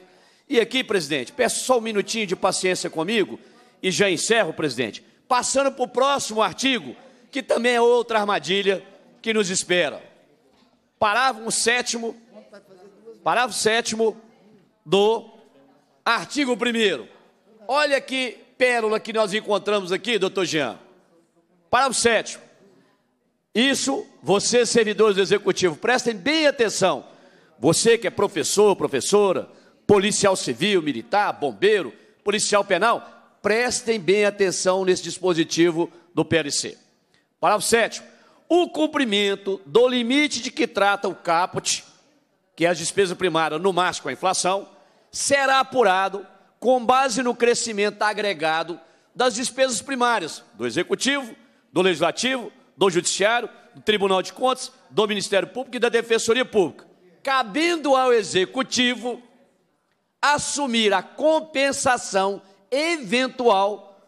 E aqui, presidente, peço só um minutinho de paciência comigo e já encerro, presidente. Passando para o próximo artigo, que também é outra armadilha que nos espera. Parágrafo 7 parágrafo 7 do artigo 1 Olha que pérola que nós encontramos aqui, doutor Jean. Parágrafo 7 Isso, vocês servidores do executivo, prestem bem atenção. Você que é professor, professora, policial civil, militar, bombeiro, policial penal, prestem bem atenção nesse dispositivo do PLC. Parágrafo 7. O cumprimento do limite de que trata o caput, que é a despesa primária no máximo com a inflação, será apurado com base no crescimento agregado das despesas primárias do Executivo, do Legislativo, do Judiciário, do Tribunal de Contas, do Ministério Público e da Defensoria Pública, cabendo ao Executivo assumir a compensação eventual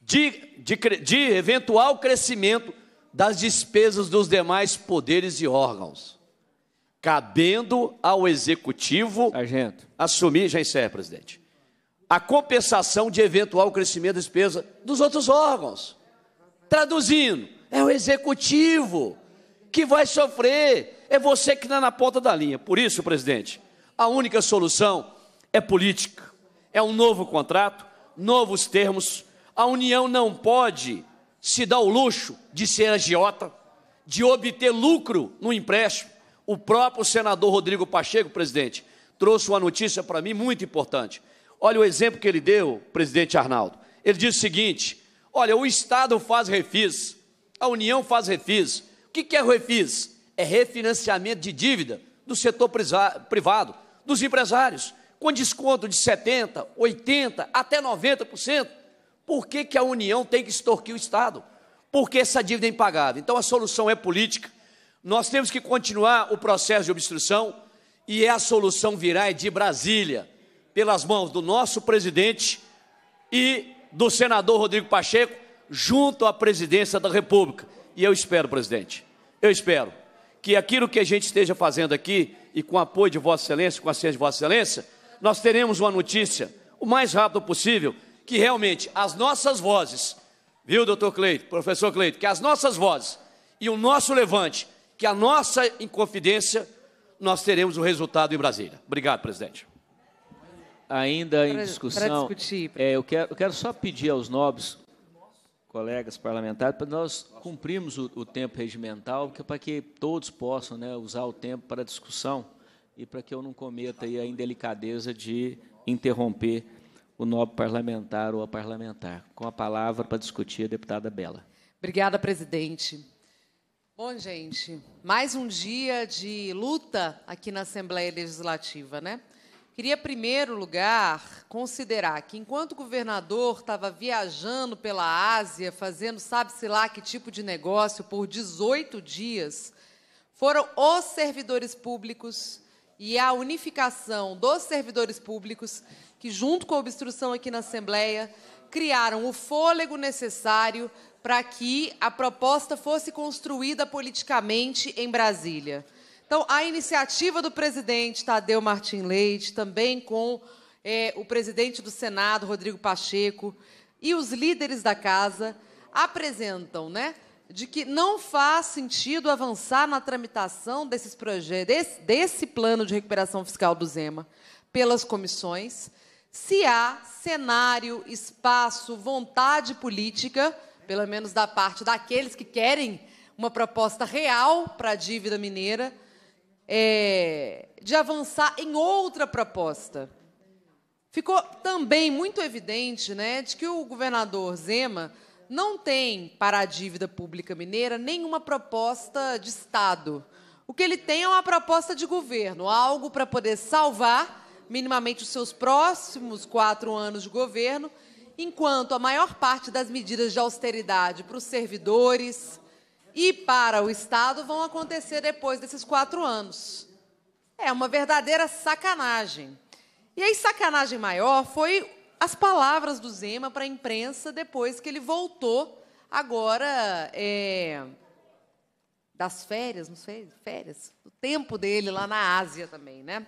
de, de, de eventual crescimento das despesas dos demais poderes e órgãos, cabendo ao executivo Sargento. assumir, já encerra, presidente, a compensação de eventual crescimento da despesa dos outros órgãos. Traduzindo, é o executivo que vai sofrer, é você que está na ponta da linha. Por isso, presidente, a única solução é política. É um novo contrato, novos termos. A União não pode se dar o luxo de ser agiota, de obter lucro no empréstimo. O próprio senador Rodrigo Pacheco, presidente, trouxe uma notícia para mim muito importante. Olha o exemplo que ele deu, presidente Arnaldo. Ele disse o seguinte: olha, o Estado faz refis, a União faz refis. O que é refis? É refinanciamento de dívida do setor privado dos empresários, com desconto de 70%, 80%, até 90%. Por que, que a União tem que extorquir o Estado? Porque essa dívida é impagável. Então a solução é política. Nós temos que continuar o processo de obstrução e é a solução virá é de Brasília, pelas mãos do nosso presidente e do senador Rodrigo Pacheco, junto à presidência da República. E eu espero, presidente, eu espero que aquilo que a gente esteja fazendo aqui e com o apoio de Vossa Excelência, com a ciência de Vossa Excelência, nós teremos uma notícia, o mais rápido possível, que realmente as nossas vozes, viu, doutor Cleito, professor Cleito, que as nossas vozes e o nosso levante, que a nossa inconfidência, nós teremos o resultado em Brasília. Obrigado, presidente. Ainda em discussão, pra discutir, pra... É, eu, quero, eu quero só pedir aos nobres colegas parlamentares, para nós cumprimos o, o tempo regimental, que é para que todos possam né, usar o tempo para discussão e para que eu não cometa aí a indelicadeza de interromper o nobre parlamentar ou a parlamentar. Com a palavra para discutir a deputada Bela. Obrigada, presidente. Bom, gente, mais um dia de luta aqui na Assembleia Legislativa, né? Queria, em primeiro lugar, considerar que, enquanto o governador estava viajando pela Ásia, fazendo sabe-se lá que tipo de negócio, por 18 dias, foram os servidores públicos e a unificação dos servidores públicos que, junto com a obstrução aqui na Assembleia, criaram o fôlego necessário para que a proposta fosse construída politicamente em Brasília. Então, a iniciativa do presidente Tadeu Martin Leite, também com é, o presidente do Senado, Rodrigo Pacheco, e os líderes da casa apresentam, né? De que não faz sentido avançar na tramitação desses projetos, desse, desse plano de recuperação fiscal do Zema, pelas comissões, se há cenário, espaço, vontade política, pelo menos da parte daqueles que querem uma proposta real para a dívida mineira, é, de avançar em outra proposta. Ficou também muito evidente né, de que o governador Zema não tem para a dívida pública mineira nenhuma proposta de Estado. O que ele tem é uma proposta de governo, algo para poder salvar minimamente os seus próximos quatro anos de governo, enquanto a maior parte das medidas de austeridade para os servidores, e para o Estado vão acontecer depois desses quatro anos. É uma verdadeira sacanagem. E aí, sacanagem maior foi as palavras do Zema para a imprensa depois que ele voltou, agora é, das férias, não sei, férias, do tempo dele lá na Ásia também, né?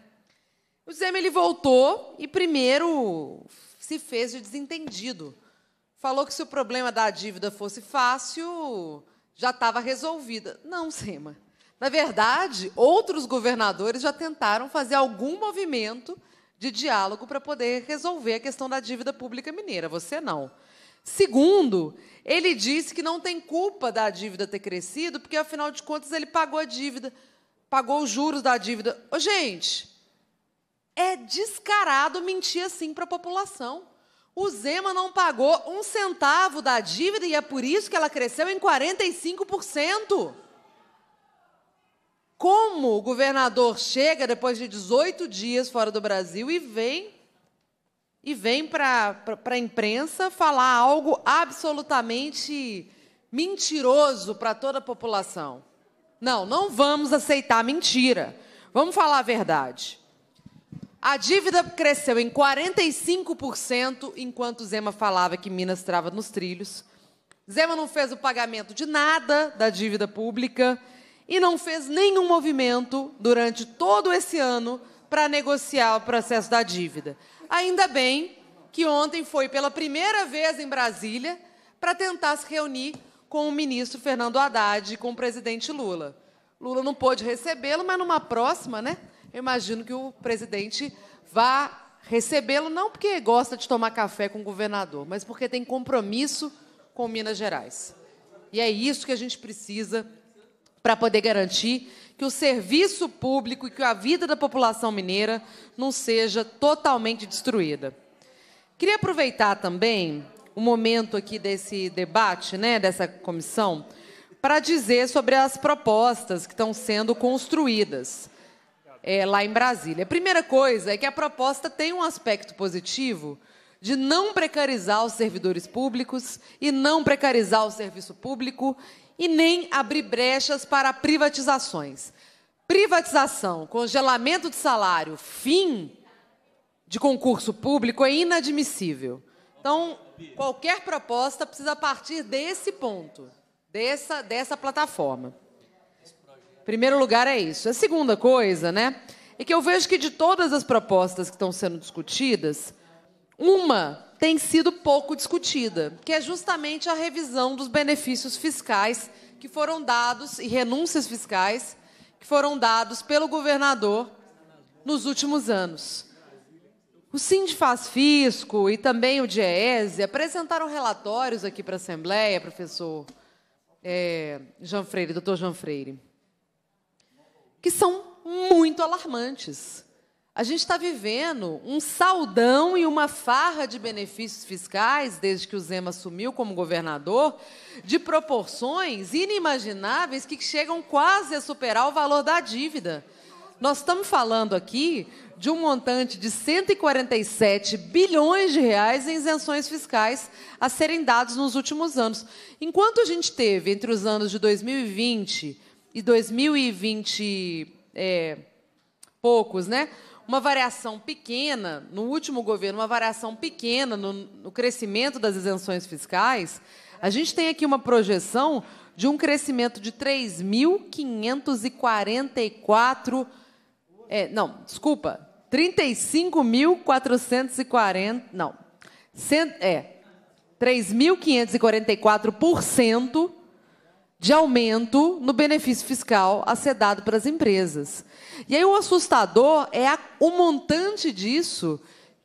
O Zema ele voltou e primeiro se fez de desentendido. Falou que se o problema da dívida fosse fácil, já estava resolvida. Não, Sema. Na verdade, outros governadores já tentaram fazer algum movimento de diálogo para poder resolver a questão da dívida pública mineira. Você não. Segundo, ele disse que não tem culpa da dívida ter crescido, porque afinal de contas ele pagou a dívida, pagou os juros da dívida. Ô, gente, é descarado mentir assim para a população. O Zema não pagou um centavo da dívida e é por isso que ela cresceu em 45%. Como o governador chega depois de 18 dias fora do Brasil e vem e vem para a imprensa falar algo absolutamente mentiroso para toda a população? Não, não vamos aceitar mentira. Vamos falar a verdade. A dívida cresceu em 45% enquanto Zema falava que Minas trava nos trilhos. Zema não fez o pagamento de nada da dívida pública e não fez nenhum movimento durante todo esse ano para negociar o processo da dívida. Ainda bem que ontem foi pela primeira vez em Brasília para tentar se reunir com o ministro Fernando Haddad e com o presidente Lula. Lula não pôde recebê-lo, mas numa próxima, né? Eu imagino que o presidente vá recebê-lo não porque gosta de tomar café com o governador, mas porque tem compromisso com Minas Gerais. E é isso que a gente precisa para poder garantir que o serviço público e que a vida da população mineira não seja totalmente destruída. Queria aproveitar também o momento aqui desse debate, né, dessa comissão, para dizer sobre as propostas que estão sendo construídas é, lá em Brasília. A primeira coisa é que a proposta tem um aspecto positivo de não precarizar os servidores públicos e não precarizar o serviço público e nem abrir brechas para privatizações. Privatização, congelamento de salário, fim de concurso público é inadmissível. Então, qualquer proposta precisa partir desse ponto, dessa, dessa plataforma. Primeiro lugar é isso. A segunda coisa, né, é que eu vejo que de todas as propostas que estão sendo discutidas, uma tem sido pouco discutida, que é justamente a revisão dos benefícios fiscais que foram dados e renúncias fiscais que foram dados pelo governador nos últimos anos. O Sindifaz Fisco e também o DIEESE apresentaram relatórios aqui para a Assembleia, professor é, Jean Freire, doutor Jean Freire que são muito alarmantes. A gente está vivendo um saldão e uma farra de benefícios fiscais, desde que o Zema assumiu como governador, de proporções inimagináveis que chegam quase a superar o valor da dívida. Nós estamos falando aqui de um montante de 147 bilhões de reais em isenções fiscais a serem dados nos últimos anos. Enquanto a gente teve entre os anos de 2020 e 2020 é, poucos, né? Uma variação pequena, no último governo, uma variação pequena no, no crescimento das isenções fiscais, a gente tem aqui uma projeção de um crescimento de 3.544. É, não, desculpa. 35.440. Não. Cent, é. 3.544% de aumento no benefício fiscal a ser dado para as empresas. E aí o assustador é a, o montante disso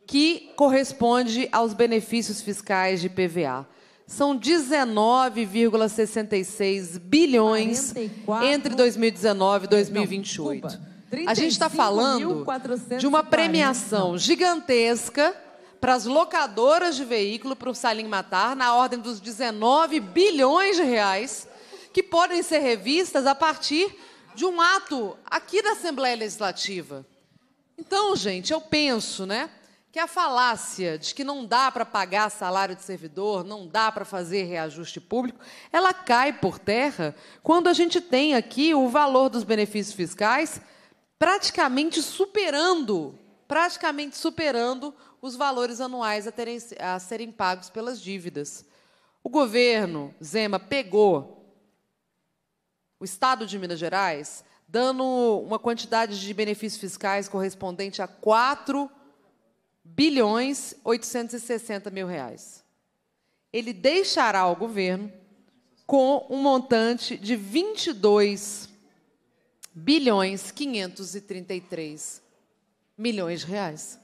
que corresponde aos benefícios fiscais de PVA. São 19,66 bilhões 44, entre 2019 e 2028. Não, desculpa, a gente está falando de uma premiação gigantesca para as locadoras de veículo, para o Salim Matar, na ordem dos 19 bilhões de reais que podem ser revistas a partir de um ato aqui da Assembleia Legislativa. Então, gente, eu penso, né, que a falácia de que não dá para pagar salário de servidor, não dá para fazer reajuste público, ela cai por terra quando a gente tem aqui o valor dos benefícios fiscais praticamente superando, praticamente superando os valores anuais a, terem, a serem pagos pelas dívidas. O governo Zema pegou o Estado de Minas Gerais dando uma quantidade de benefícios fiscais correspondente a 4 bilhões 860 mil reais. Ele deixará o governo com um montante de 22 bilhões 533 milhões de reais.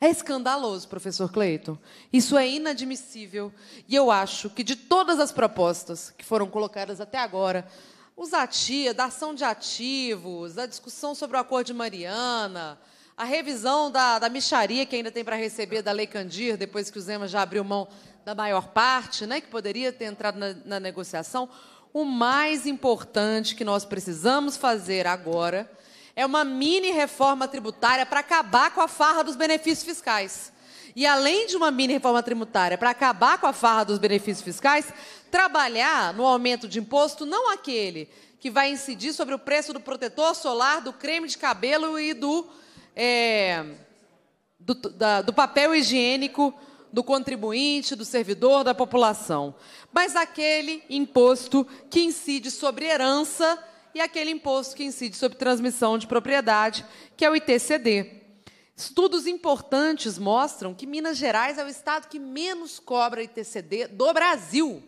É escandaloso, professor Cleiton. Isso é inadmissível. E eu acho que de todas as propostas que foram colocadas até agora, os ati da ação de ativos, a discussão sobre o acordo de Mariana, a revisão da, da micharia que ainda tem para receber da Lei Candir, depois que o Zema já abriu mão da maior parte, né, que poderia ter entrado na, na negociação. O mais importante que nós precisamos fazer agora é uma mini reforma tributária para acabar com a farra dos benefícios fiscais. E além de uma mini reforma tributária para acabar com a farra dos benefícios fiscais, trabalhar no aumento de imposto não aquele que vai incidir sobre o preço do protetor solar, do creme de cabelo e do, é, do, da, do papel higiênico do contribuinte, do servidor, da população, mas aquele imposto que incide sobre herança e aquele imposto que incide sobre transmissão de propriedade, que é o ITCD. Estudos importantes mostram que Minas Gerais é o estado que menos cobra ITCD do Brasil.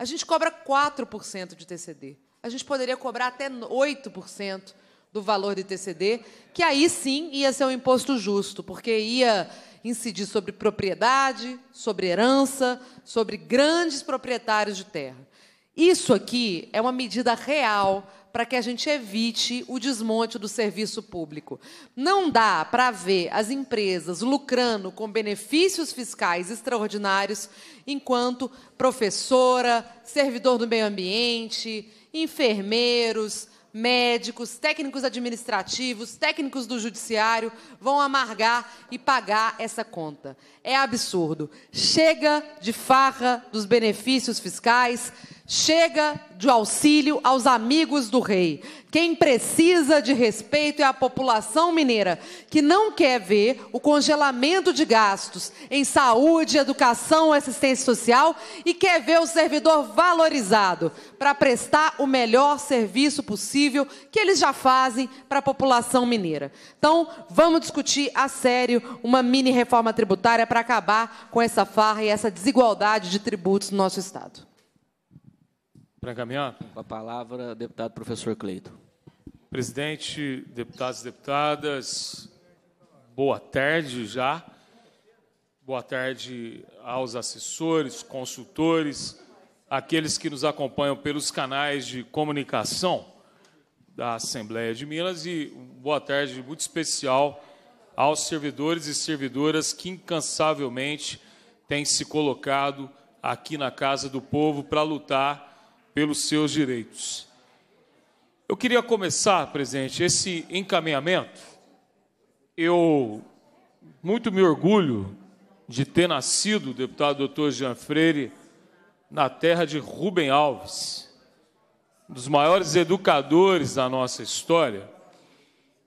A gente cobra 4% de TCD. A gente poderia cobrar até 8% do valor de TCD, que aí sim ia ser um imposto justo, porque ia incidir sobre propriedade, sobre herança, sobre grandes proprietários de terra. Isso aqui é uma medida real para que a gente evite o desmonte do serviço público. Não dá para ver as empresas lucrando com benefícios fiscais extraordinários enquanto professora, servidor do meio ambiente, enfermeiros, médicos, técnicos administrativos, técnicos do judiciário vão amargar e pagar essa conta. É absurdo. Chega de farra dos benefícios fiscais. Chega de auxílio aos amigos do rei. Quem precisa de respeito é a população mineira, que não quer ver o congelamento de gastos em saúde, educação, assistência social e quer ver o servidor valorizado para prestar o melhor serviço possível que eles já fazem para a população mineira. Então, vamos discutir a sério uma mini reforma tributária para acabar com essa farra e essa desigualdade de tributos no nosso Estado. Para encaminhar? Com a palavra, deputado professor Cleito. Presidente, deputados e deputadas, boa tarde já. Boa tarde aos assessores, consultores, aqueles que nos acompanham pelos canais de comunicação da Assembleia de Minas e boa tarde muito especial aos servidores e servidoras que incansavelmente têm se colocado aqui na Casa do Povo para lutar pelos seus direitos. Eu queria começar, presidente, esse encaminhamento. Eu muito me orgulho de ter nascido, deputado doutor Jean Freire, na terra de Rubem Alves, um dos maiores educadores da nossa história.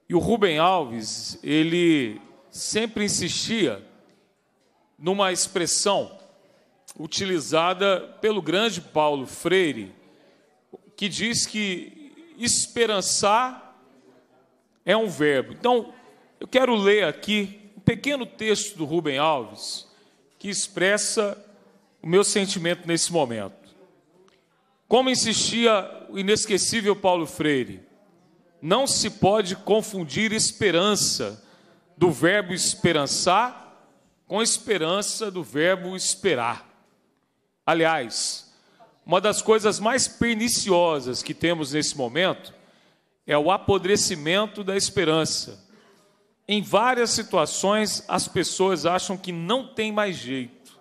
E o Rubem Alves, ele sempre insistia numa expressão utilizada pelo grande Paulo Freire, que diz que esperançar é um verbo. Então, eu quero ler aqui um pequeno texto do Rubem Alves que expressa o meu sentimento nesse momento. Como insistia o inesquecível Paulo Freire, não se pode confundir esperança do verbo esperançar com esperança do verbo esperar. Aliás, uma das coisas mais perniciosas que temos nesse momento é o apodrecimento da esperança. Em várias situações, as pessoas acham que não tem mais jeito,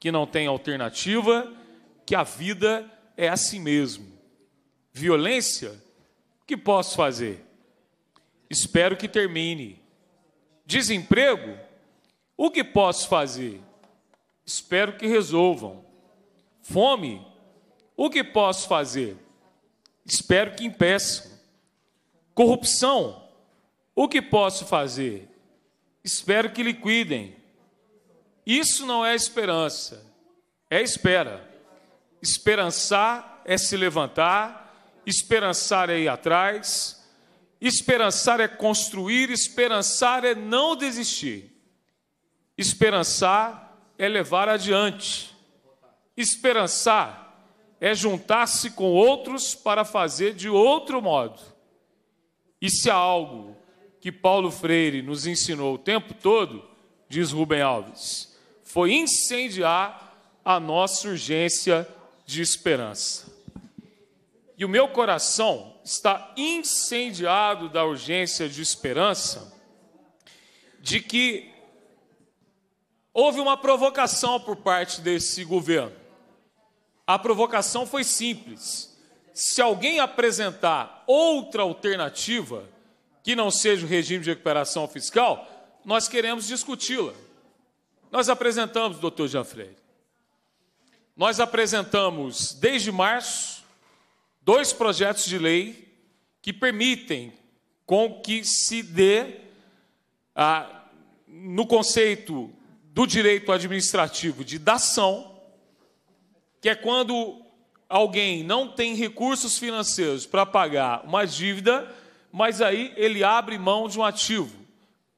que não tem alternativa, que a vida é assim mesmo. Violência? O que posso fazer? Espero que termine. Desemprego? O que posso fazer? Espero que resolvam fome, o que posso fazer? Espero que impeçam. Corrupção, o que posso fazer? Espero que liquidem. Isso não é esperança, é espera. Esperançar é se levantar, esperançar é ir atrás, esperançar é construir, esperançar é não desistir, esperançar é levar adiante. Esperançar é juntar-se com outros para fazer de outro modo. Isso é algo que Paulo Freire nos ensinou o tempo todo, diz Rubem Alves. Foi incendiar a nossa urgência de esperança. E o meu coração está incendiado da urgência de esperança de que houve uma provocação por parte desse governo a provocação foi simples. Se alguém apresentar outra alternativa que não seja o regime de recuperação fiscal, nós queremos discuti-la. Nós apresentamos, doutor Jean Freire. Nós apresentamos, desde março, dois projetos de lei que permitem com que se dê, ah, no conceito do direito administrativo de dação, que é quando alguém não tem recursos financeiros para pagar uma dívida, mas aí ele abre mão de um ativo.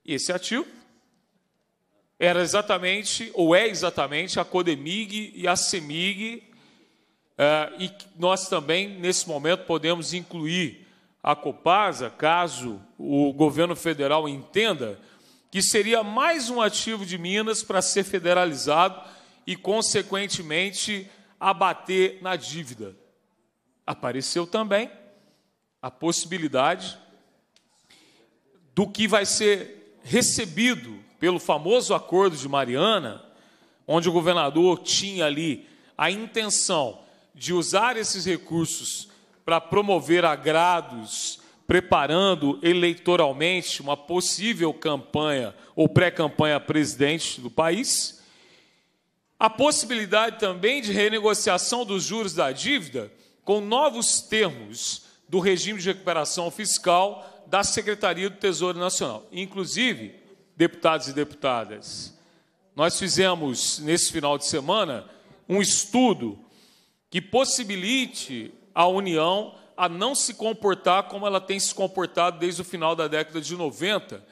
E esse ativo era exatamente, ou é exatamente, a Codemig e a Semig, é, e nós também, nesse momento, podemos incluir a Copasa, caso o governo federal entenda que seria mais um ativo de Minas para ser federalizado e, consequentemente, abater na dívida. Apareceu também a possibilidade do que vai ser recebido pelo famoso acordo de Mariana, onde o governador tinha ali a intenção de usar esses recursos para promover agrados, preparando eleitoralmente uma possível campanha ou pré-campanha presidente do país a possibilidade também de renegociação dos juros da dívida com novos termos do regime de recuperação fiscal da Secretaria do Tesouro Nacional. Inclusive, deputados e deputadas, nós fizemos nesse final de semana um estudo que possibilite a União a não se comportar como ela tem se comportado desde o final da década de 90,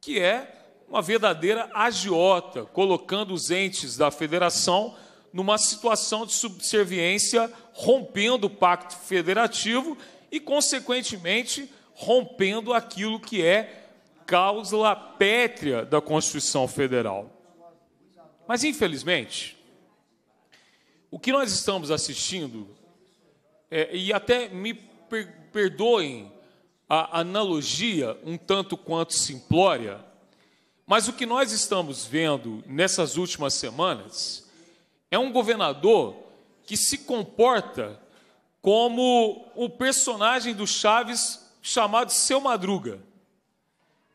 que é uma verdadeira agiota, colocando os entes da federação numa situação de subserviência, rompendo o pacto federativo e, consequentemente, rompendo aquilo que é cláusula pétrea da Constituição Federal. Mas, infelizmente, o que nós estamos assistindo, é, e até me per perdoem a analogia um tanto quanto simplória, mas o que nós estamos vendo nessas últimas semanas é um governador que se comporta como o personagem do Chaves chamado Seu Madruga,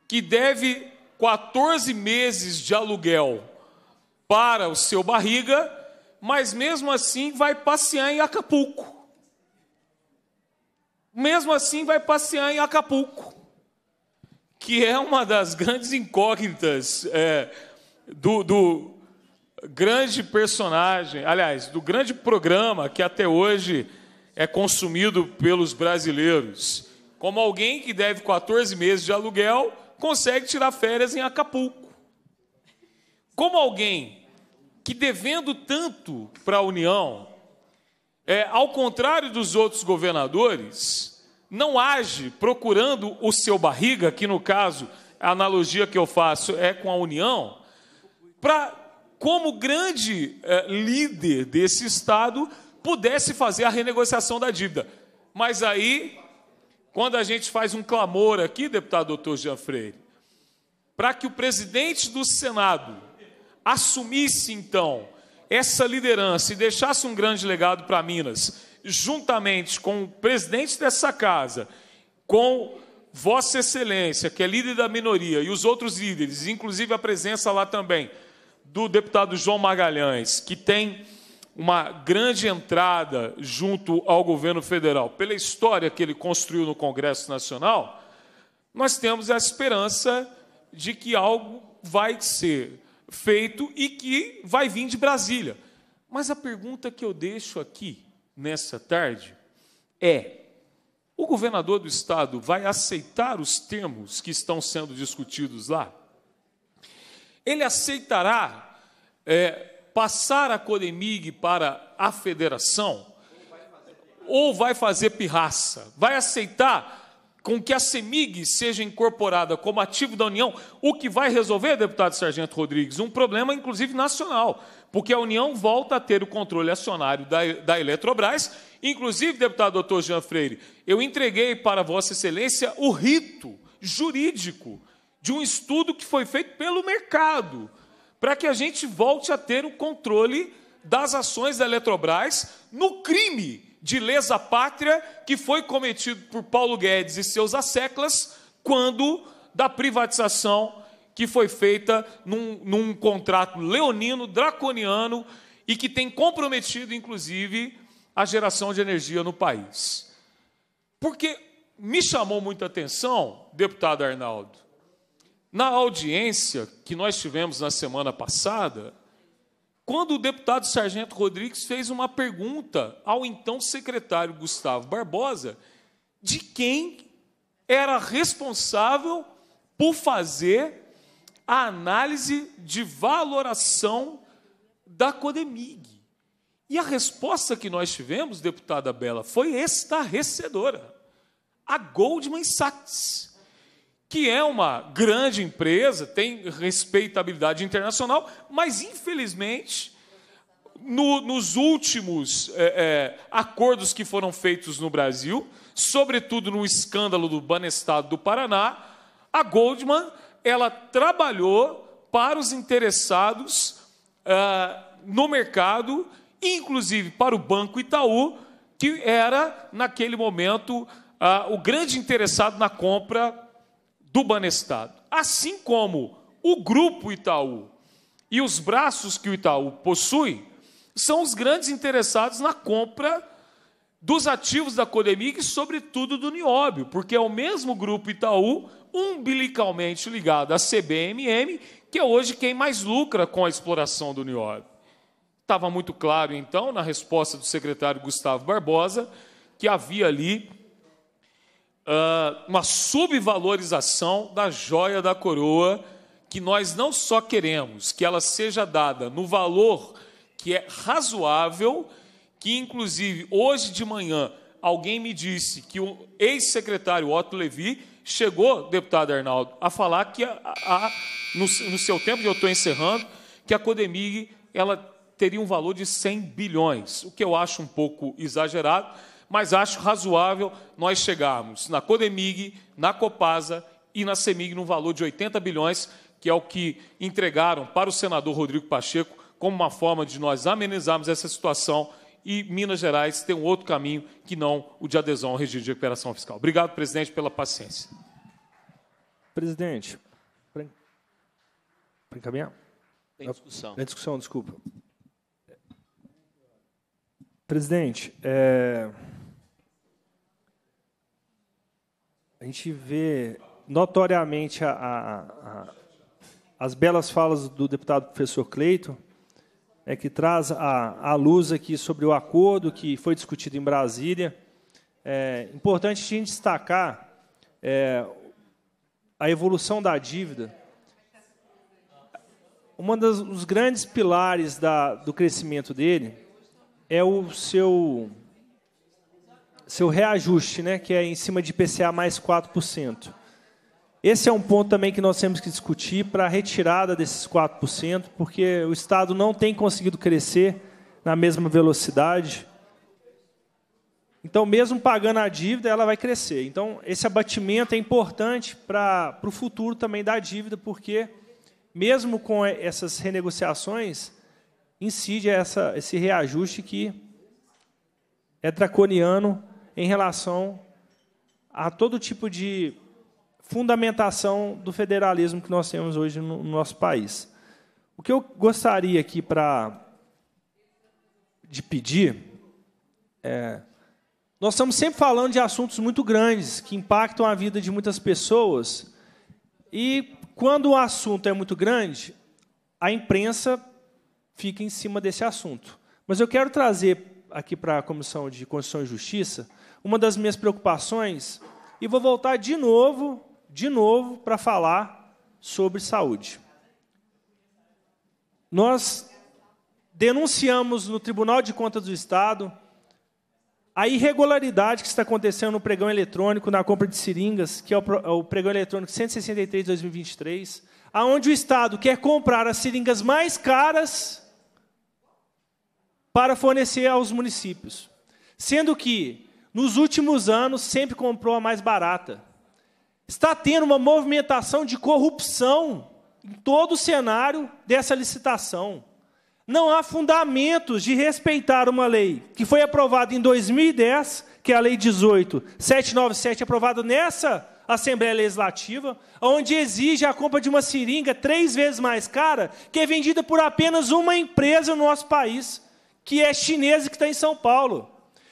que deve 14 meses de aluguel para o seu barriga, mas mesmo assim vai passear em Acapulco. Mesmo assim vai passear em Acapulco que é uma das grandes incógnitas é, do, do grande personagem, aliás, do grande programa que até hoje é consumido pelos brasileiros. Como alguém que deve 14 meses de aluguel consegue tirar férias em Acapulco. Como alguém que, devendo tanto para a União, é, ao contrário dos outros governadores, não age procurando o seu barriga, que no caso a analogia que eu faço é com a União, para como grande eh, líder desse Estado pudesse fazer a renegociação da dívida. Mas aí, quando a gente faz um clamor aqui, deputado doutor Jean Freire, para que o presidente do Senado assumisse então essa liderança e deixasse um grande legado para Minas juntamente com o presidente dessa casa, com Vossa Excelência, que é líder da minoria, e os outros líderes, inclusive a presença lá também do deputado João Magalhães, que tem uma grande entrada junto ao governo federal, pela história que ele construiu no Congresso Nacional, nós temos a esperança de que algo vai ser feito e que vai vir de Brasília. Mas a pergunta que eu deixo aqui nessa tarde é: o governador do estado vai aceitar os termos que estão sendo discutidos lá? Ele aceitará é, passar a CoDemig para a federação? Ou vai fazer pirraça? Vai aceitar com que a CEMIG seja incorporada como ativo da União, o que vai resolver, deputado Sargento Rodrigues, um problema, inclusive, nacional porque a União volta a ter o controle acionário da, da Eletrobras. Inclusive, deputado doutor Jean Freire, eu entreguei para Vossa Excelência o rito jurídico de um estudo que foi feito pelo mercado, para que a gente volte a ter o controle das ações da Eletrobras no crime de lesa pátria que foi cometido por Paulo Guedes e seus asseclas quando da privatização que foi feita num, num contrato leonino, draconiano e que tem comprometido, inclusive, a geração de energia no país. Porque me chamou muita atenção, deputado Arnaldo, na audiência que nós tivemos na semana passada, quando o deputado Sargento Rodrigues fez uma pergunta ao então secretário Gustavo Barbosa de quem era responsável por fazer a análise de valoração da Codemig. E a resposta que nós tivemos, deputada Bela, foi estarrecedora. A Goldman Sachs, que é uma grande empresa, tem respeitabilidade internacional, mas infelizmente, no, nos últimos é, é, acordos que foram feitos no Brasil, sobretudo no escândalo do Banestado do Paraná, a Goldman ela trabalhou para os interessados ah, no mercado, inclusive para o Banco Itaú, que era, naquele momento, ah, o grande interessado na compra do Banestado. Assim como o Grupo Itaú e os braços que o Itaú possui são os grandes interessados na compra dos ativos da Codemig e, sobretudo, do Nióbio, porque é o mesmo Grupo Itaú umbilicalmente ligado à CBMM, que é hoje quem mais lucra com a exploração do nióbio. Estava muito claro, então, na resposta do secretário Gustavo Barbosa, que havia ali uh, uma subvalorização da joia da coroa, que nós não só queremos que ela seja dada no valor que é razoável, que inclusive hoje de manhã alguém me disse que o ex-secretário Otto Levi chegou, deputado Arnaldo, a falar que a, a, no, no, seu tempo, e eu estou encerrando, que a Codemig ela teria um valor de 100 bilhões, o que eu acho um pouco exagerado, mas acho razoável nós chegarmos na Codemig, na Copasa e na Semig num valor de 80 bilhões, que é o que entregaram para o senador Rodrigo Pacheco como uma forma de nós amenizarmos essa situação e Minas Gerais tem um outro caminho que não o de adesão ao regime de recuperação fiscal. Obrigado, presidente, pela paciência. Presidente, para encaminhar? Tem discussão. Tem discussão, desculpa. Presidente, é... a gente vê notoriamente a, a, a, as belas falas do deputado professor Cleiton, é que traz à luz aqui sobre o acordo que foi discutido em Brasília. É importante a gente destacar é, a evolução da dívida. Um dos grandes pilares da, do crescimento dele é o seu seu reajuste, né, que é em cima de IPCA mais 4%. Esse é um ponto também que nós temos que discutir para a retirada desses 4%, porque o Estado não tem conseguido crescer na mesma velocidade. Então, mesmo pagando a dívida, ela vai crescer. Então, esse abatimento é importante para, para o futuro também da dívida, porque, mesmo com essas renegociações, incide essa, esse reajuste que é draconiano em relação a todo tipo de fundamentação do federalismo que nós temos hoje no, no nosso país. O que eu gostaria aqui para de pedir é, nós estamos sempre falando de assuntos muito grandes que impactam a vida de muitas pessoas. E quando o assunto é muito grande, a imprensa fica em cima desse assunto. Mas eu quero trazer aqui para a Comissão de Constituição e Justiça uma das minhas preocupações e vou voltar de novo de novo para falar sobre saúde. Nós denunciamos no Tribunal de Contas do Estado a irregularidade que está acontecendo no pregão eletrônico, na compra de seringas, que é o é pregão eletrônico 163 de 2023, aonde o Estado quer comprar as seringas mais caras para fornecer aos municípios. Sendo que, nos últimos anos, sempre comprou a mais barata. Está tendo uma movimentação de corrupção em todo o cenário dessa licitação. Não há fundamentos de respeitar uma lei que foi aprovada em 2010, que é a Lei 18797, aprovada nessa Assembleia Legislativa, onde exige a compra de uma seringa três vezes mais cara, que é vendida por apenas uma empresa no nosso país, que é chinesa que está em São Paulo.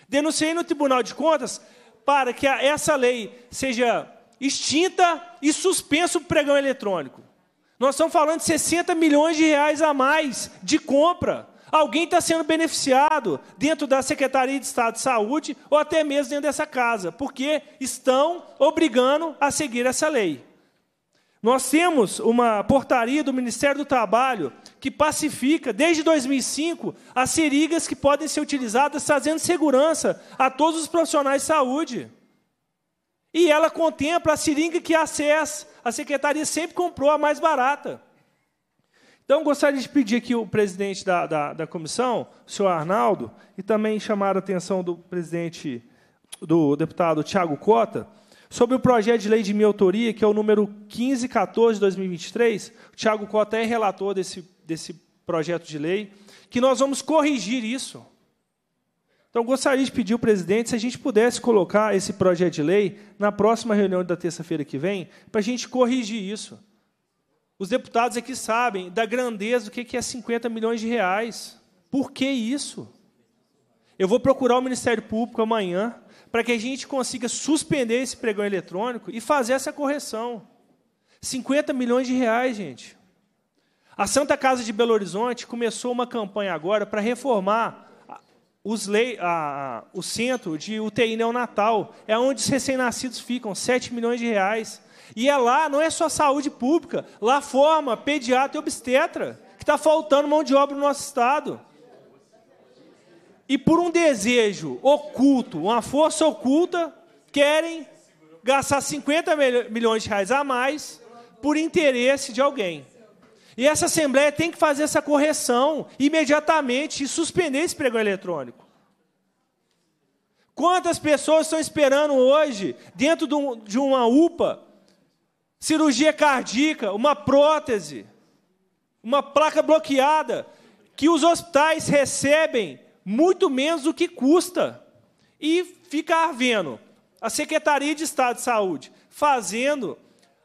Denunciei no Tribunal de Contas para que essa lei seja extinta e suspenso o pregão eletrônico. Nós estamos falando de 60 milhões de reais a mais de compra. Alguém está sendo beneficiado dentro da Secretaria de Estado de Saúde ou até mesmo dentro dessa casa, porque estão obrigando a seguir essa lei. Nós temos uma portaria do Ministério do Trabalho que pacifica, desde 2005, as serigas que podem ser utilizadas, trazendo segurança a todos os profissionais de saúde. E ela contempla a seringa que a SES, a secretaria, sempre comprou a mais barata. Então, gostaria de pedir aqui o presidente da, da, da comissão, o senhor Arnaldo, e também chamar a atenção do presidente, do deputado Tiago Cota, sobre o projeto de lei de minha autoria, que é o número 1514 de 2023. O Tiago Cota é relator desse, desse projeto de lei, que nós vamos corrigir isso. Então, gostaria de pedir ao presidente se a gente pudesse colocar esse projeto de lei na próxima reunião da terça-feira que vem, para a gente corrigir isso. Os deputados aqui sabem da grandeza do que é 50 milhões de reais. Por que isso? Eu vou procurar o Ministério Público amanhã para que a gente consiga suspender esse pregão eletrônico e fazer essa correção. 50 milhões de reais, gente. A Santa Casa de Belo Horizonte começou uma campanha agora para reformar Lei, a, a, o centro de UTI neonatal, é onde os recém-nascidos ficam, 7 milhões de reais. E é lá, não é só saúde pública, lá forma pediatra e obstetra, que está faltando mão de obra no nosso Estado. E por um desejo oculto, uma força oculta, querem gastar 50 milhões de reais a mais por interesse de alguém. E essa Assembleia tem que fazer essa correção imediatamente e suspender esse pregão eletrônico. Quantas pessoas estão esperando hoje, dentro de uma UPA, cirurgia cardíaca, uma prótese, uma placa bloqueada, que os hospitais recebem muito menos do que custa. E ficar vendo a Secretaria de Estado de Saúde fazendo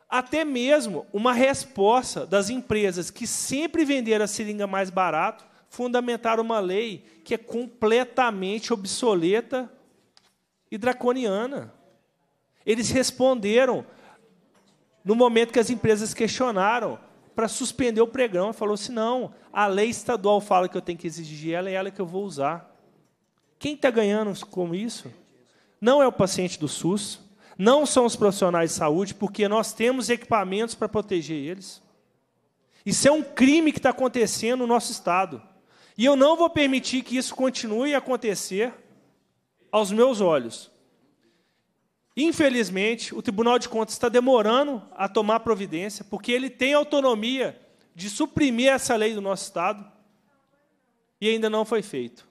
até mesmo uma resposta das empresas que sempre venderam a seringa mais barato, fundamentaram uma lei que é completamente obsoleta e draconiana. Eles responderam no momento que as empresas questionaram para suspender o pregão, falou assim: "Não, a lei estadual fala que eu tenho que exigir ela, é ela que eu vou usar". Quem está ganhando com isso? Não é o paciente do SUS, não são os profissionais de saúde, porque nós temos equipamentos para proteger eles. Isso é um crime que está acontecendo no nosso Estado. E eu não vou permitir que isso continue a acontecer aos meus olhos. Infelizmente, o Tribunal de Contas está demorando a tomar providência, porque ele tem autonomia de suprimir essa lei do nosso Estado e ainda não foi feito.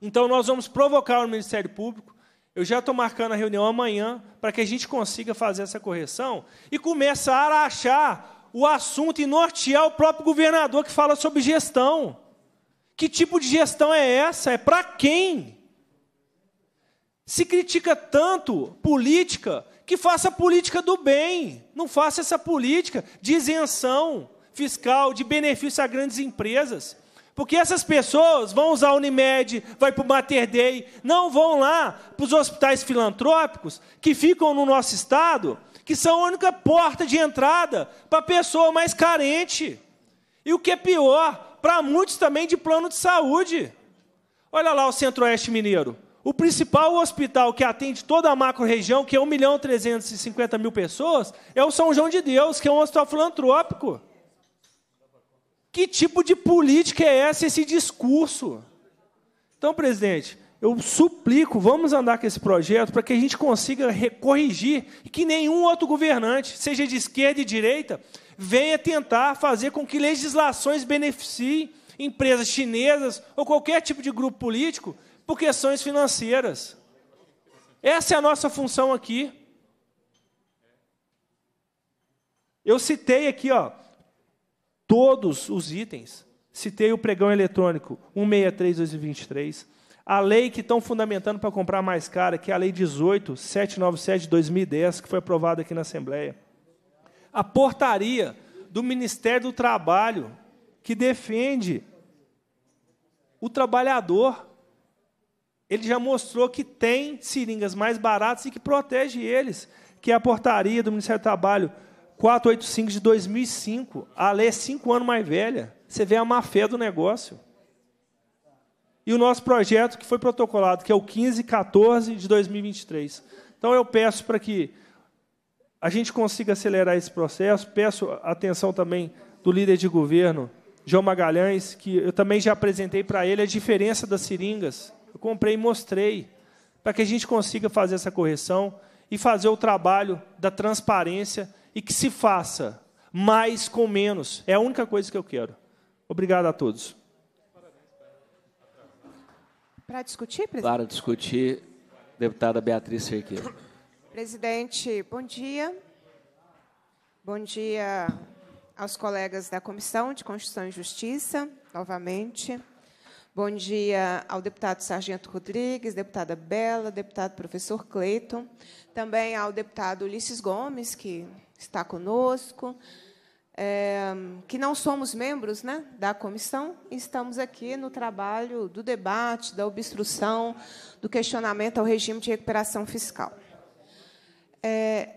Então, nós vamos provocar o Ministério Público eu já estou marcando a reunião amanhã para que a gente consiga fazer essa correção e começar a achar o assunto e nortear o próprio governador que fala sobre gestão. Que tipo de gestão é essa? É para quem? Se critica tanto política, que faça política do bem, não faça essa política de isenção fiscal, de benefício a grandes empresas. Porque essas pessoas vão usar a Unimed, vai para o Mater Dei, não vão lá para os hospitais filantrópicos que ficam no nosso estado, que são a única porta de entrada para a pessoa mais carente. E o que é pior, para muitos também de plano de saúde. Olha lá o Centro-Oeste Mineiro. O principal hospital que atende toda a macro-região, que é 1 milhão 350 mil pessoas, é o São João de Deus, que é um hospital filantrópico. Que tipo de política é essa, esse discurso? Então, presidente, eu suplico, vamos andar com esse projeto para que a gente consiga corrigir e que nenhum outro governante, seja de esquerda e direita, venha tentar fazer com que legislações beneficiem empresas chinesas ou qualquer tipo de grupo político por questões financeiras. Essa é a nossa função aqui. Eu citei aqui, ó, todos os itens. Citei o pregão eletrônico 163-2023, a lei que estão fundamentando para comprar mais cara, que é a Lei 18.797 de 2010, que foi aprovada aqui na Assembleia. A portaria do Ministério do Trabalho, que defende o trabalhador. Ele já mostrou que tem seringas mais baratas e que protege eles, que é a portaria do Ministério do Trabalho 485 de 2005. A lei é cinco anos mais velha. Você vê a má fé do negócio. E o nosso projeto que foi protocolado, que é o 1514 de 2023. Então eu peço para que a gente consiga acelerar esse processo. Peço atenção também do líder de governo, João Magalhães, que eu também já apresentei para ele a diferença das seringas. Eu comprei e mostrei, para que a gente consiga fazer essa correção e fazer o trabalho da transparência e que se faça mais com menos. É a única coisa que eu quero. Obrigado a todos. Para discutir, presidente? Para discutir, deputada Beatriz Cerqueira. Presidente, bom dia. Bom dia aos colegas da Comissão de Constituição e Justiça, novamente. Bom dia ao deputado Sargento Rodrigues, deputada Bela, deputado professor Cleiton, também ao deputado Ulisses Gomes, que está conosco, é, que não somos membros né, da comissão, estamos aqui no trabalho do debate, da obstrução, do questionamento ao regime de recuperação fiscal. É,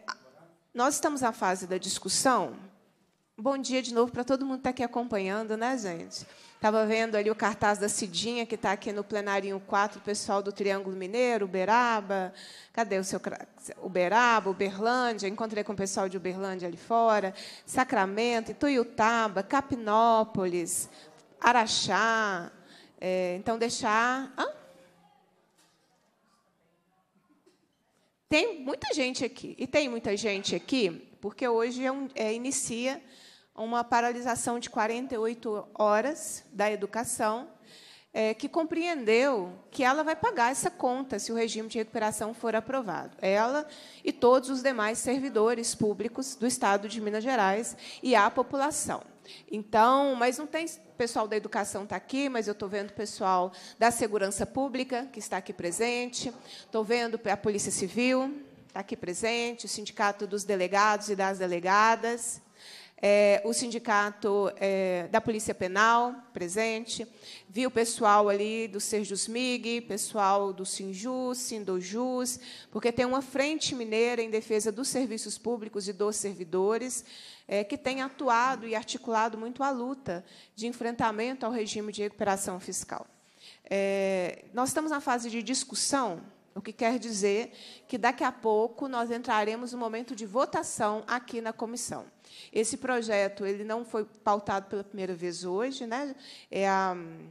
nós estamos na fase da discussão. Bom dia de novo para todo mundo que está aqui acompanhando, né, gente? Estava vendo ali o cartaz da Cidinha, que está aqui no plenarinho 4, o pessoal do Triângulo Mineiro, Uberaba. Cadê o seu Uberaba, Uberlândia? Encontrei com o pessoal de Uberlândia ali fora. Sacramento, Ituiutaba, Capinópolis, Araxá. É, então, deixar. Hã? Tem muita gente aqui. E tem muita gente aqui, porque hoje é um, é, inicia uma paralisação de 48 horas da educação, é, que compreendeu que ela vai pagar essa conta se o regime de recuperação for aprovado. Ela e todos os demais servidores públicos do Estado de Minas Gerais e a população. Então, mas não tem pessoal da educação está aqui, mas eu estou vendo pessoal da segurança pública que está aqui presente, estou vendo a Polícia Civil está aqui presente, o Sindicato dos Delegados e das Delegadas, é, o sindicato é, da Polícia Penal presente, vi o pessoal ali do Serjus MIG, pessoal do Sinjus, Sindojus, porque tem uma frente mineira em defesa dos serviços públicos e dos servidores, é, que tem atuado e articulado muito a luta de enfrentamento ao regime de recuperação fiscal. É, nós estamos na fase de discussão o que quer dizer que daqui a pouco nós entraremos no momento de votação aqui na comissão. Esse projeto ele não foi pautado pela primeira vez hoje, né? É a hum,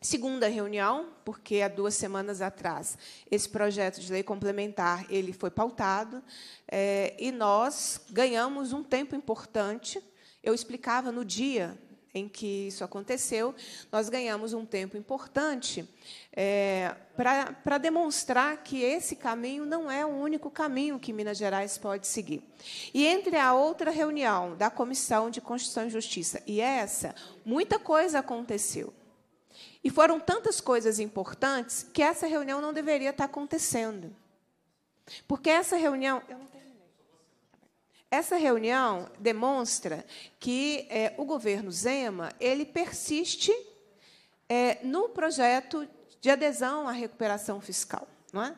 segunda reunião, porque há duas semanas atrás esse projeto de lei complementar ele foi pautado é, e nós ganhamos um tempo importante. Eu explicava no dia em que isso aconteceu, nós ganhamos um tempo importante é, para demonstrar que esse caminho não é o único caminho que Minas Gerais pode seguir. E entre a outra reunião da Comissão de Constituição e Justiça e essa, muita coisa aconteceu. E foram tantas coisas importantes que essa reunião não deveria estar acontecendo. Porque essa reunião. Eu não essa reunião demonstra que é, o governo Zema ele persiste é, no projeto de adesão à recuperação fiscal. É?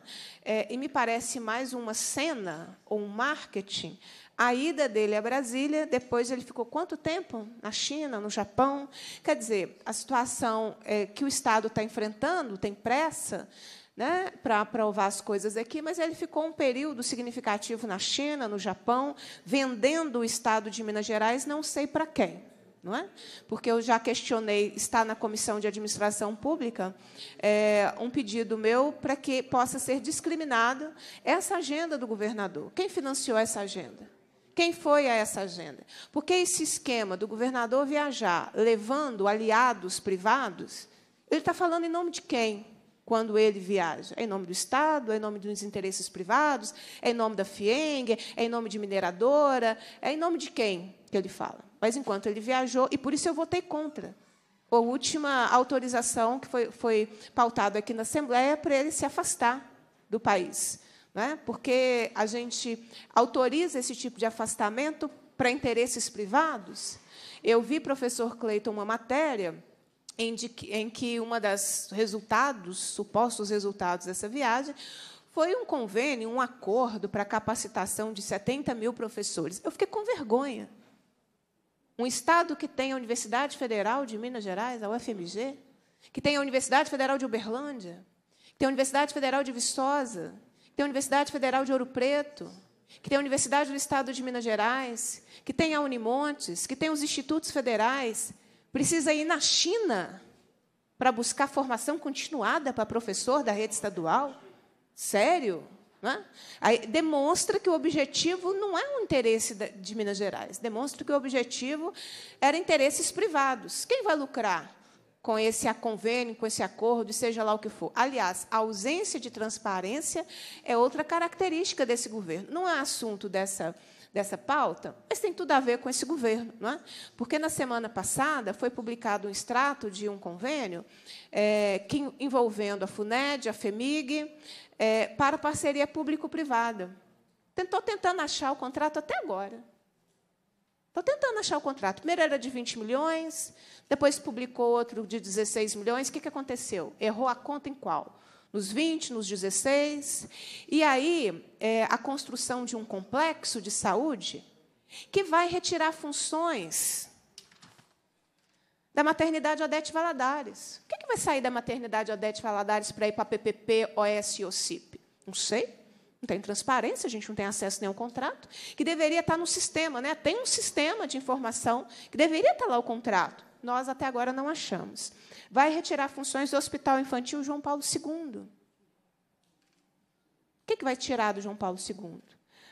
é? e me parece mais uma cena ou um marketing a ida dele a Brasília, depois ele ficou quanto tempo? Na China, no Japão? Quer dizer, a situação é, que o Estado está enfrentando tem pressa, né, para provar as coisas aqui, mas ele ficou um período significativo na China, no Japão, vendendo o Estado de Minas Gerais, não sei para quem. Não é? Porque eu já questionei, está na Comissão de Administração Pública, é, um pedido meu para que possa ser discriminada essa agenda do governador. Quem financiou essa agenda? Quem foi a essa agenda? Porque esse esquema do governador viajar levando aliados privados, ele está falando em nome de quem? quando ele viaja? É em nome do Estado? É em nome dos interesses privados? É em nome da FIENG? É em nome de mineradora? É em nome de quem que ele fala? Mas enquanto ele viajou, e por isso eu votei contra a última autorização que foi, foi pautada aqui na Assembleia é para ele se afastar do país. Né? Porque a gente autoriza esse tipo de afastamento para interesses privados. Eu vi, professor Cleiton, uma matéria em, de, em que uma das resultados, supostos resultados dessa viagem, foi um convênio, um acordo para capacitação de 70 mil professores. Eu fiquei com vergonha. Um Estado que tem a Universidade Federal de Minas Gerais, a UFMG, que tem a Universidade Federal de Uberlândia, que tem a Universidade Federal de Viçosa, que tem a Universidade Federal de Ouro Preto, que tem a Universidade do Estado de Minas Gerais, que tem a Unimontes, que tem os institutos federais, Precisa ir na China para buscar formação continuada para professor da rede estadual? Sério? É? Aí, demonstra que o objetivo não é o um interesse de Minas Gerais, demonstra que o objetivo era interesses privados. Quem vai lucrar com esse convênio, com esse acordo, seja lá o que for? Aliás, a ausência de transparência é outra característica desse governo. Não é assunto dessa dessa pauta, mas tem tudo a ver com esse governo, não é? Porque na semana passada foi publicado um extrato de um convênio é, que, envolvendo a FUNED, a FEMIG, é, para parceria público-privada. Estou tentando achar o contrato até agora. Estou tentando achar o contrato. Primeiro era de 20 milhões, depois publicou outro de 16 milhões. O que, que aconteceu? Errou a conta em qual? nos 20, nos 16. E aí, é, a construção de um complexo de saúde que vai retirar funções da maternidade Odete Valadares. O que, é que vai sair da maternidade Odete Valadares para ir para a PPP, OS e OCIP? Não sei. Não tem transparência, a gente não tem acesso nem ao contrato, que deveria estar tá no sistema, né? Tem um sistema de informação que deveria estar tá lá o contrato nós até agora não achamos. Vai retirar funções do Hospital Infantil João Paulo II. O que, é que vai tirar do João Paulo II?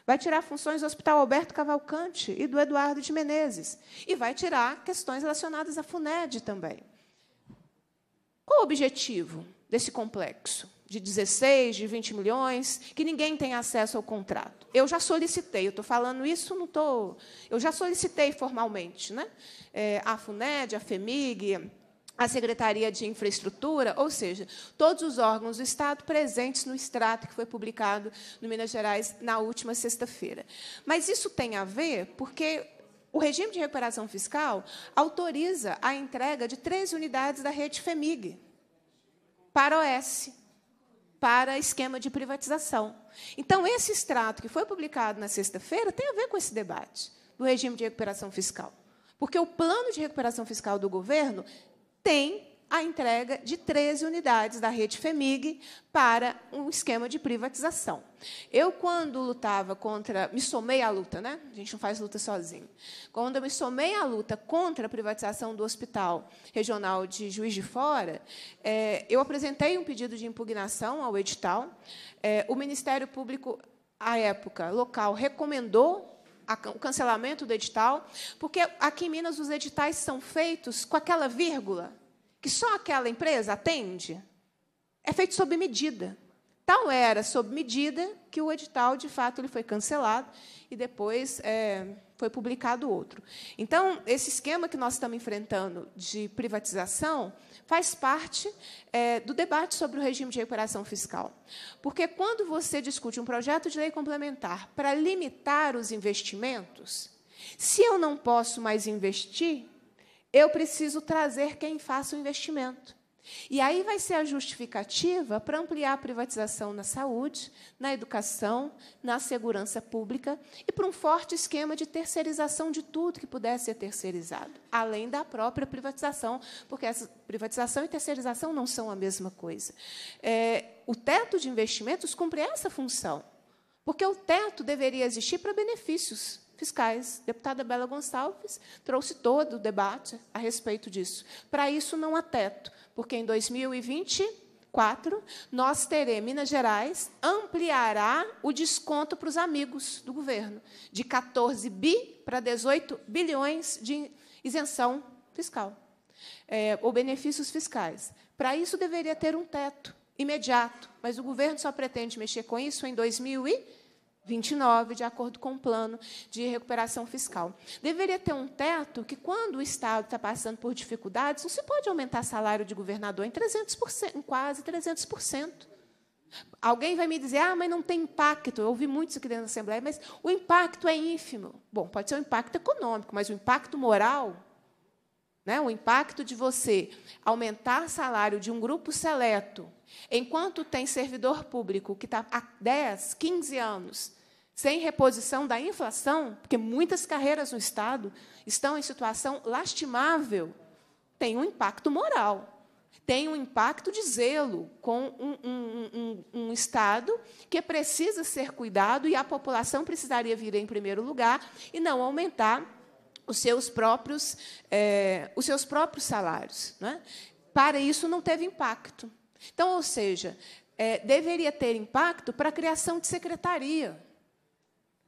Vai tirar funções do Hospital Alberto Cavalcante e do Eduardo de Menezes. E vai tirar questões relacionadas à FUNED também. Qual o objetivo desse complexo? de 16, de 20 milhões, que ninguém tem acesso ao contrato. Eu já solicitei, eu estou falando isso, não estou. Eu já solicitei formalmente, né? É, a FUNED, a FEMIG, a Secretaria de Infraestrutura, ou seja, todos os órgãos do Estado presentes no extrato que foi publicado no Minas Gerais na última sexta-feira. Mas isso tem a ver porque o regime de reparação fiscal autoriza a entrega de três unidades da rede FEMIG para o OS para esquema de privatização. Então, esse extrato que foi publicado na sexta-feira tem a ver com esse debate do regime de recuperação fiscal. Porque o plano de recuperação fiscal do governo tem a entrega de 13 unidades da rede FEMIG para um esquema de privatização. Eu, quando lutava contra. Me somei à luta, né? A gente não faz luta sozinho. Quando eu me somei à luta contra a privatização do Hospital Regional de Juiz de Fora, é, eu apresentei um pedido de impugnação ao edital. É, o Ministério Público, à época, local, recomendou o cancelamento do edital, porque aqui em Minas os editais são feitos com aquela vírgula que só aquela empresa atende, é feito sob medida. Tal era sob medida que o edital, de fato, ele foi cancelado e depois é, foi publicado outro. Então, esse esquema que nós estamos enfrentando de privatização faz parte é, do debate sobre o regime de recuperação fiscal. Porque quando você discute um projeto de lei complementar para limitar os investimentos, se eu não posso mais investir, eu preciso trazer quem faça o investimento. E aí vai ser a justificativa para ampliar a privatização na saúde, na educação, na segurança pública e para um forte esquema de terceirização de tudo que pudesse ser terceirizado, além da própria privatização, porque essa privatização e terceirização não são a mesma coisa. É, o teto de investimentos cumpre essa função, porque o teto deveria existir para benefícios fiscais. A deputada Bela Gonçalves trouxe todo o debate a respeito disso. Para isso não há teto, porque em 2024 nós teremos Minas Gerais ampliará o desconto para os amigos do governo, de 14 bi para 18 bilhões de isenção fiscal. É, ou benefícios fiscais. Para isso deveria ter um teto imediato, mas o governo só pretende mexer com isso em 2024. 29, de acordo com o plano de recuperação fiscal. Deveria ter um teto que, quando o Estado está passando por dificuldades, não se pode aumentar salário de governador em 300%, em quase 300%. Alguém vai me dizer, ah, mas não tem impacto. Eu ouvi muito isso aqui dentro da Assembleia, mas o impacto é ínfimo. Bom, pode ser um impacto econômico, mas o impacto moral, né, o impacto de você aumentar salário de um grupo seleto Enquanto tem servidor público que está há 10, 15 anos sem reposição da inflação, porque muitas carreiras no Estado estão em situação lastimável, tem um impacto moral tem um impacto de zelo com um, um, um, um, Estado que precisa ser cuidado e a população precisaria vir em primeiro lugar e não aumentar os seus próprios, eh, os seus próprios salários. Né? Para isso, não teve impacto. Então, ou seja, é, deveria ter impacto para a criação de secretaria.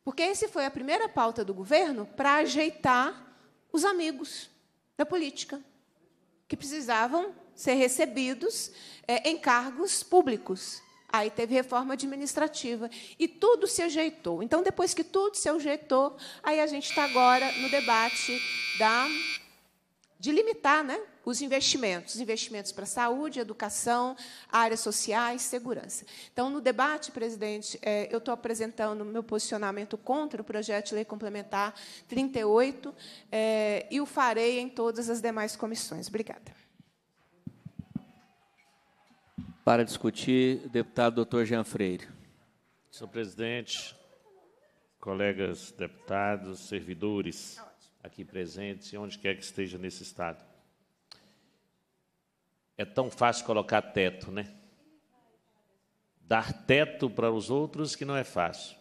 Porque essa foi a primeira pauta do governo para ajeitar os amigos da política, que precisavam ser recebidos é, em cargos públicos. Aí teve reforma administrativa e tudo se ajeitou. Então, depois que tudo se ajeitou, aí a gente está agora no debate da de limitar né, os investimentos, os investimentos para saúde, educação, áreas sociais, segurança. Então, no debate, presidente, é, eu estou apresentando meu posicionamento contra o projeto de lei complementar 38 é, e o farei em todas as demais comissões. Obrigada. Para discutir, deputado doutor Jean Freire. Senhor presidente, colegas deputados, servidores aqui presentes e onde quer que esteja nesse estado. É tão fácil colocar teto, né? Dar teto para os outros que não é fácil.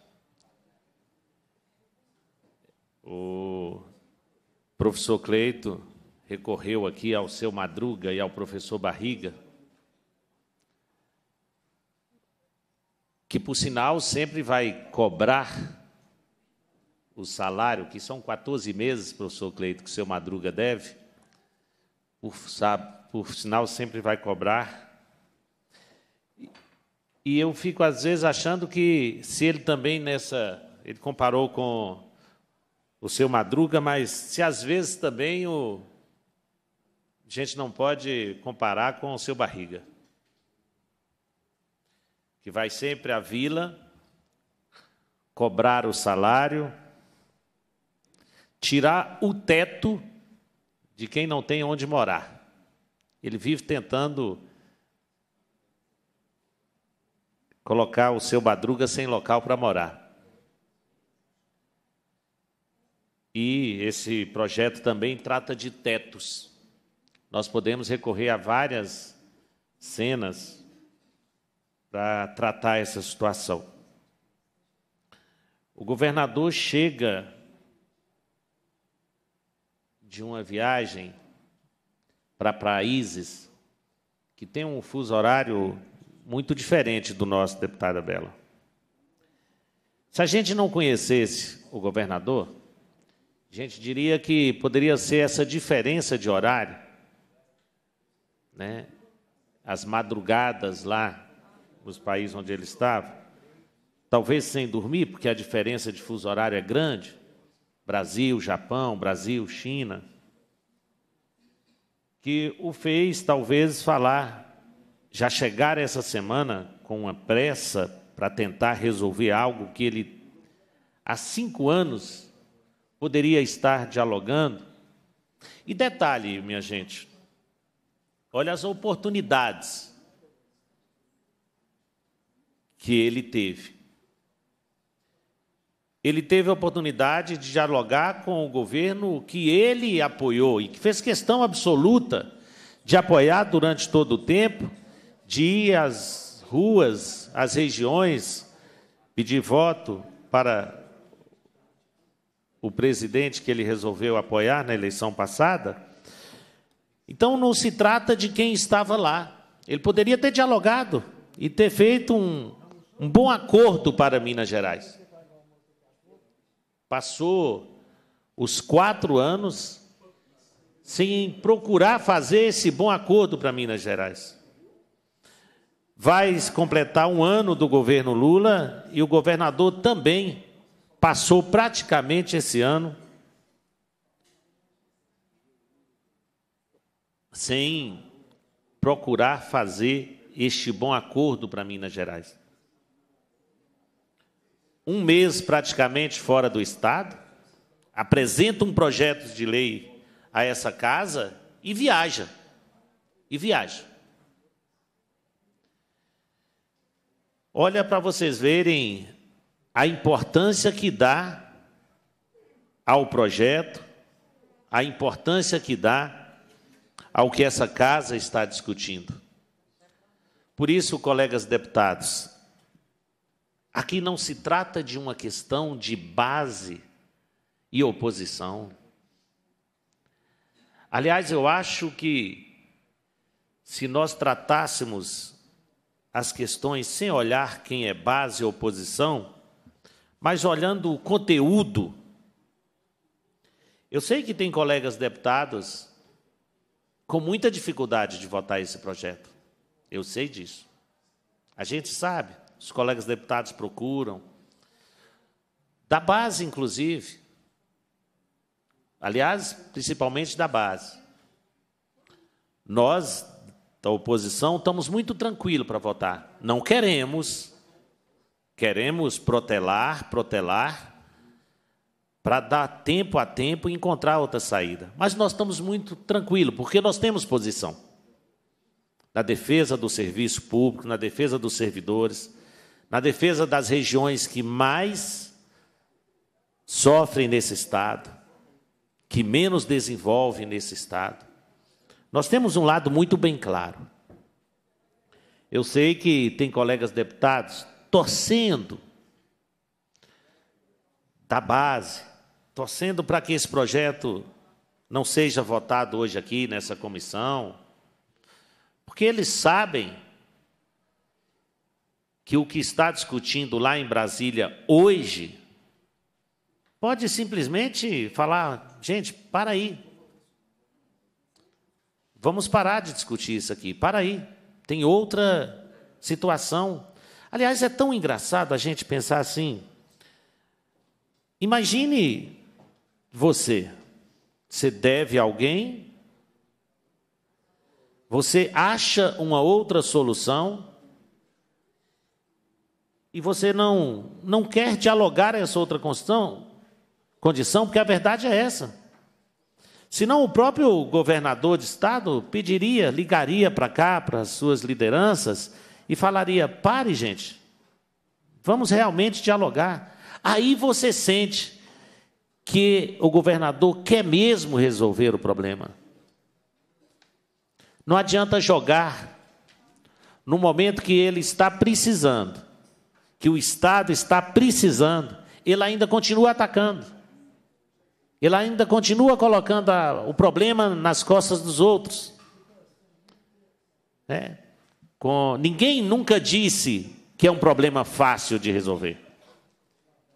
O professor Cleito recorreu aqui ao seu Madruga e ao professor Barriga, que, por sinal, sempre vai cobrar o salário, que são 14 meses, professor Cleito, que o seu Madruga deve, por, sabe, por sinal sempre vai cobrar. E eu fico, às vezes, achando que se ele também nessa. Ele comparou com o seu Madruga, mas se às vezes também o. A gente não pode comparar com o seu Barriga, que vai sempre à vila cobrar o salário, tirar o teto de quem não tem onde morar. Ele vive tentando colocar o seu Badruga sem local para morar. E esse projeto também trata de tetos. Nós podemos recorrer a várias cenas para tratar essa situação. O governador chega de uma viagem para países que tem um fuso horário muito diferente do nosso, deputada Bela. Se a gente não conhecesse o governador, a gente diria que poderia ser essa diferença de horário, né? as madrugadas lá nos países onde ele estava, talvez sem dormir, porque a diferença de fuso horário é grande, Brasil, Japão, Brasil, China, que o fez talvez falar, já chegar essa semana com uma pressa para tentar resolver algo que ele há cinco anos poderia estar dialogando. E detalhe, minha gente, olha as oportunidades que ele teve ele teve a oportunidade de dialogar com o governo que ele apoiou e que fez questão absoluta de apoiar durante todo o tempo, de ir às ruas, às regiões, pedir voto para o presidente que ele resolveu apoiar na eleição passada. Então não se trata de quem estava lá. Ele poderia ter dialogado e ter feito um, um bom acordo para Minas Gerais. Passou os quatro anos sem procurar fazer esse bom acordo para Minas Gerais. Vai completar um ano do governo Lula e o governador também passou praticamente esse ano sem procurar fazer este bom acordo para Minas Gerais um mês praticamente fora do Estado, apresenta um projeto de lei a essa casa e viaja. E viaja. Olha para vocês verem a importância que dá ao projeto, a importância que dá ao que essa casa está discutindo. Por isso, colegas deputados, Aqui não se trata de uma questão de base e oposição. Aliás, eu acho que se nós tratássemos as questões sem olhar quem é base e oposição, mas olhando o conteúdo, eu sei que tem colegas deputados com muita dificuldade de votar esse projeto. Eu sei disso. A gente sabe os colegas deputados procuram, da base, inclusive. Aliás, principalmente da base. Nós, da oposição, estamos muito tranquilos para votar. Não queremos, queremos protelar, protelar, para dar tempo a tempo e encontrar outra saída. Mas nós estamos muito tranquilos, porque nós temos posição na defesa do serviço público, na defesa dos servidores, na defesa das regiões que mais sofrem nesse Estado, que menos desenvolvem nesse Estado. Nós temos um lado muito bem claro. Eu sei que tem colegas deputados torcendo da base, torcendo para que esse projeto não seja votado hoje aqui nessa comissão, porque eles sabem que o que está discutindo lá em Brasília hoje pode simplesmente falar, gente, para aí. Vamos parar de discutir isso aqui, para aí. Tem outra situação. Aliás, é tão engraçado a gente pensar assim. Imagine você, você deve a alguém, você acha uma outra solução, e você não, não quer dialogar essa outra condição, condição, porque a verdade é essa. Senão o próprio governador de estado pediria, ligaria para cá, para as suas lideranças, e falaria: pare, gente, vamos realmente dialogar. Aí você sente que o governador quer mesmo resolver o problema. Não adianta jogar no momento que ele está precisando que o Estado está precisando, ele ainda continua atacando. Ele ainda continua colocando a, o problema nas costas dos outros. Né? Com, ninguém nunca disse que é um problema fácil de resolver.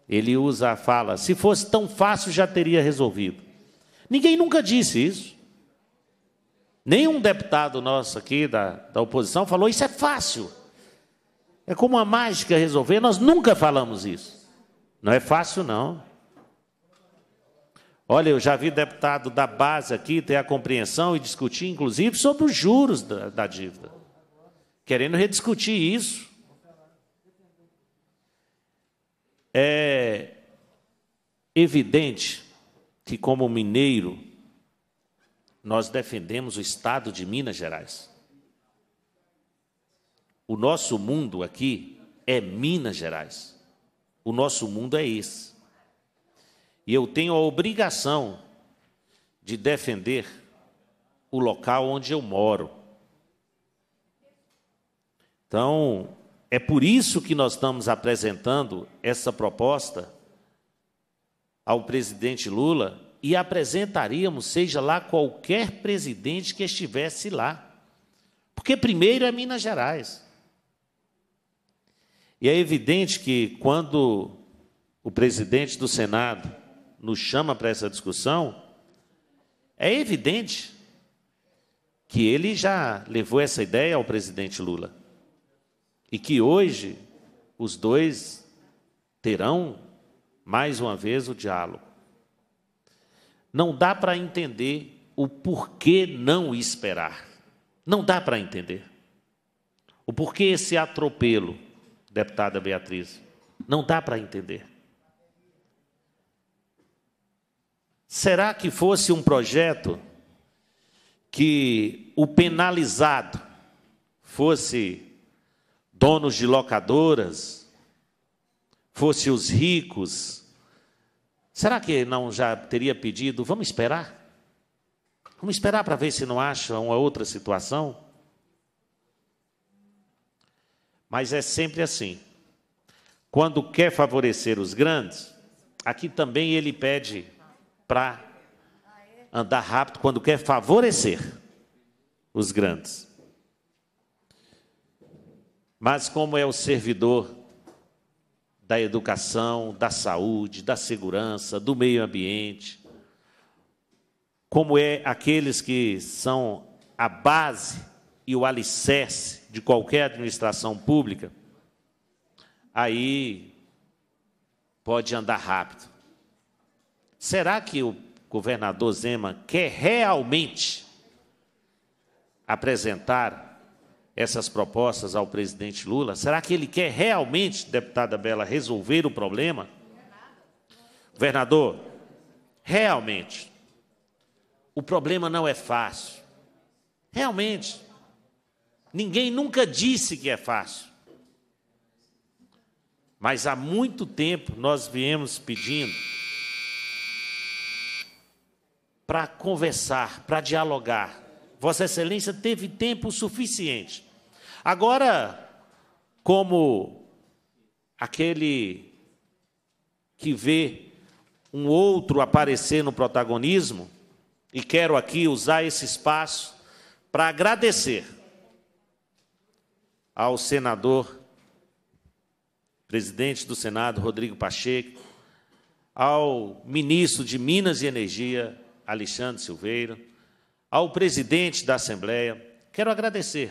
Ele usa a fala: se fosse tão fácil, já teria resolvido. Ninguém nunca disse isso. Nenhum deputado nosso aqui da, da oposição falou: isso é fácil. É como uma mágica resolver, nós nunca falamos isso. Não é fácil, não. Olha, eu já vi deputado da base aqui ter a compreensão e discutir, inclusive, sobre os juros da, da dívida, querendo rediscutir isso. É evidente que, como mineiro, nós defendemos o Estado de Minas Gerais. O nosso mundo aqui é Minas Gerais. O nosso mundo é esse. E eu tenho a obrigação de defender o local onde eu moro. Então, é por isso que nós estamos apresentando essa proposta ao presidente Lula e apresentaríamos, seja lá qualquer presidente que estivesse lá. Porque primeiro é Minas Gerais. E é evidente que quando o presidente do Senado nos chama para essa discussão, é evidente que ele já levou essa ideia ao presidente Lula. E que hoje os dois terão, mais uma vez, o diálogo. Não dá para entender o porquê não esperar. Não dá para entender. O porquê esse atropelo deputada Beatriz. Não dá para entender. Será que fosse um projeto que o penalizado fosse donos de locadoras, fosse os ricos? Será que não já teria pedido, vamos esperar? Vamos esperar para ver se não acha uma outra situação? Mas é sempre assim. Quando quer favorecer os grandes, aqui também ele pede para andar rápido quando quer favorecer os grandes. Mas como é o servidor da educação, da saúde, da segurança, do meio ambiente, como é aqueles que são a base e o alicerce de qualquer administração pública, aí pode andar rápido. Será que o governador Zema quer realmente apresentar essas propostas ao presidente Lula? Será que ele quer realmente, deputada Bela, resolver o problema? Governador, realmente, o problema não é fácil. Realmente. Ninguém nunca disse que é fácil. Mas há muito tempo nós viemos pedindo para conversar, para dialogar. Vossa Excelência teve tempo suficiente. Agora, como aquele que vê um outro aparecer no protagonismo, e quero aqui usar esse espaço para agradecer ao senador, presidente do Senado, Rodrigo Pacheco, ao ministro de Minas e Energia, Alexandre Silveira, ao presidente da Assembleia, quero agradecer,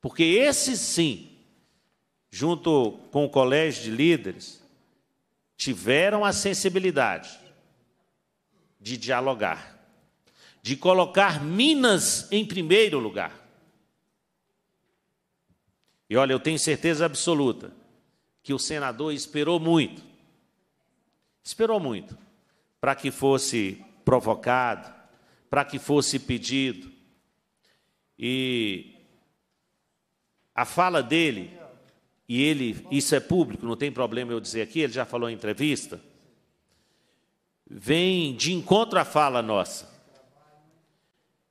porque esses sim, junto com o colégio de líderes, tiveram a sensibilidade de dialogar, de colocar Minas em primeiro lugar. E olha, eu tenho certeza absoluta que o senador esperou muito, esperou muito, para que fosse provocado, para que fosse pedido. E a fala dele, e ele, isso é público, não tem problema eu dizer aqui, ele já falou em entrevista, vem de encontro à fala nossa,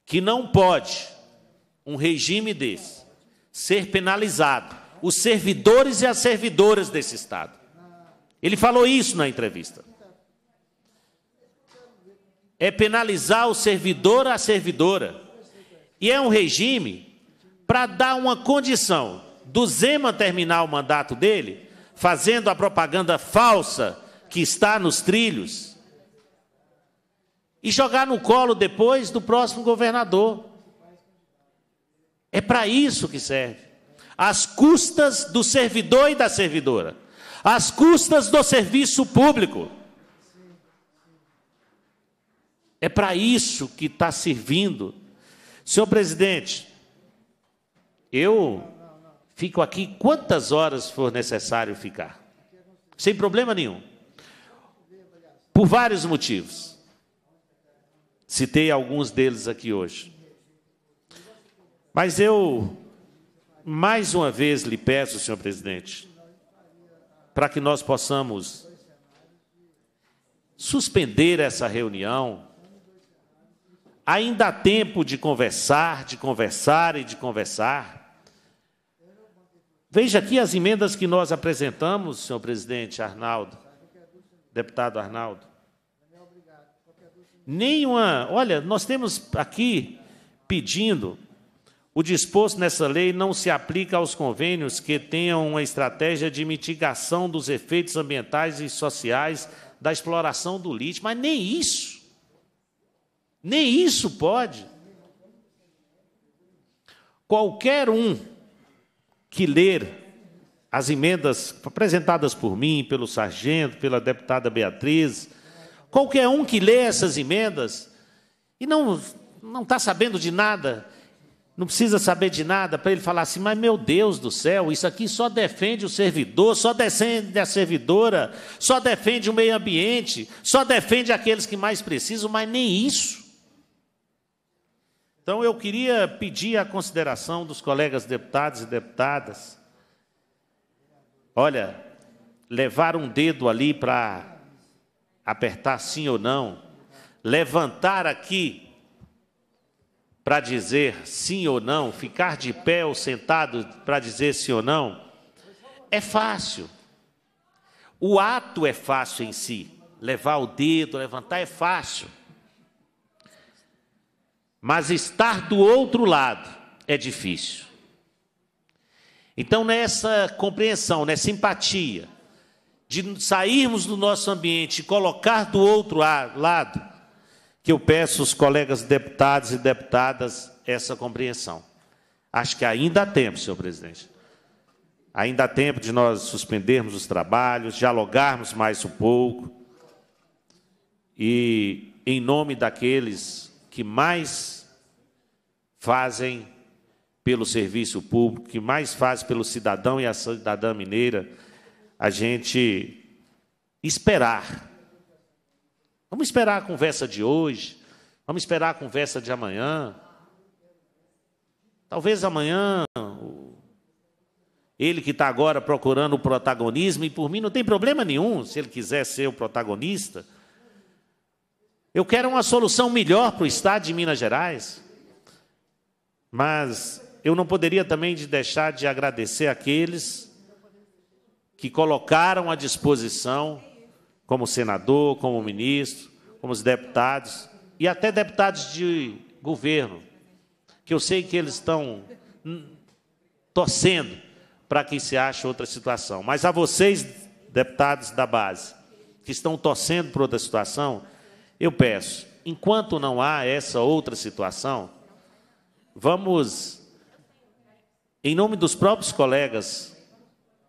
que não pode um regime desse ser penalizado, os servidores e as servidoras desse Estado. Ele falou isso na entrevista. É penalizar o servidor a servidora. E é um regime para dar uma condição do Zema terminar o mandato dele, fazendo a propaganda falsa que está nos trilhos, e jogar no colo depois do próximo governador. É para isso que serve. Às custas do servidor e da servidora, às custas do serviço público. É para isso que está servindo. Senhor presidente, eu fico aqui quantas horas for necessário ficar, sem problema nenhum, por vários motivos. Citei alguns deles aqui hoje. Mas eu, mais uma vez, lhe peço, senhor presidente, para que nós possamos suspender essa reunião. Ainda há tempo de conversar, de conversar e de conversar. Veja aqui as emendas que nós apresentamos, senhor presidente Arnaldo, deputado Arnaldo. Nenhuma. Olha, nós temos aqui pedindo o disposto nessa lei não se aplica aos convênios que tenham uma estratégia de mitigação dos efeitos ambientais e sociais da exploração do lítio, mas nem isso. Nem isso pode. Qualquer um que ler as emendas apresentadas por mim, pelo sargento, pela deputada Beatriz, qualquer um que lê essas emendas e não não está sabendo de nada, não precisa saber de nada para ele falar assim, mas meu Deus do céu, isso aqui só defende o servidor, só defende a servidora, só defende o meio ambiente, só defende aqueles que mais precisam, mas nem isso. Então eu queria pedir a consideração dos colegas deputados e deputadas. Olha, levar um dedo ali para apertar sim ou não, levantar aqui para dizer sim ou não, ficar de pé ou sentado para dizer sim ou não, é fácil. O ato é fácil em si. Levar o dedo, levantar é fácil. Mas estar do outro lado é difícil. Então, nessa compreensão, nessa empatia, de sairmos do nosso ambiente e colocar do outro lado, que eu peço aos colegas deputados e deputadas essa compreensão. Acho que ainda há tempo, senhor presidente. Ainda há tempo de nós suspendermos os trabalhos, dialogarmos mais um pouco e, em nome daqueles que mais fazem pelo serviço público, que mais fazem pelo cidadão e a cidadã mineira, a gente esperar Vamos esperar a conversa de hoje. Vamos esperar a conversa de amanhã. Talvez amanhã ele que está agora procurando o protagonismo, e por mim não tem problema nenhum se ele quiser ser o protagonista. Eu quero uma solução melhor para o Estado de Minas Gerais. Mas eu não poderia também deixar de agradecer aqueles que colocaram à disposição como senador, como ministro, como os deputados e até deputados de governo, que eu sei que eles estão hum, torcendo para que se ache outra situação. Mas a vocês, deputados da base, que estão torcendo por outra situação, eu peço, enquanto não há essa outra situação, vamos, em nome dos próprios colegas,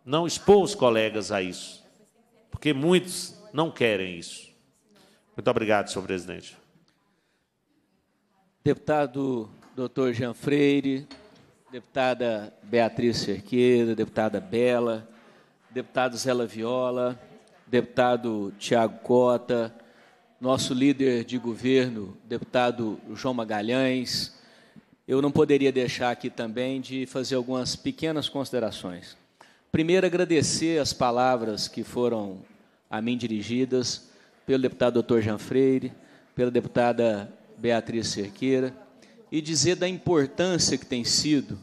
não expor os colegas a isso, porque muitos não querem isso. Muito obrigado, senhor presidente. Deputado doutor Jean Freire, deputada Beatriz Cerqueira, deputada Bela, deputado Zela Viola, deputado Tiago Cota, nosso líder de governo, deputado João Magalhães. Eu não poderia deixar aqui também de fazer algumas pequenas considerações. Primeiro, agradecer as palavras que foram a mim dirigidas pelo deputado doutor Jean Freire, pela deputada Beatriz Cerqueira, e dizer da importância que tem sido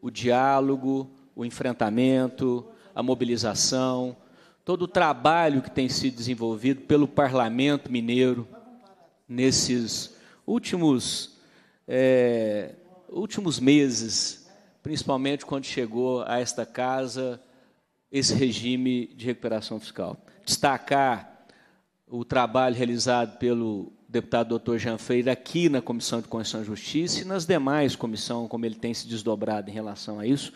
o diálogo, o enfrentamento, a mobilização, todo o trabalho que tem sido desenvolvido pelo Parlamento Mineiro nesses últimos, é, últimos meses, principalmente quando chegou a esta casa esse regime de recuperação fiscal. Destacar o trabalho realizado pelo deputado doutor Jean Freire aqui na Comissão de Constituição e Justiça e nas demais comissões, como ele tem se desdobrado em relação a isso,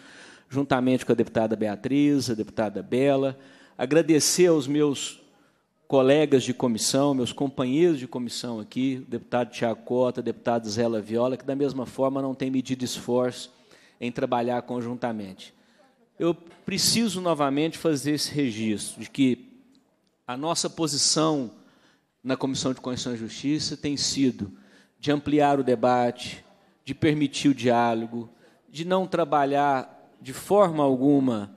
juntamente com a deputada Beatriz, a deputada Bela. Agradecer aos meus colegas de comissão, meus companheiros de comissão aqui, o deputado Tiago Cota, o deputado Zela Viola, que da mesma forma não tem medido esforço em trabalhar conjuntamente eu preciso novamente fazer esse registro de que a nossa posição na Comissão de Constituição e Justiça tem sido de ampliar o debate, de permitir o diálogo, de não trabalhar de forma alguma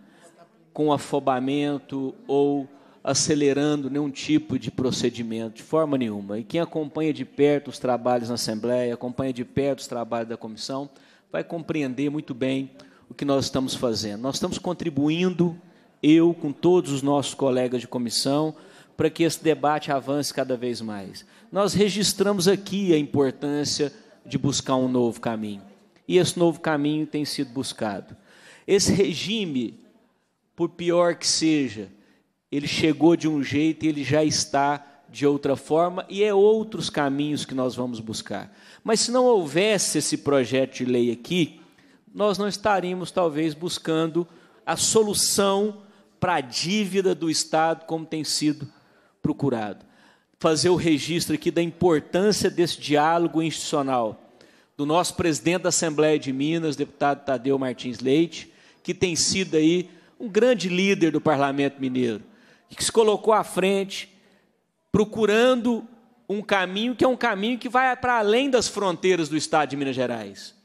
com afobamento ou acelerando nenhum tipo de procedimento, de forma nenhuma. E quem acompanha de perto os trabalhos na Assembleia, acompanha de perto os trabalhos da comissão, vai compreender muito bem o que nós estamos fazendo. Nós estamos contribuindo, eu com todos os nossos colegas de comissão, para que esse debate avance cada vez mais. Nós registramos aqui a importância de buscar um novo caminho. E esse novo caminho tem sido buscado. Esse regime, por pior que seja, ele chegou de um jeito e ele já está de outra forma, e é outros caminhos que nós vamos buscar. Mas se não houvesse esse projeto de lei aqui, nós não estaríamos talvez buscando a solução para a dívida do Estado como tem sido procurado. Fazer o registro aqui da importância desse diálogo institucional do nosso presidente da Assembleia de Minas, deputado Tadeu Martins Leite, que tem sido aí um grande líder do Parlamento Mineiro, que se colocou à frente procurando um caminho que é um caminho que vai para além das fronteiras do estado de Minas Gerais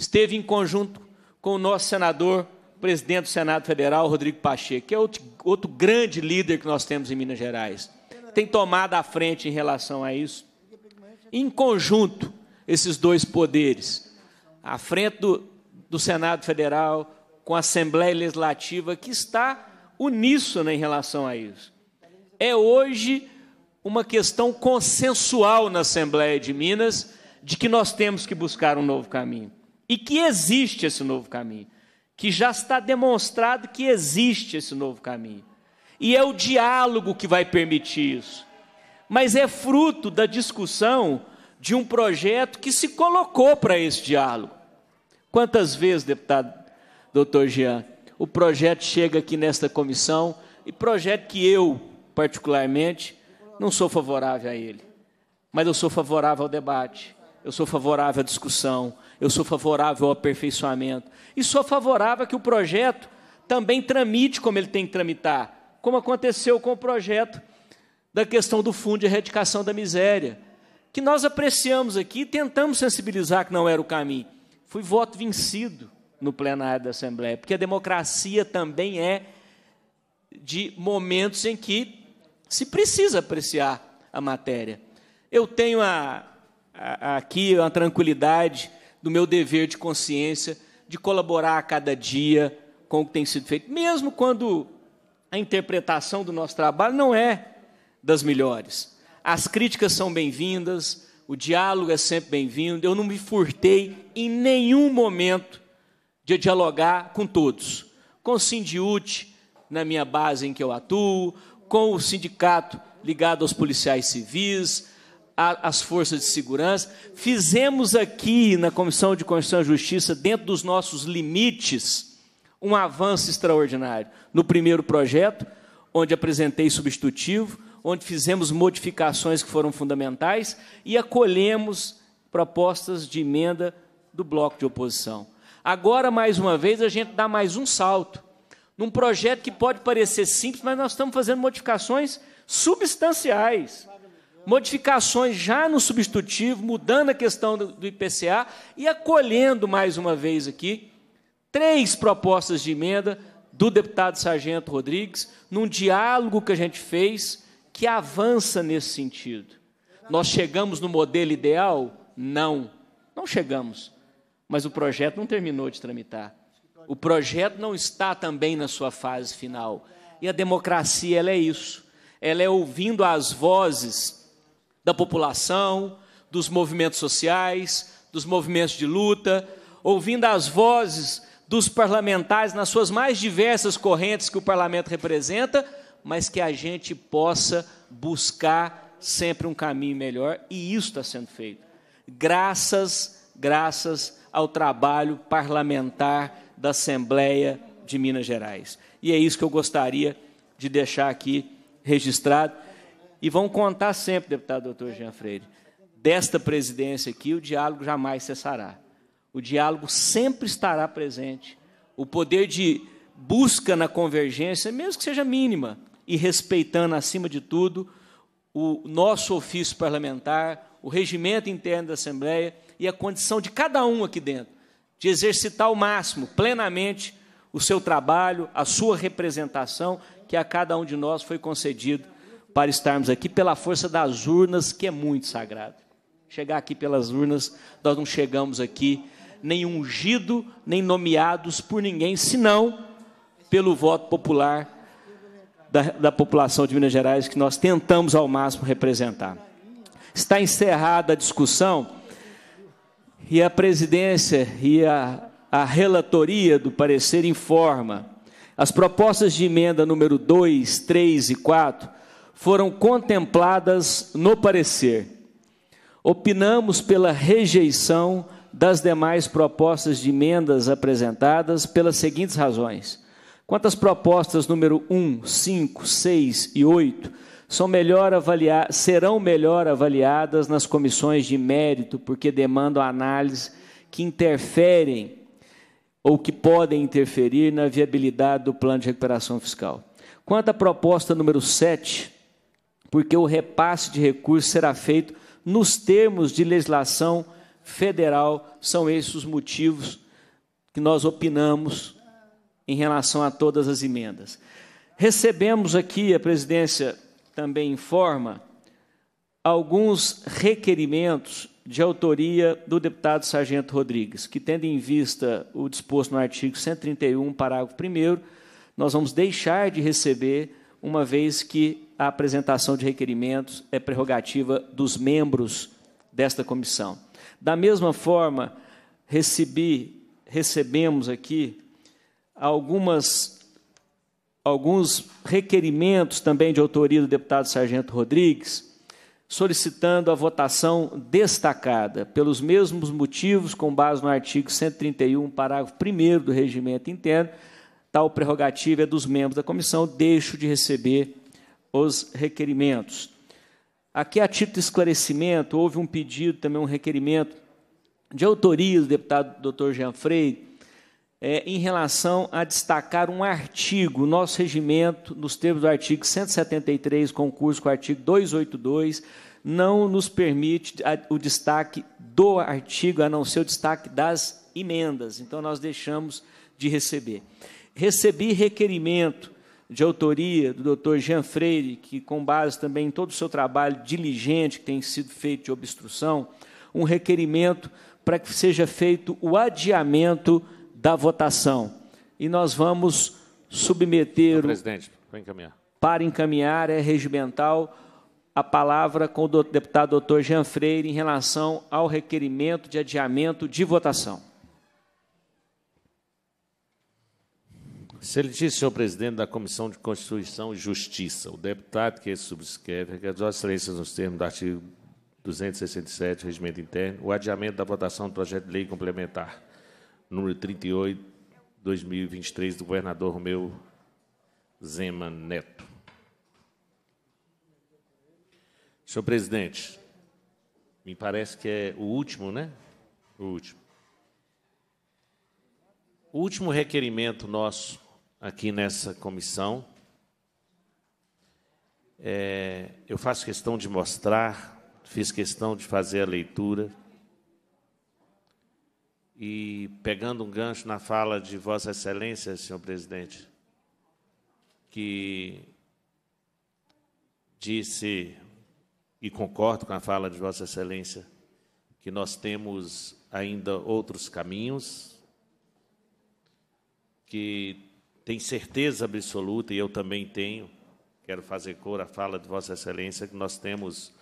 esteve em conjunto com o nosso senador, presidente do Senado Federal, Rodrigo Pacheco, que é outro, outro grande líder que nós temos em Minas Gerais. Tem tomado a frente em relação a isso. Em conjunto, esses dois poderes, à frente do, do Senado Federal, com a Assembleia Legislativa, que está uníssona em relação a isso. É hoje uma questão consensual na Assembleia de Minas de que nós temos que buscar um novo caminho e que existe esse novo caminho, que já está demonstrado que existe esse novo caminho. E é o diálogo que vai permitir isso. Mas é fruto da discussão de um projeto que se colocou para esse diálogo. Quantas vezes, deputado doutor Jean, o projeto chega aqui nesta comissão e projeto que eu, particularmente, não sou favorável a ele. Mas eu sou favorável ao debate, eu sou favorável à discussão, eu sou favorável ao aperfeiçoamento. E sou favorável a que o projeto também tramite como ele tem que tramitar, como aconteceu com o projeto da questão do Fundo de Erradicação da Miséria, que nós apreciamos aqui e tentamos sensibilizar que não era o caminho. Fui voto vencido no plenário da Assembleia, porque a democracia também é de momentos em que se precisa apreciar a matéria. Eu tenho a, a, aqui uma tranquilidade do meu dever de consciência de colaborar a cada dia com o que tem sido feito, mesmo quando a interpretação do nosso trabalho não é das melhores. As críticas são bem-vindas, o diálogo é sempre bem-vindo. Eu não me furtei em nenhum momento de dialogar com todos, com o Sindiute na minha base em que eu atuo, com o sindicato ligado aos policiais civis, as forças de segurança. Fizemos aqui na Comissão de Constituição e Justiça, dentro dos nossos limites, um avanço extraordinário. No primeiro projeto, onde apresentei substitutivo, onde fizemos modificações que foram fundamentais e acolhemos propostas de emenda do bloco de oposição. Agora, mais uma vez, a gente dá mais um salto num projeto que pode parecer simples, mas nós estamos fazendo modificações substanciais modificações já no substitutivo, mudando a questão do IPCA e acolhendo mais uma vez aqui três propostas de emenda do deputado Sargento Rodrigues, num diálogo que a gente fez que avança nesse sentido. Nós chegamos no modelo ideal? Não, não chegamos. Mas o projeto não terminou de tramitar. O projeto não está também na sua fase final. E a democracia ela é isso. Ela é ouvindo as vozes da população, dos movimentos sociais, dos movimentos de luta, ouvindo as vozes dos parlamentares nas suas mais diversas correntes que o parlamento representa, mas que a gente possa buscar sempre um caminho melhor, e isso está sendo feito. Graças, graças ao trabalho parlamentar da Assembleia de Minas Gerais. E é isso que eu gostaria de deixar aqui registrado. E vão contar sempre, deputado doutor Jean Freire, desta presidência aqui, o diálogo jamais cessará. O diálogo sempre estará presente. O poder de busca na convergência, mesmo que seja mínima, e respeitando, acima de tudo, o nosso ofício parlamentar, o regimento interno da Assembleia e a condição de cada um aqui dentro de exercitar ao máximo, plenamente, o seu trabalho, a sua representação, que a cada um de nós foi concedido para estarmos aqui pela força das urnas, que é muito sagrado. Chegar aqui pelas urnas, nós não chegamos aqui nem ungido, nem nomeados por ninguém, senão pelo voto popular da, da, população de Minas Gerais, que nós tentamos ao máximo representar. Está encerrada a discussão e a presidência e a, a relatoria do parecer informa as propostas de emenda número 2, 3 e 4 foram contempladas no parecer. Opinamos pela rejeição das demais propostas de emendas apresentadas pelas seguintes razões. Quantas propostas número 1, 5, 6 e 8 são melhor avaliar, serão melhor avaliadas nas comissões de mérito, porque demandam análise que interferem ou que podem interferir na viabilidade do plano de recuperação fiscal. Quanto à proposta número 7, porque o repasse de recursos será feito nos termos de legislação federal. São esses os motivos que nós opinamos em relação a todas as emendas. Recebemos aqui, a presidência também informa, alguns requerimentos de autoria do deputado Sargento Rodrigues, que, tendo em vista o disposto no artigo 131, parágrafo 1, nós vamos deixar de receber, uma vez que a apresentação de requerimentos é prerrogativa dos membros desta comissão. Da mesma forma, recebi, recebemos aqui algumas alguns requerimentos também de autoria do deputado Sargento Rodrigues, solicitando a votação destacada, pelos mesmos motivos, com base no artigo 131, parágrafo 1 do regimento interno, tal prerrogativa é dos membros da comissão, deixo de receber os requerimentos. Aqui, a título de esclarecimento, houve um pedido, também um requerimento de autoria do deputado doutor Jean Freire, é, em relação a destacar um artigo, nosso regimento, nos termos do artigo 173, concurso com o artigo 282, não nos permite o destaque do artigo, a não ser o destaque das emendas. Então, nós deixamos de receber. Recebi requerimento de autoria do Dr. Jean Freire, que, com base também em todo o seu trabalho diligente que tem sido feito de obstrução, um requerimento para que seja feito o adiamento da votação. E nós vamos submeter. Presidente, para encaminhar. Para encaminhar, é regimental, a palavra com o deputado doutor Jean Freire em relação ao requerimento de adiamento de votação. Excelentíssimo senhor presidente da Comissão de Constituição e Justiça, o deputado que subscreve, que é as excelências nos termos do artigo 267, regimento interno, o adiamento da votação do projeto de lei complementar número 38, 2023, do governador Romeu Zema Neto. Senhor presidente, me parece que é o último, né? O último. O último requerimento nosso aqui nessa comissão. É, eu faço questão de mostrar, fiz questão de fazer a leitura. E pegando um gancho na fala de Vossa Excelência, senhor presidente, que disse, e concordo com a fala de Vossa Excelência, que nós temos ainda outros caminhos, que tem certeza absoluta, e eu também tenho, quero fazer cor à fala de Vossa Excelência, que nós temos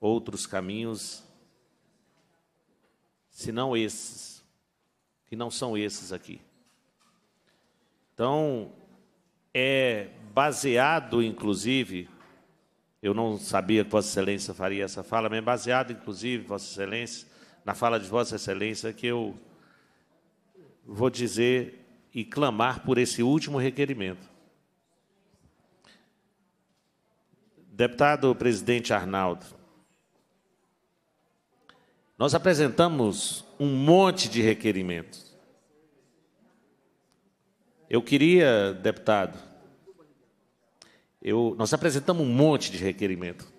outros caminhos, se não esses, que não são esses aqui. Então, é baseado, inclusive, eu não sabia que Vossa Excelência faria essa fala, mas é baseado, inclusive, Vossa Excelência, na fala de Vossa Excelência, que eu vou dizer e clamar por esse último requerimento. Deputado presidente Arnaldo, nós apresentamos um monte de requerimentos. Eu queria, deputado, eu, nós apresentamos um monte de requerimento.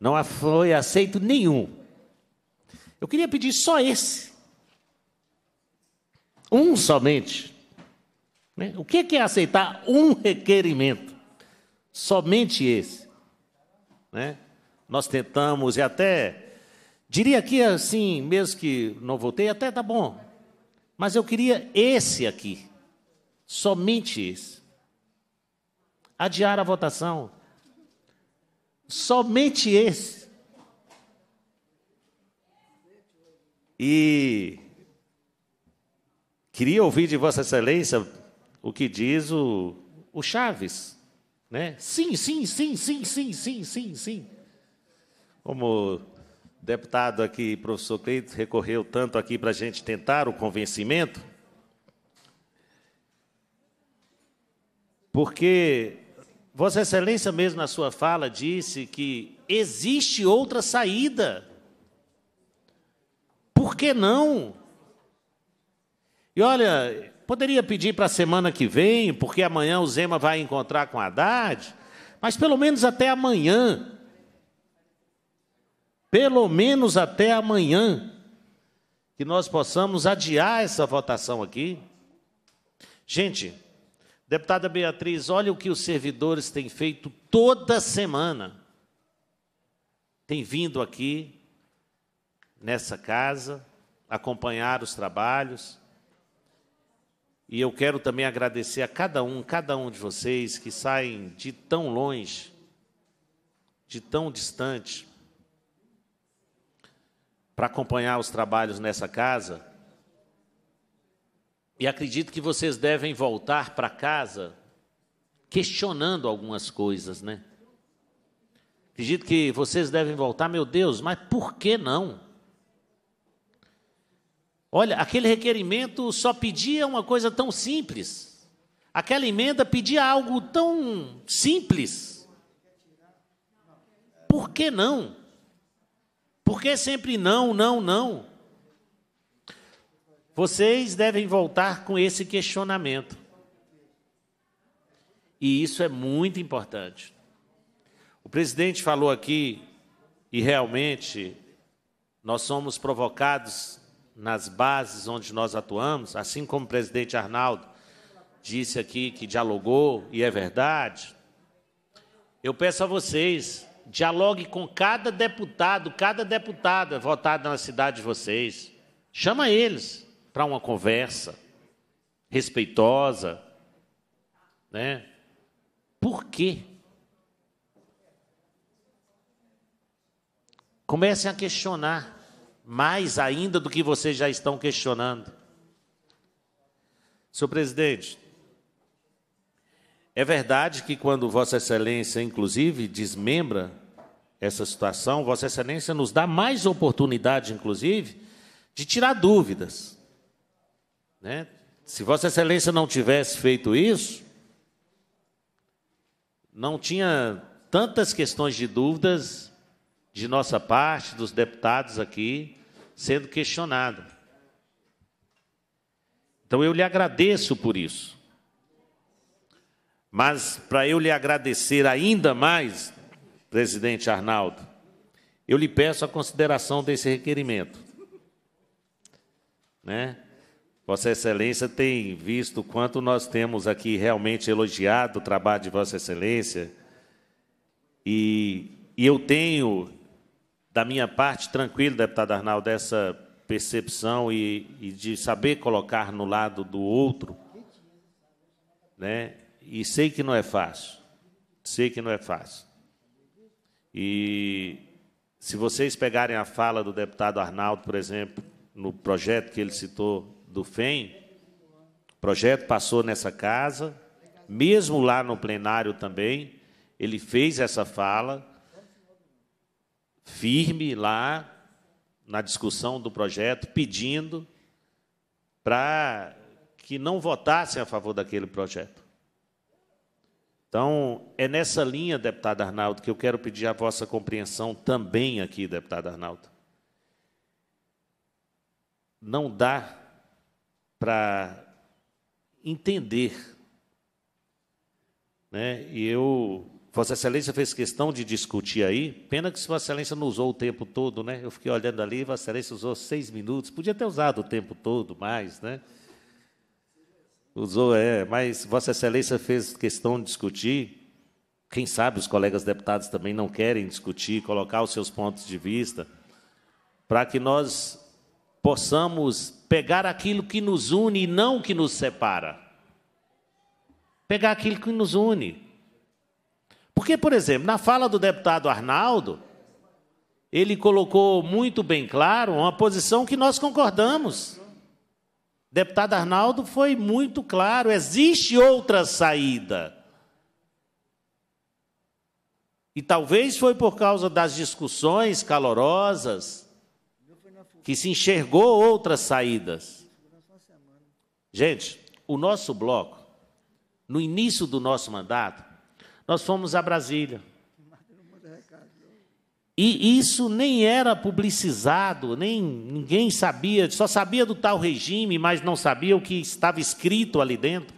Não foi aceito nenhum. Eu queria pedir só esse. Um somente. Né? O é que é aceitar um requerimento? Somente esse. Né? Nós tentamos e até diria aqui assim, mesmo que não voltei, até tá bom. Mas eu queria esse aqui. Somente esse. Adiar a votação. Somente esse. E Queria ouvir de Vossa Excelência o que diz o, o Chaves. Né? Sim, sim, sim, sim, sim, sim, sim, sim. Como deputado aqui, professor Cleito, recorreu tanto aqui para a gente tentar o convencimento, porque Vossa Excelência mesmo na sua fala disse que existe outra saída. Por que não? E olha, poderia pedir para a semana que vem, porque amanhã o Zema vai encontrar com a Haddad, mas pelo menos até amanhã. Pelo menos até amanhã, que nós possamos adiar essa votação aqui. Gente, deputada Beatriz, olha o que os servidores têm feito toda semana. Tem vindo aqui, nessa casa, acompanhar os trabalhos e eu quero também agradecer a cada um, cada um de vocês que saem de tão longe, de tão distante, para acompanhar os trabalhos nessa casa. E acredito que vocês devem voltar para casa questionando algumas coisas, né? Acredito que vocês devem voltar, meu Deus, mas por que não? Olha, aquele requerimento só pedia uma coisa tão simples. Aquela emenda pedia algo tão simples. Por que não? Por que sempre não, não, não? Vocês devem voltar com esse questionamento. E isso é muito importante. O presidente falou aqui, e realmente nós somos provocados nas bases onde nós atuamos, assim como o presidente Arnaldo disse aqui que dialogou, e é verdade, eu peço a vocês, dialogue com cada deputado, cada deputada votada na cidade de vocês. Chama eles para uma conversa respeitosa, né? Por quê? Comecem a questionar mais ainda do que vocês já estão questionando. Senhor presidente, é verdade que quando Vossa Excelência, inclusive, desmembra essa situação, Vossa Excelência nos dá mais oportunidade, inclusive, de tirar dúvidas. Né? Se Vossa Excelência não tivesse feito isso, não tinha tantas questões de dúvidas de nossa parte, dos deputados aqui, sendo questionada. Então eu lhe agradeço por isso. Mas para eu lhe agradecer ainda mais, presidente Arnaldo, eu lhe peço a consideração desse requerimento. Né? Vossa Excelência tem visto quanto nós temos aqui realmente elogiado o trabalho de Vossa Excelência. E, e eu tenho da minha parte, tranquilo, deputado Arnaldo, dessa percepção e, e, de saber colocar no lado do outro, né? E sei que não é fácil, sei que não é fácil. E se vocês pegarem a fala do deputado Arnaldo, por exemplo, no projeto que ele citou do FEM, o projeto passou nessa casa, mesmo lá no plenário também, ele fez essa fala firme lá na discussão do projeto, pedindo para que não votassem a favor daquele projeto. Então, é nessa linha, deputado Arnaldo, que eu quero pedir a vossa compreensão também aqui, deputado Arnaldo. Não dá para entender. Né? E eu Vossa Excelência fez questão de discutir aí. Pena que Vossa Excelência não usou o tempo todo, né? Eu fiquei olhando ali, Vossa Excelência usou seis minutos. Podia ter usado o tempo todo mais, né? Usou, é. Mas Vossa Excelência fez questão de discutir. Quem sabe os colegas deputados também não querem discutir, colocar os seus pontos de vista, para que nós possamos pegar aquilo que nos une e não o que nos separa. Pegar aquilo que nos une. Porque, por exemplo, na fala do deputado Arnaldo, ele colocou muito bem claro uma posição que nós concordamos. Deputado Arnaldo foi muito claro: existe outra saída. E talvez foi por causa das discussões calorosas que se enxergou outras saídas. Gente, o nosso bloco, no início do nosso mandato, nós fomos a Brasília. E isso nem era publicizado, nem ninguém sabia, só sabia do tal regime, mas não sabia o que estava escrito ali dentro.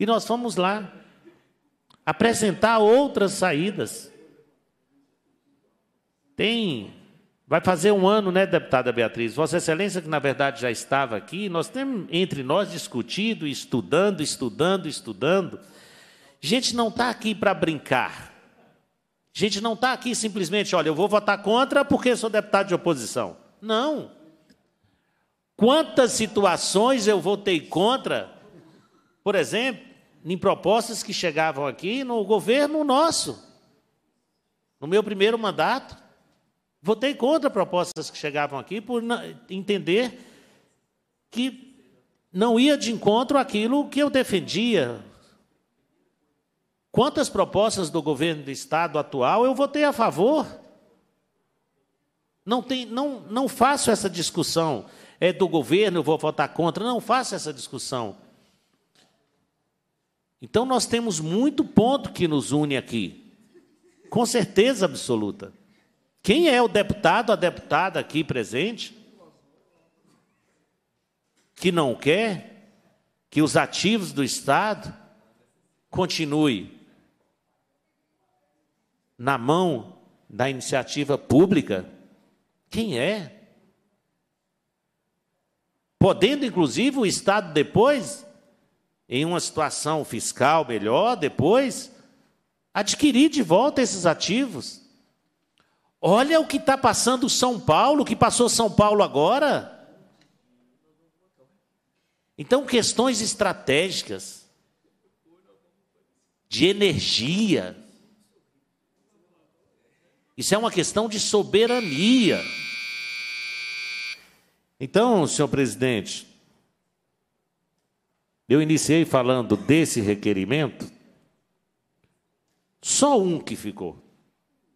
E nós fomos lá apresentar outras saídas. Tem Vai fazer um ano, né, deputada Beatriz? Vossa Excelência, que na verdade já estava aqui, nós temos entre nós discutido, estudando, estudando, estudando. Gente não está aqui para brincar. Gente não está aqui simplesmente, olha, eu vou votar contra porque sou deputado de oposição. Não. Quantas situações eu votei contra, por exemplo, em propostas que chegavam aqui no governo nosso. No meu primeiro mandato, votei contra propostas que chegavam aqui por entender que não ia de encontro àquilo que eu defendia, Quantas propostas do governo do estado atual eu votei a favor? Não, tem, não, não faço essa discussão. É do governo, eu vou votar contra. Não faço essa discussão. Então, nós temos muito ponto que nos une aqui. Com certeza absoluta. Quem é o deputado, a deputada aqui presente? Que não quer que os ativos do Estado continue na mão da iniciativa pública? Quem é? Podendo, inclusive, o Estado depois, em uma situação fiscal melhor, depois, adquirir de volta esses ativos. Olha o que está passando São Paulo, o que passou São Paulo agora. Então, questões estratégicas de energia, isso é uma questão de soberania. Então, senhor presidente, eu iniciei falando desse requerimento, só um que ficou.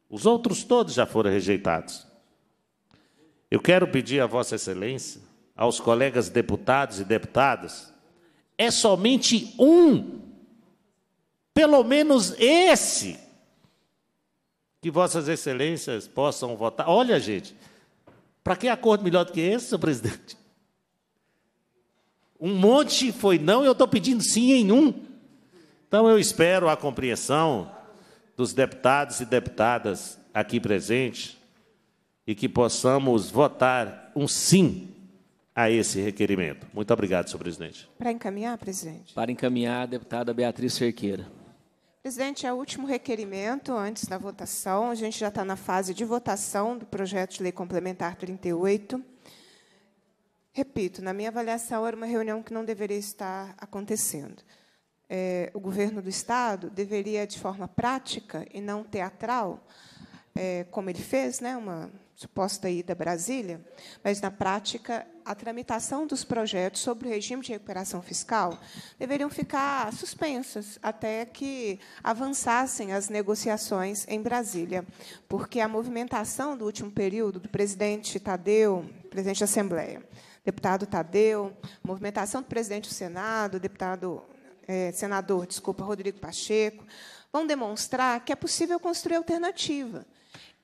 Os outros todos já foram rejeitados. Eu quero pedir a Vossa Excelência, aos colegas deputados e deputadas, é somente um, pelo menos esse, que Vossas Excelências possam votar. Olha, gente, para que acordo melhor do que esse, senhor presidente? Um monte foi não, eu estou pedindo sim em um. Então eu espero a compreensão dos deputados e deputadas aqui presentes e que possamos votar um sim a esse requerimento. Muito obrigado, senhor presidente. Para encaminhar, presidente. Para encaminhar, deputada Beatriz Cerqueira. Presidente, é o último requerimento antes da votação. A gente já está na fase de votação do projeto de lei complementar 38. Repito, na minha avaliação, era uma reunião que não deveria estar acontecendo. É, o governo do Estado deveria, de forma prática e não teatral, é, como ele fez, né, uma suposta ida a Brasília, mas, na prática, a tramitação dos projetos sobre o regime de recuperação fiscal deveriam ficar suspensas até que avançassem as negociações em Brasília, porque a movimentação do último período do presidente Tadeu, presidente da Assembleia, deputado Tadeu, movimentação do presidente do Senado, deputado é, senador, desculpa, Rodrigo Pacheco, vão demonstrar que é possível construir alternativa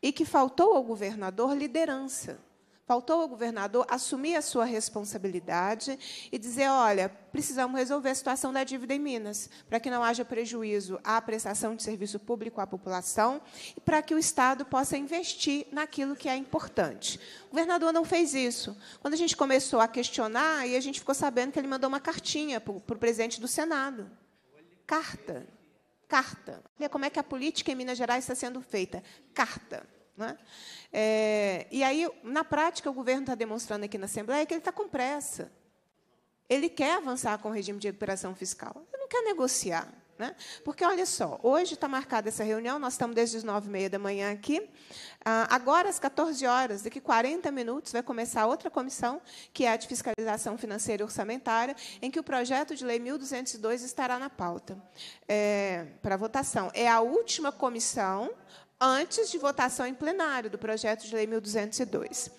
e que faltou ao governador liderança. Faltou ao governador assumir a sua responsabilidade e dizer: olha, precisamos resolver a situação da dívida em Minas, para que não haja prejuízo à prestação de serviço público à população e para que o Estado possa investir naquilo que é importante. O governador não fez isso. Quando a gente começou a questionar, e a gente ficou sabendo que ele mandou uma cartinha para o presidente do Senado. Carta carta. Olha como é que a política em Minas Gerais está sendo feita. Carta. Né? É, e aí, na prática, o governo está demonstrando aqui na Assembleia que ele está com pressa. Ele quer avançar com o regime de recuperação fiscal. Ele não quer negociar. Né? Porque, olha só, hoje está marcada essa reunião, nós estamos desde as nove e meia da manhã aqui. Ah, agora, às 14 horas, daqui 40 minutos, vai começar outra comissão, que é a de fiscalização financeira e orçamentária, em que o projeto de lei 1202 estará na pauta é, para votação. É a última comissão antes de votação em plenário do projeto de lei 1202.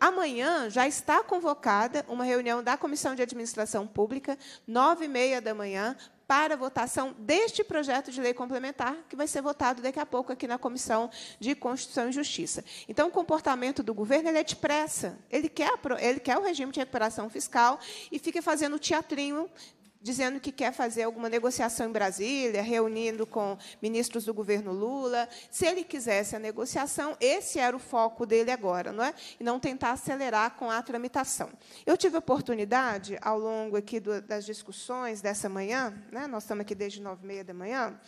Amanhã já está convocada uma reunião da Comissão de Administração Pública, nove e meia da manhã, para a votação deste projeto de lei complementar, que vai ser votado daqui a pouco aqui na Comissão de Constituição e Justiça. Então, o comportamento do governo ele é depressa. Ele quer, ele quer o regime de recuperação fiscal e fica fazendo teatrinho dizendo que quer fazer alguma negociação em Brasília, reunindo com ministros do governo Lula. Se ele quisesse a negociação, esse era o foco dele agora, não é? E não tentar acelerar com a tramitação. Eu tive oportunidade, ao longo aqui do, das discussões dessa manhã, né? nós estamos aqui desde nove e meia da manhã,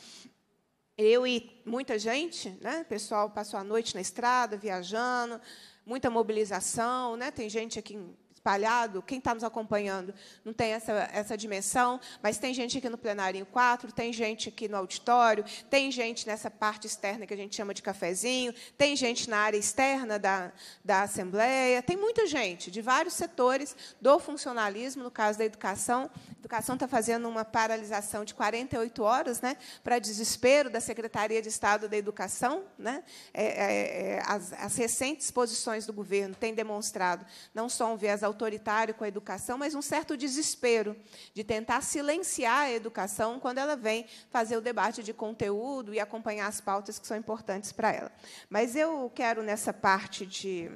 eu e muita gente, né? o pessoal passou a noite na estrada, viajando, muita mobilização, né? tem gente aqui em espalhado, quem está nos acompanhando não tem essa, essa dimensão, mas tem gente aqui no plenário 4, tem gente aqui no auditório, tem gente nessa parte externa que a gente chama de cafezinho, tem gente na área externa da, da Assembleia, tem muita gente de vários setores do funcionalismo, no caso da educação. A educação está fazendo uma paralisação de 48 horas, né, para desespero da Secretaria de Estado da Educação. Né? É, é, é, as, as recentes posições do governo têm demonstrado não só um viés autoritário com a educação, mas um certo desespero de tentar silenciar a educação quando ela vem fazer o debate de conteúdo e acompanhar as pautas que são importantes para ela. Mas eu quero, nessa parte de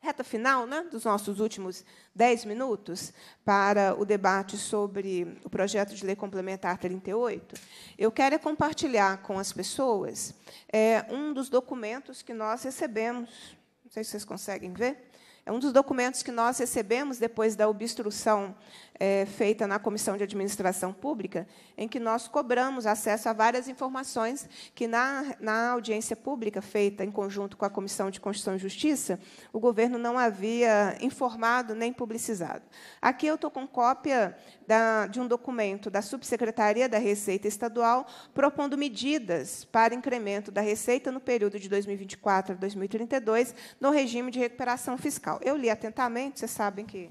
reta final né, dos nossos últimos dez minutos para o debate sobre o projeto de lei complementar 38, eu quero é compartilhar com as pessoas é, um dos documentos que nós recebemos. Não sei se vocês conseguem ver. É um dos documentos que nós recebemos depois da obstrução é, feita na Comissão de Administração Pública, em que nós cobramos acesso a várias informações que, na, na audiência pública feita em conjunto com a Comissão de Constituição e Justiça, o governo não havia informado nem publicizado. Aqui eu estou com cópia da, de um documento da Subsecretaria da Receita Estadual propondo medidas para incremento da receita no período de 2024 a 2032 no regime de recuperação fiscal. Eu li atentamente, vocês sabem que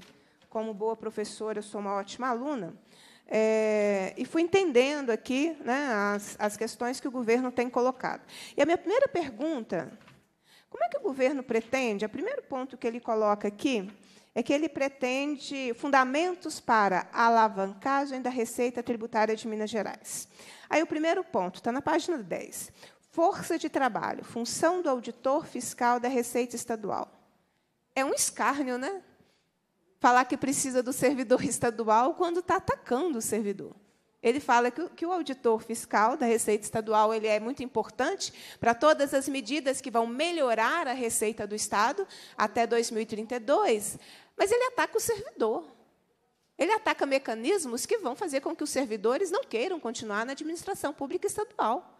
como boa professora, eu sou uma ótima aluna. É, e fui entendendo aqui né, as, as questões que o governo tem colocado. E a minha primeira pergunta, como é que o governo pretende? O primeiro ponto que ele coloca aqui é que ele pretende fundamentos para alavancagem da receita tributária de Minas Gerais. Aí o primeiro ponto, está na página 10. Força de trabalho, função do auditor fiscal da Receita Estadual. É um escárnio, né? falar que precisa do servidor estadual quando está atacando o servidor. Ele fala que, que, o auditor fiscal da Receita Estadual ele é muito importante para todas as medidas que vão melhorar a receita do Estado até 2032, mas ele ataca o servidor. Ele ataca mecanismos que vão fazer com que os servidores não queiram continuar na administração pública estadual.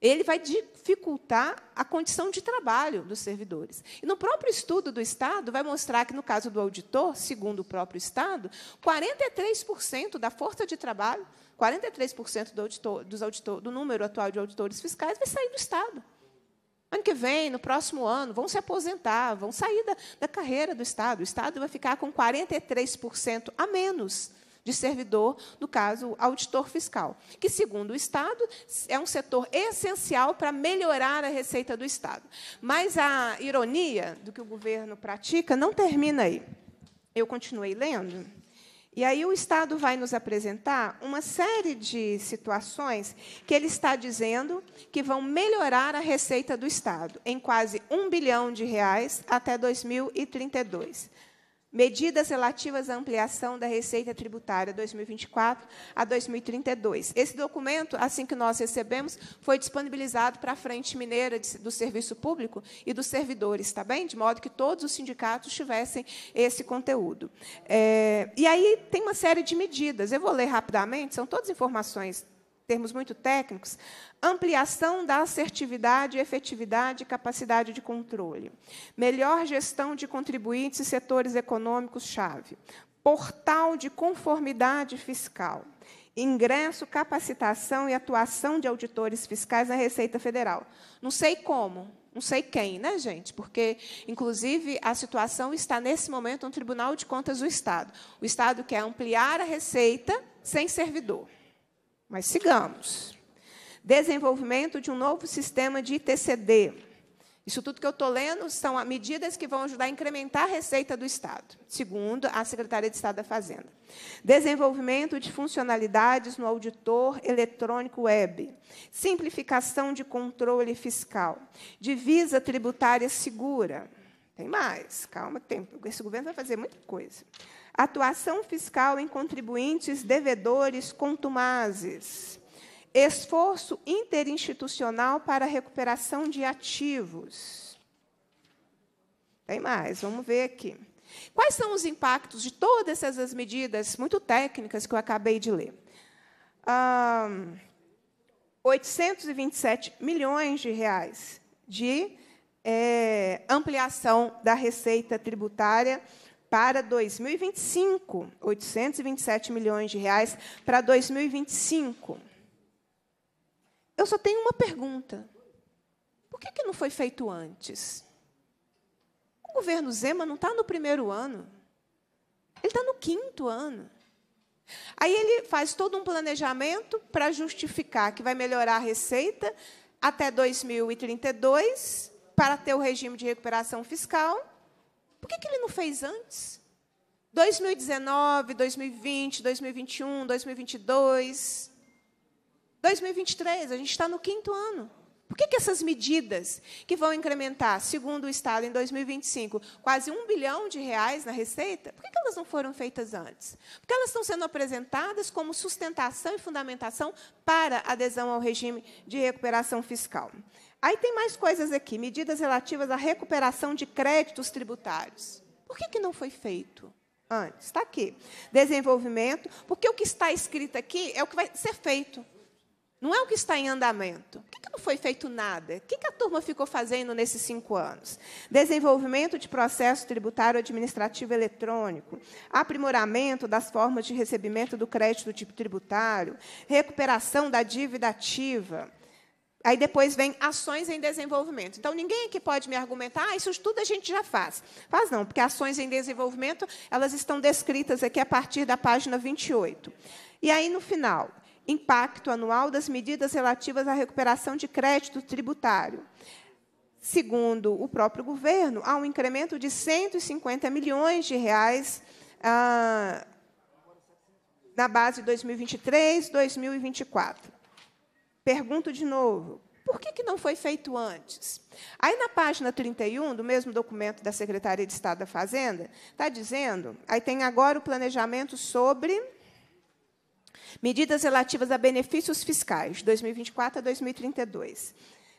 Ele vai dificultar a condição de trabalho dos servidores. E no próprio estudo do Estado, vai mostrar que, no caso do auditor, segundo o próprio Estado, 43% da força de trabalho, 43% do, auditor, dos auditor, do número atual de auditores fiscais vai sair do Estado. Ano que vem, no próximo ano, vão se aposentar, vão sair da, da carreira do Estado. O Estado vai ficar com 43% a menos de servidor, no caso, auditor fiscal, que, segundo o Estado, é um setor essencial para melhorar a receita do Estado. Mas a ironia do que o governo pratica não termina aí. Eu continuei lendo. E aí o Estado vai nos apresentar uma série de situações que ele está dizendo que vão melhorar a receita do Estado em quase um bilhão de reais até 2032. Medidas relativas à ampliação da receita tributária 2024 a 2032. Esse documento, assim que nós recebemos, foi disponibilizado para a Frente Mineira do Serviço Público e dos servidores, tá bem? De modo que todos os sindicatos tivessem esse conteúdo. É, e aí tem uma série de medidas. Eu vou ler rapidamente, são todas informações termos muito técnicos, ampliação da assertividade, efetividade e capacidade de controle, melhor gestão de contribuintes e setores econômicos-chave, portal de conformidade fiscal, ingresso, capacitação e atuação de auditores fiscais na Receita Federal. Não sei como, não sei quem, né, gente? Porque, inclusive, a situação está, nesse momento, no Tribunal de Contas do Estado. O Estado quer ampliar a receita sem servidor. Mas sigamos. Desenvolvimento de um novo sistema de ITCD. Isso tudo que eu estou lendo são medidas que vão ajudar a incrementar a receita do Estado, segundo a Secretaria de Estado da Fazenda. Desenvolvimento de funcionalidades no auditor eletrônico web. Simplificação de controle fiscal. Divisa tributária segura. Tem mais, calma, tem, esse governo vai fazer muita coisa atuação fiscal em contribuintes devedores contumazes, esforço interinstitucional para recuperação de ativos. Tem mais, vamos ver aqui. Quais são os impactos de todas essas medidas muito técnicas que eu acabei de ler? 827 milhões de reais de é, ampliação da receita tributária para 2025, 827 milhões de reais para 2025. Eu só tenho uma pergunta. Por que, que não foi feito antes? O governo Zema não está no primeiro ano. Ele está no quinto ano. Aí ele faz todo um planejamento para justificar que vai melhorar a receita até 2032 para ter o regime de recuperação fiscal por que, que ele não fez antes? 2019, 2020, 2021, 2022, 2023, a gente está no quinto ano. Por que, que, essas medidas que vão incrementar, segundo o Estado, em 2025, quase um bilhão de reais na receita, por que, que elas não foram feitas antes? Porque elas estão sendo apresentadas como sustentação e fundamentação para adesão ao regime de recuperação fiscal. Aí tem mais coisas aqui, medidas relativas à recuperação de créditos tributários. Por que, que não foi feito antes? Está aqui. Desenvolvimento, porque o que está escrito aqui é o que vai ser feito. Não é o que está em andamento. Por que, que não foi feito nada? O que, que a turma ficou fazendo nesses cinco anos? Desenvolvimento de processo tributário administrativo eletrônico, aprimoramento das formas de recebimento do crédito tipo tributário, recuperação da dívida ativa, Aí depois vem ações em desenvolvimento. Então ninguém aqui pode me argumentar, ah, isso tudo a gente já faz. Faz não, porque ações em desenvolvimento, elas estão descritas aqui a partir da página 28. E aí no final, impacto anual das medidas relativas à recuperação de crédito tributário. Segundo o próprio governo, há um incremento de 150 milhões de reais ah, na base 2023, 2024. Pergunto de novo, por que, que não foi feito antes? Aí, na página 31 do mesmo documento da Secretaria de Estado da Fazenda, está dizendo, aí tem agora o planejamento sobre medidas relativas a benefícios fiscais, 2024 a 2032.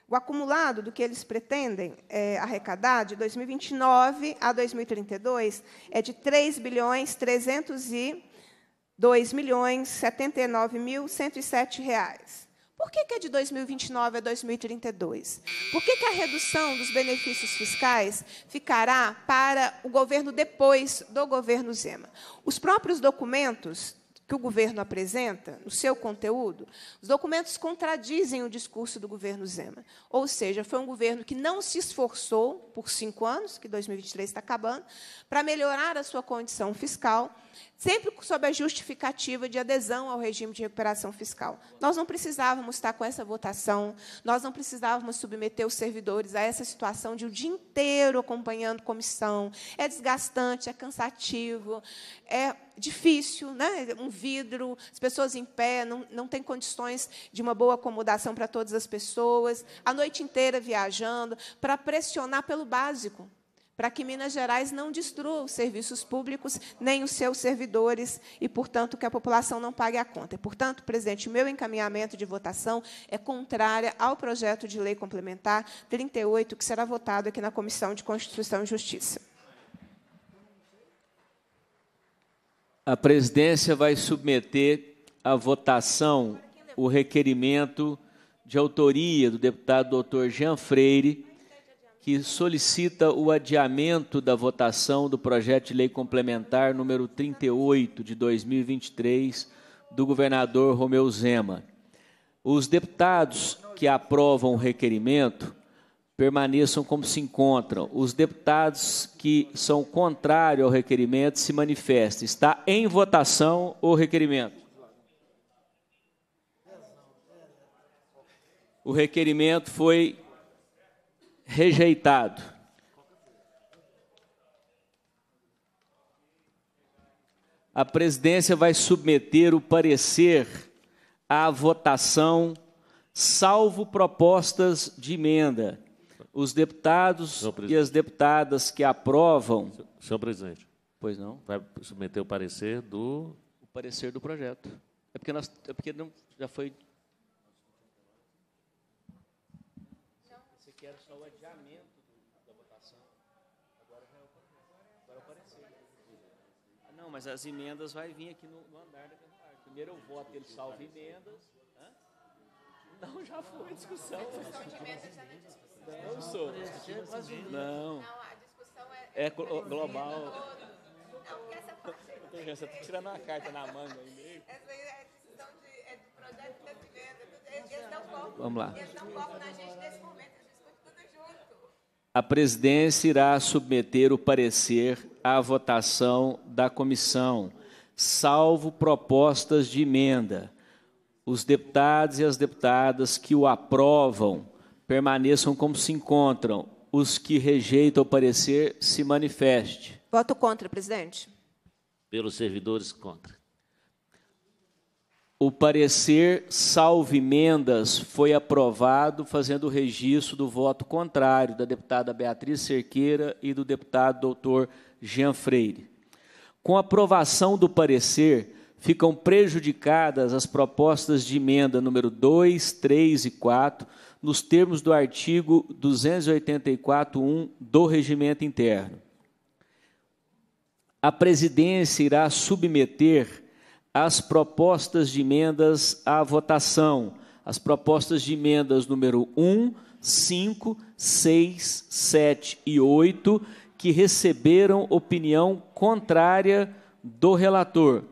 O acumulado do que eles pretendem é, arrecadar de 2029 a 2032 é de 3 bilhões 302 milhões 79 mil 107 reais. Por que, que é de 2029 a 2032? Por que, que a redução dos benefícios fiscais ficará para o governo depois do governo Zema? Os próprios documentos que o governo apresenta, no seu conteúdo, os documentos contradizem o discurso do governo Zema. Ou seja, foi um governo que não se esforçou por cinco anos, que 2023 está acabando, para melhorar a sua condição fiscal sempre sob a justificativa de adesão ao regime de recuperação fiscal. Nós não precisávamos estar com essa votação, nós não precisávamos submeter os servidores a essa situação de o um dia inteiro acompanhando comissão. É desgastante, é cansativo, é difícil, né? um vidro, as pessoas em pé, não, não tem condições de uma boa acomodação para todas as pessoas, a noite inteira viajando, para pressionar pelo básico para que Minas Gerais não destrua os serviços públicos nem os seus servidores e, portanto, que a população não pague a conta. portanto, presidente, meu encaminhamento de votação é contrária ao projeto de lei complementar 38 que será votado aqui na Comissão de Constituição e Justiça. A presidência vai submeter à votação o requerimento de autoria do deputado doutor Jean Freire que solicita o adiamento da votação do projeto de lei complementar número 38 de 2023 do governador Romeu Zema. Os deputados que aprovam o requerimento permaneçam como se encontram. Os deputados que são contrários ao requerimento se manifestem. Está em votação o requerimento. O requerimento foi rejeitado. A presidência vai submeter o parecer à votação, salvo propostas de emenda. Os deputados e as deputadas que aprovam. Senhor presidente. Pois não. Vai submeter o parecer do. O parecer do projeto. É porque, nós, é porque não, já foi mas as emendas vai vir aqui no, no andar da Câmara. Primeiro eu voto ele salvo emendas. Hã? Não, já foi discussão. A discussão de emendas já não é discussão. Não sou. Não. É não, a discussão é, é, é global. Não, porque é essa parte. você está tirando uma carta na manga aí mesmo. Essa aí é a discussão de, é do projeto de emendas. É eles não focam na gente nesse momento a presidência irá submeter o parecer à votação da comissão, salvo propostas de emenda. Os deputados e as deputadas que o aprovam permaneçam como se encontram. Os que rejeitam o parecer se manifeste. Voto contra, presidente. Pelos servidores, contra. O parecer salvo emendas foi aprovado fazendo o registro do voto contrário da deputada Beatriz Cerqueira e do deputado doutor Jean Freire. Com a aprovação do parecer, ficam prejudicadas as propostas de emenda número 2, 3 e 4, nos termos do artigo 284.1 do Regimento Interno. A presidência irá submeter as propostas de emendas à votação. As propostas de emendas número 1, 5, 6, 7 e 8, que receberam opinião contrária do relator.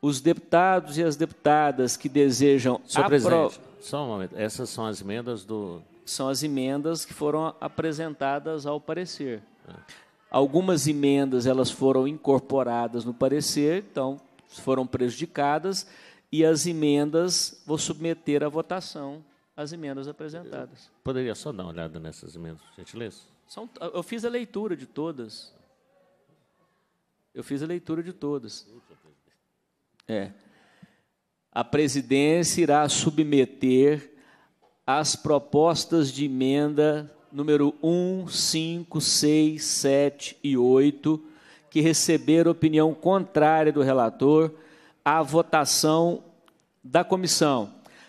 Os deputados e as deputadas que desejam... Senhor presidente, só um momento. Essas são as emendas do... São as emendas que foram apresentadas ao parecer. Ah. Algumas emendas elas foram incorporadas no parecer, então foram prejudicadas e as emendas vou submeter à votação as emendas apresentadas. Eu poderia só dar uma olhada nessas emendas, por gentileza? São, eu fiz a leitura de todas. Eu fiz a leitura de todas. É. A presidência irá submeter as propostas de emenda número 1, 5, 6, 7 e 8 que receber opinião contrária do relator à votação da comissão.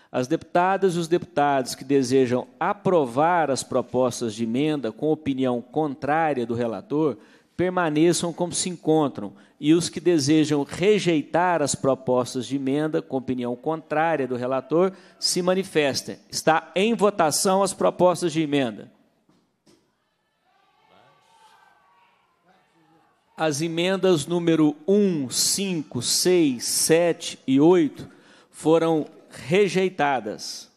As deputadas e os deputados que desejam aprovar as propostas de emenda com opinião contrária do relator permaneçam como se encontram, e os que desejam rejeitar as propostas de emenda com opinião contrária do relator se manifestem. Está em votação as propostas de emenda. as emendas número 1, 5, 6, 7 e 8 foram rejeitadas.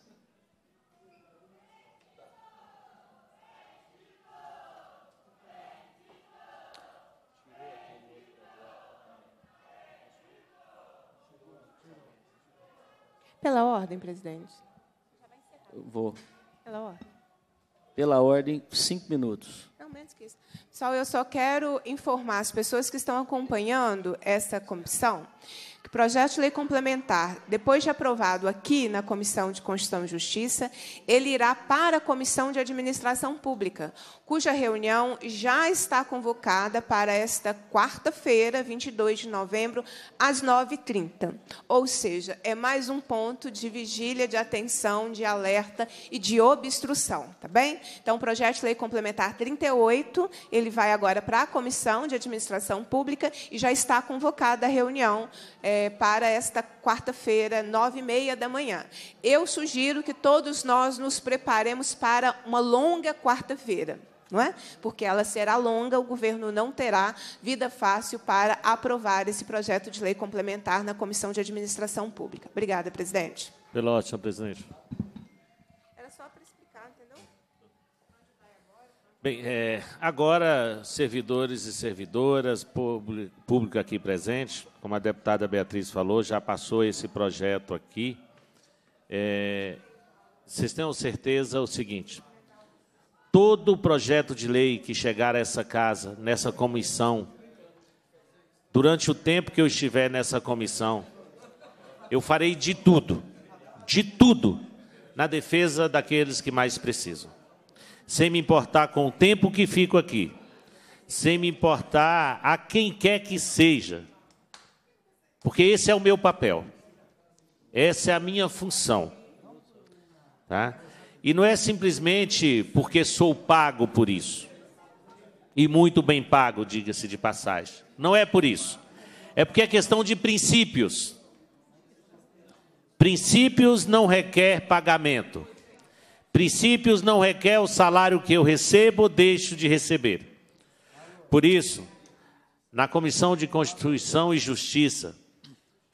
Pela ordem, presidente. Vou. Pela ordem. Pela ordem, cinco minutos. Realmente Pessoal, eu só quero informar as pessoas que estão acompanhando essa comissão projeto de lei complementar, depois de aprovado aqui na Comissão de Constituição e Justiça, ele irá para a Comissão de Administração Pública, cuja reunião já está convocada para esta quarta-feira, 22 de novembro, às 9h30. Ou seja, é mais um ponto de vigília, de atenção, de alerta e de obstrução, tá bem? Então, o projeto de lei complementar 38, ele vai agora para a Comissão de Administração Pública e já está convocada a reunião é, é, para esta quarta-feira, nove e meia da manhã. Eu sugiro que todos nós nos preparemos para uma longa quarta-feira. Não é? Porque ela será longa, o governo não terá vida fácil para aprovar esse projeto de lei complementar na Comissão de Administração Pública. Obrigada, presidente. Pela ótima, presidente. Bem, é, agora, servidores e servidoras, público aqui presente, como a deputada Beatriz falou, já passou esse projeto aqui. É, vocês tenham certeza o seguinte: todo projeto de lei que chegar a essa casa, nessa comissão, durante o tempo que eu estiver nessa comissão, eu farei de tudo, de tudo, na defesa daqueles que mais precisam sem me importar com o tempo que fico aqui, sem me importar a quem quer que seja, porque esse é o meu papel, essa é a minha função. Tá? E não é simplesmente porque sou pago por isso, e muito bem pago, diga-se de passagem, não é por isso, é porque é questão de princípios. Princípios não requer pagamento. Princípios não requer o salário que eu recebo ou deixo de receber. Por isso, na Comissão de Constituição e Justiça,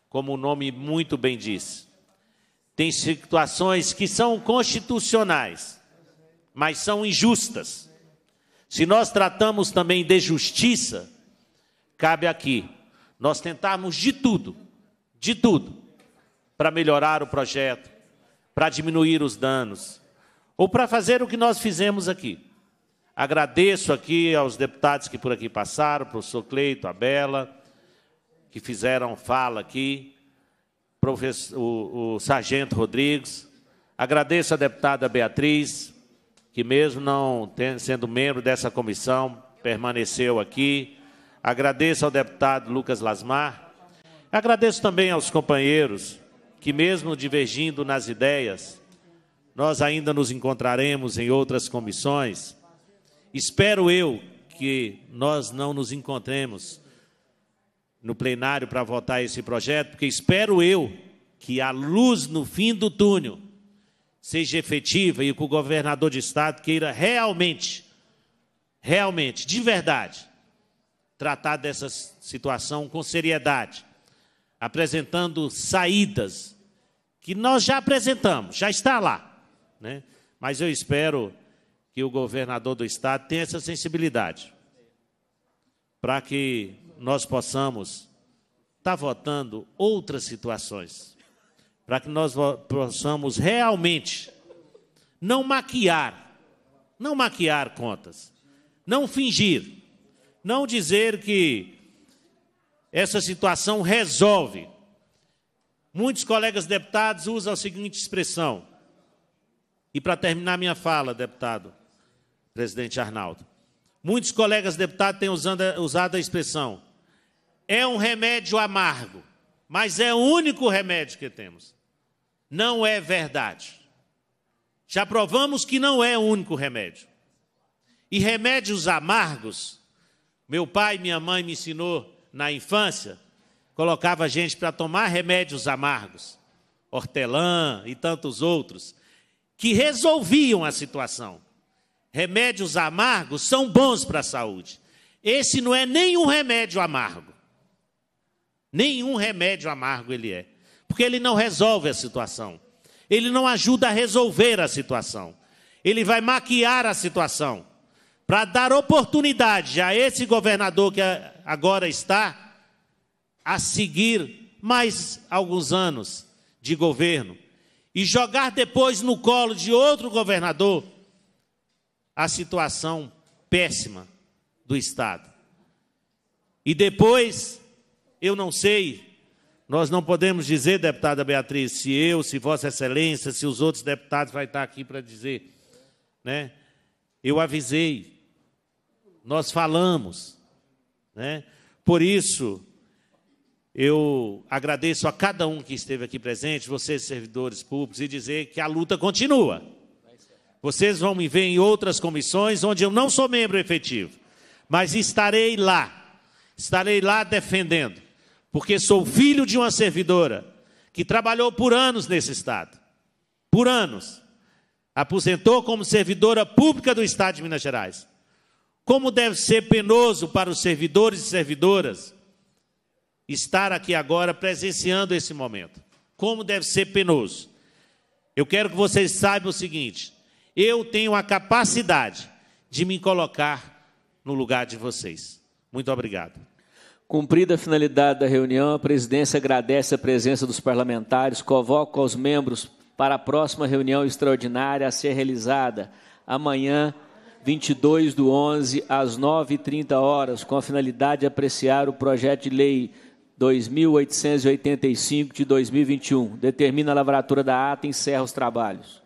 como o nome muito bem diz, tem situações que são constitucionais, mas são injustas. Se nós tratamos também de justiça, cabe aqui nós tentarmos de tudo, de tudo, para melhorar o projeto, para diminuir os danos, ou para fazer o que nós fizemos aqui. Agradeço aqui aos deputados que por aqui passaram, o professor Cleito, a Bela, que fizeram fala aqui, o, o sargento Rodrigues. Agradeço à deputada Beatriz, que mesmo não sendo membro dessa comissão, permaneceu aqui. Agradeço ao deputado Lucas Lasmar. Agradeço também aos companheiros que, mesmo divergindo nas ideias, nós ainda nos encontraremos em outras comissões. Espero eu que nós não nos encontremos no plenário para votar esse projeto, porque espero eu que a luz no fim do túnel seja efetiva e que o governador de estado queira realmente, realmente, de verdade, tratar dessa situação com seriedade, apresentando saídas que nós já apresentamos, já está lá. Né? Mas eu espero que o governador do estado tenha essa sensibilidade para que nós possamos estar tá votando outras situações, para que nós possamos realmente não maquiar, não maquiar contas, não fingir, não dizer que essa situação resolve. Muitos colegas deputados usam a seguinte expressão: e para terminar minha fala, deputado, presidente Arnaldo, muitos colegas deputados têm usando, usado a expressão é um remédio amargo, mas é o único remédio que temos. Não é verdade. Já provamos que não é o único remédio. E remédios amargos, meu pai, minha mãe me ensinou na infância, colocava a gente para tomar remédios amargos, hortelã e tantos outros que resolviam a situação. Remédios amargos são bons para a saúde. Esse não é nenhum remédio amargo. Nenhum remédio amargo ele é. Porque ele não resolve a situação. Ele não ajuda a resolver a situação. Ele vai maquiar a situação para dar oportunidade a esse governador que agora está a seguir mais alguns anos de governo e jogar depois no colo de outro governador a situação péssima do Estado. E depois, eu não sei, nós não podemos dizer, deputada Beatriz, se eu, se Vossa Excelência, se os outros deputados vai estar aqui para dizer, né? Eu avisei, nós falamos, né? Por isso, eu agradeço a cada um que esteve aqui presente, vocês servidores públicos, e dizer que a luta continua. Vocês vão me ver em outras comissões onde eu não sou membro efetivo, mas estarei lá, estarei lá defendendo, porque sou filho de uma servidora que trabalhou por anos nesse Estado, por anos, aposentou como servidora pública do Estado de Minas Gerais. Como deve ser penoso para os servidores e servidoras estar aqui agora presenciando esse momento. Como deve ser penoso. Eu quero que vocês saibam o seguinte: eu tenho a capacidade de me colocar no lugar de vocês. Muito obrigado. Cumprida a finalidade da reunião, a presidência agradece a presença dos parlamentares, convoca os membros para a próxima reunião extraordinária a ser realizada amanhã, 22 do 11, às 9h30, horas, com a finalidade de apreciar o projeto de lei 2885 de 2021. Determina a lavratura da ata e encerra os trabalhos.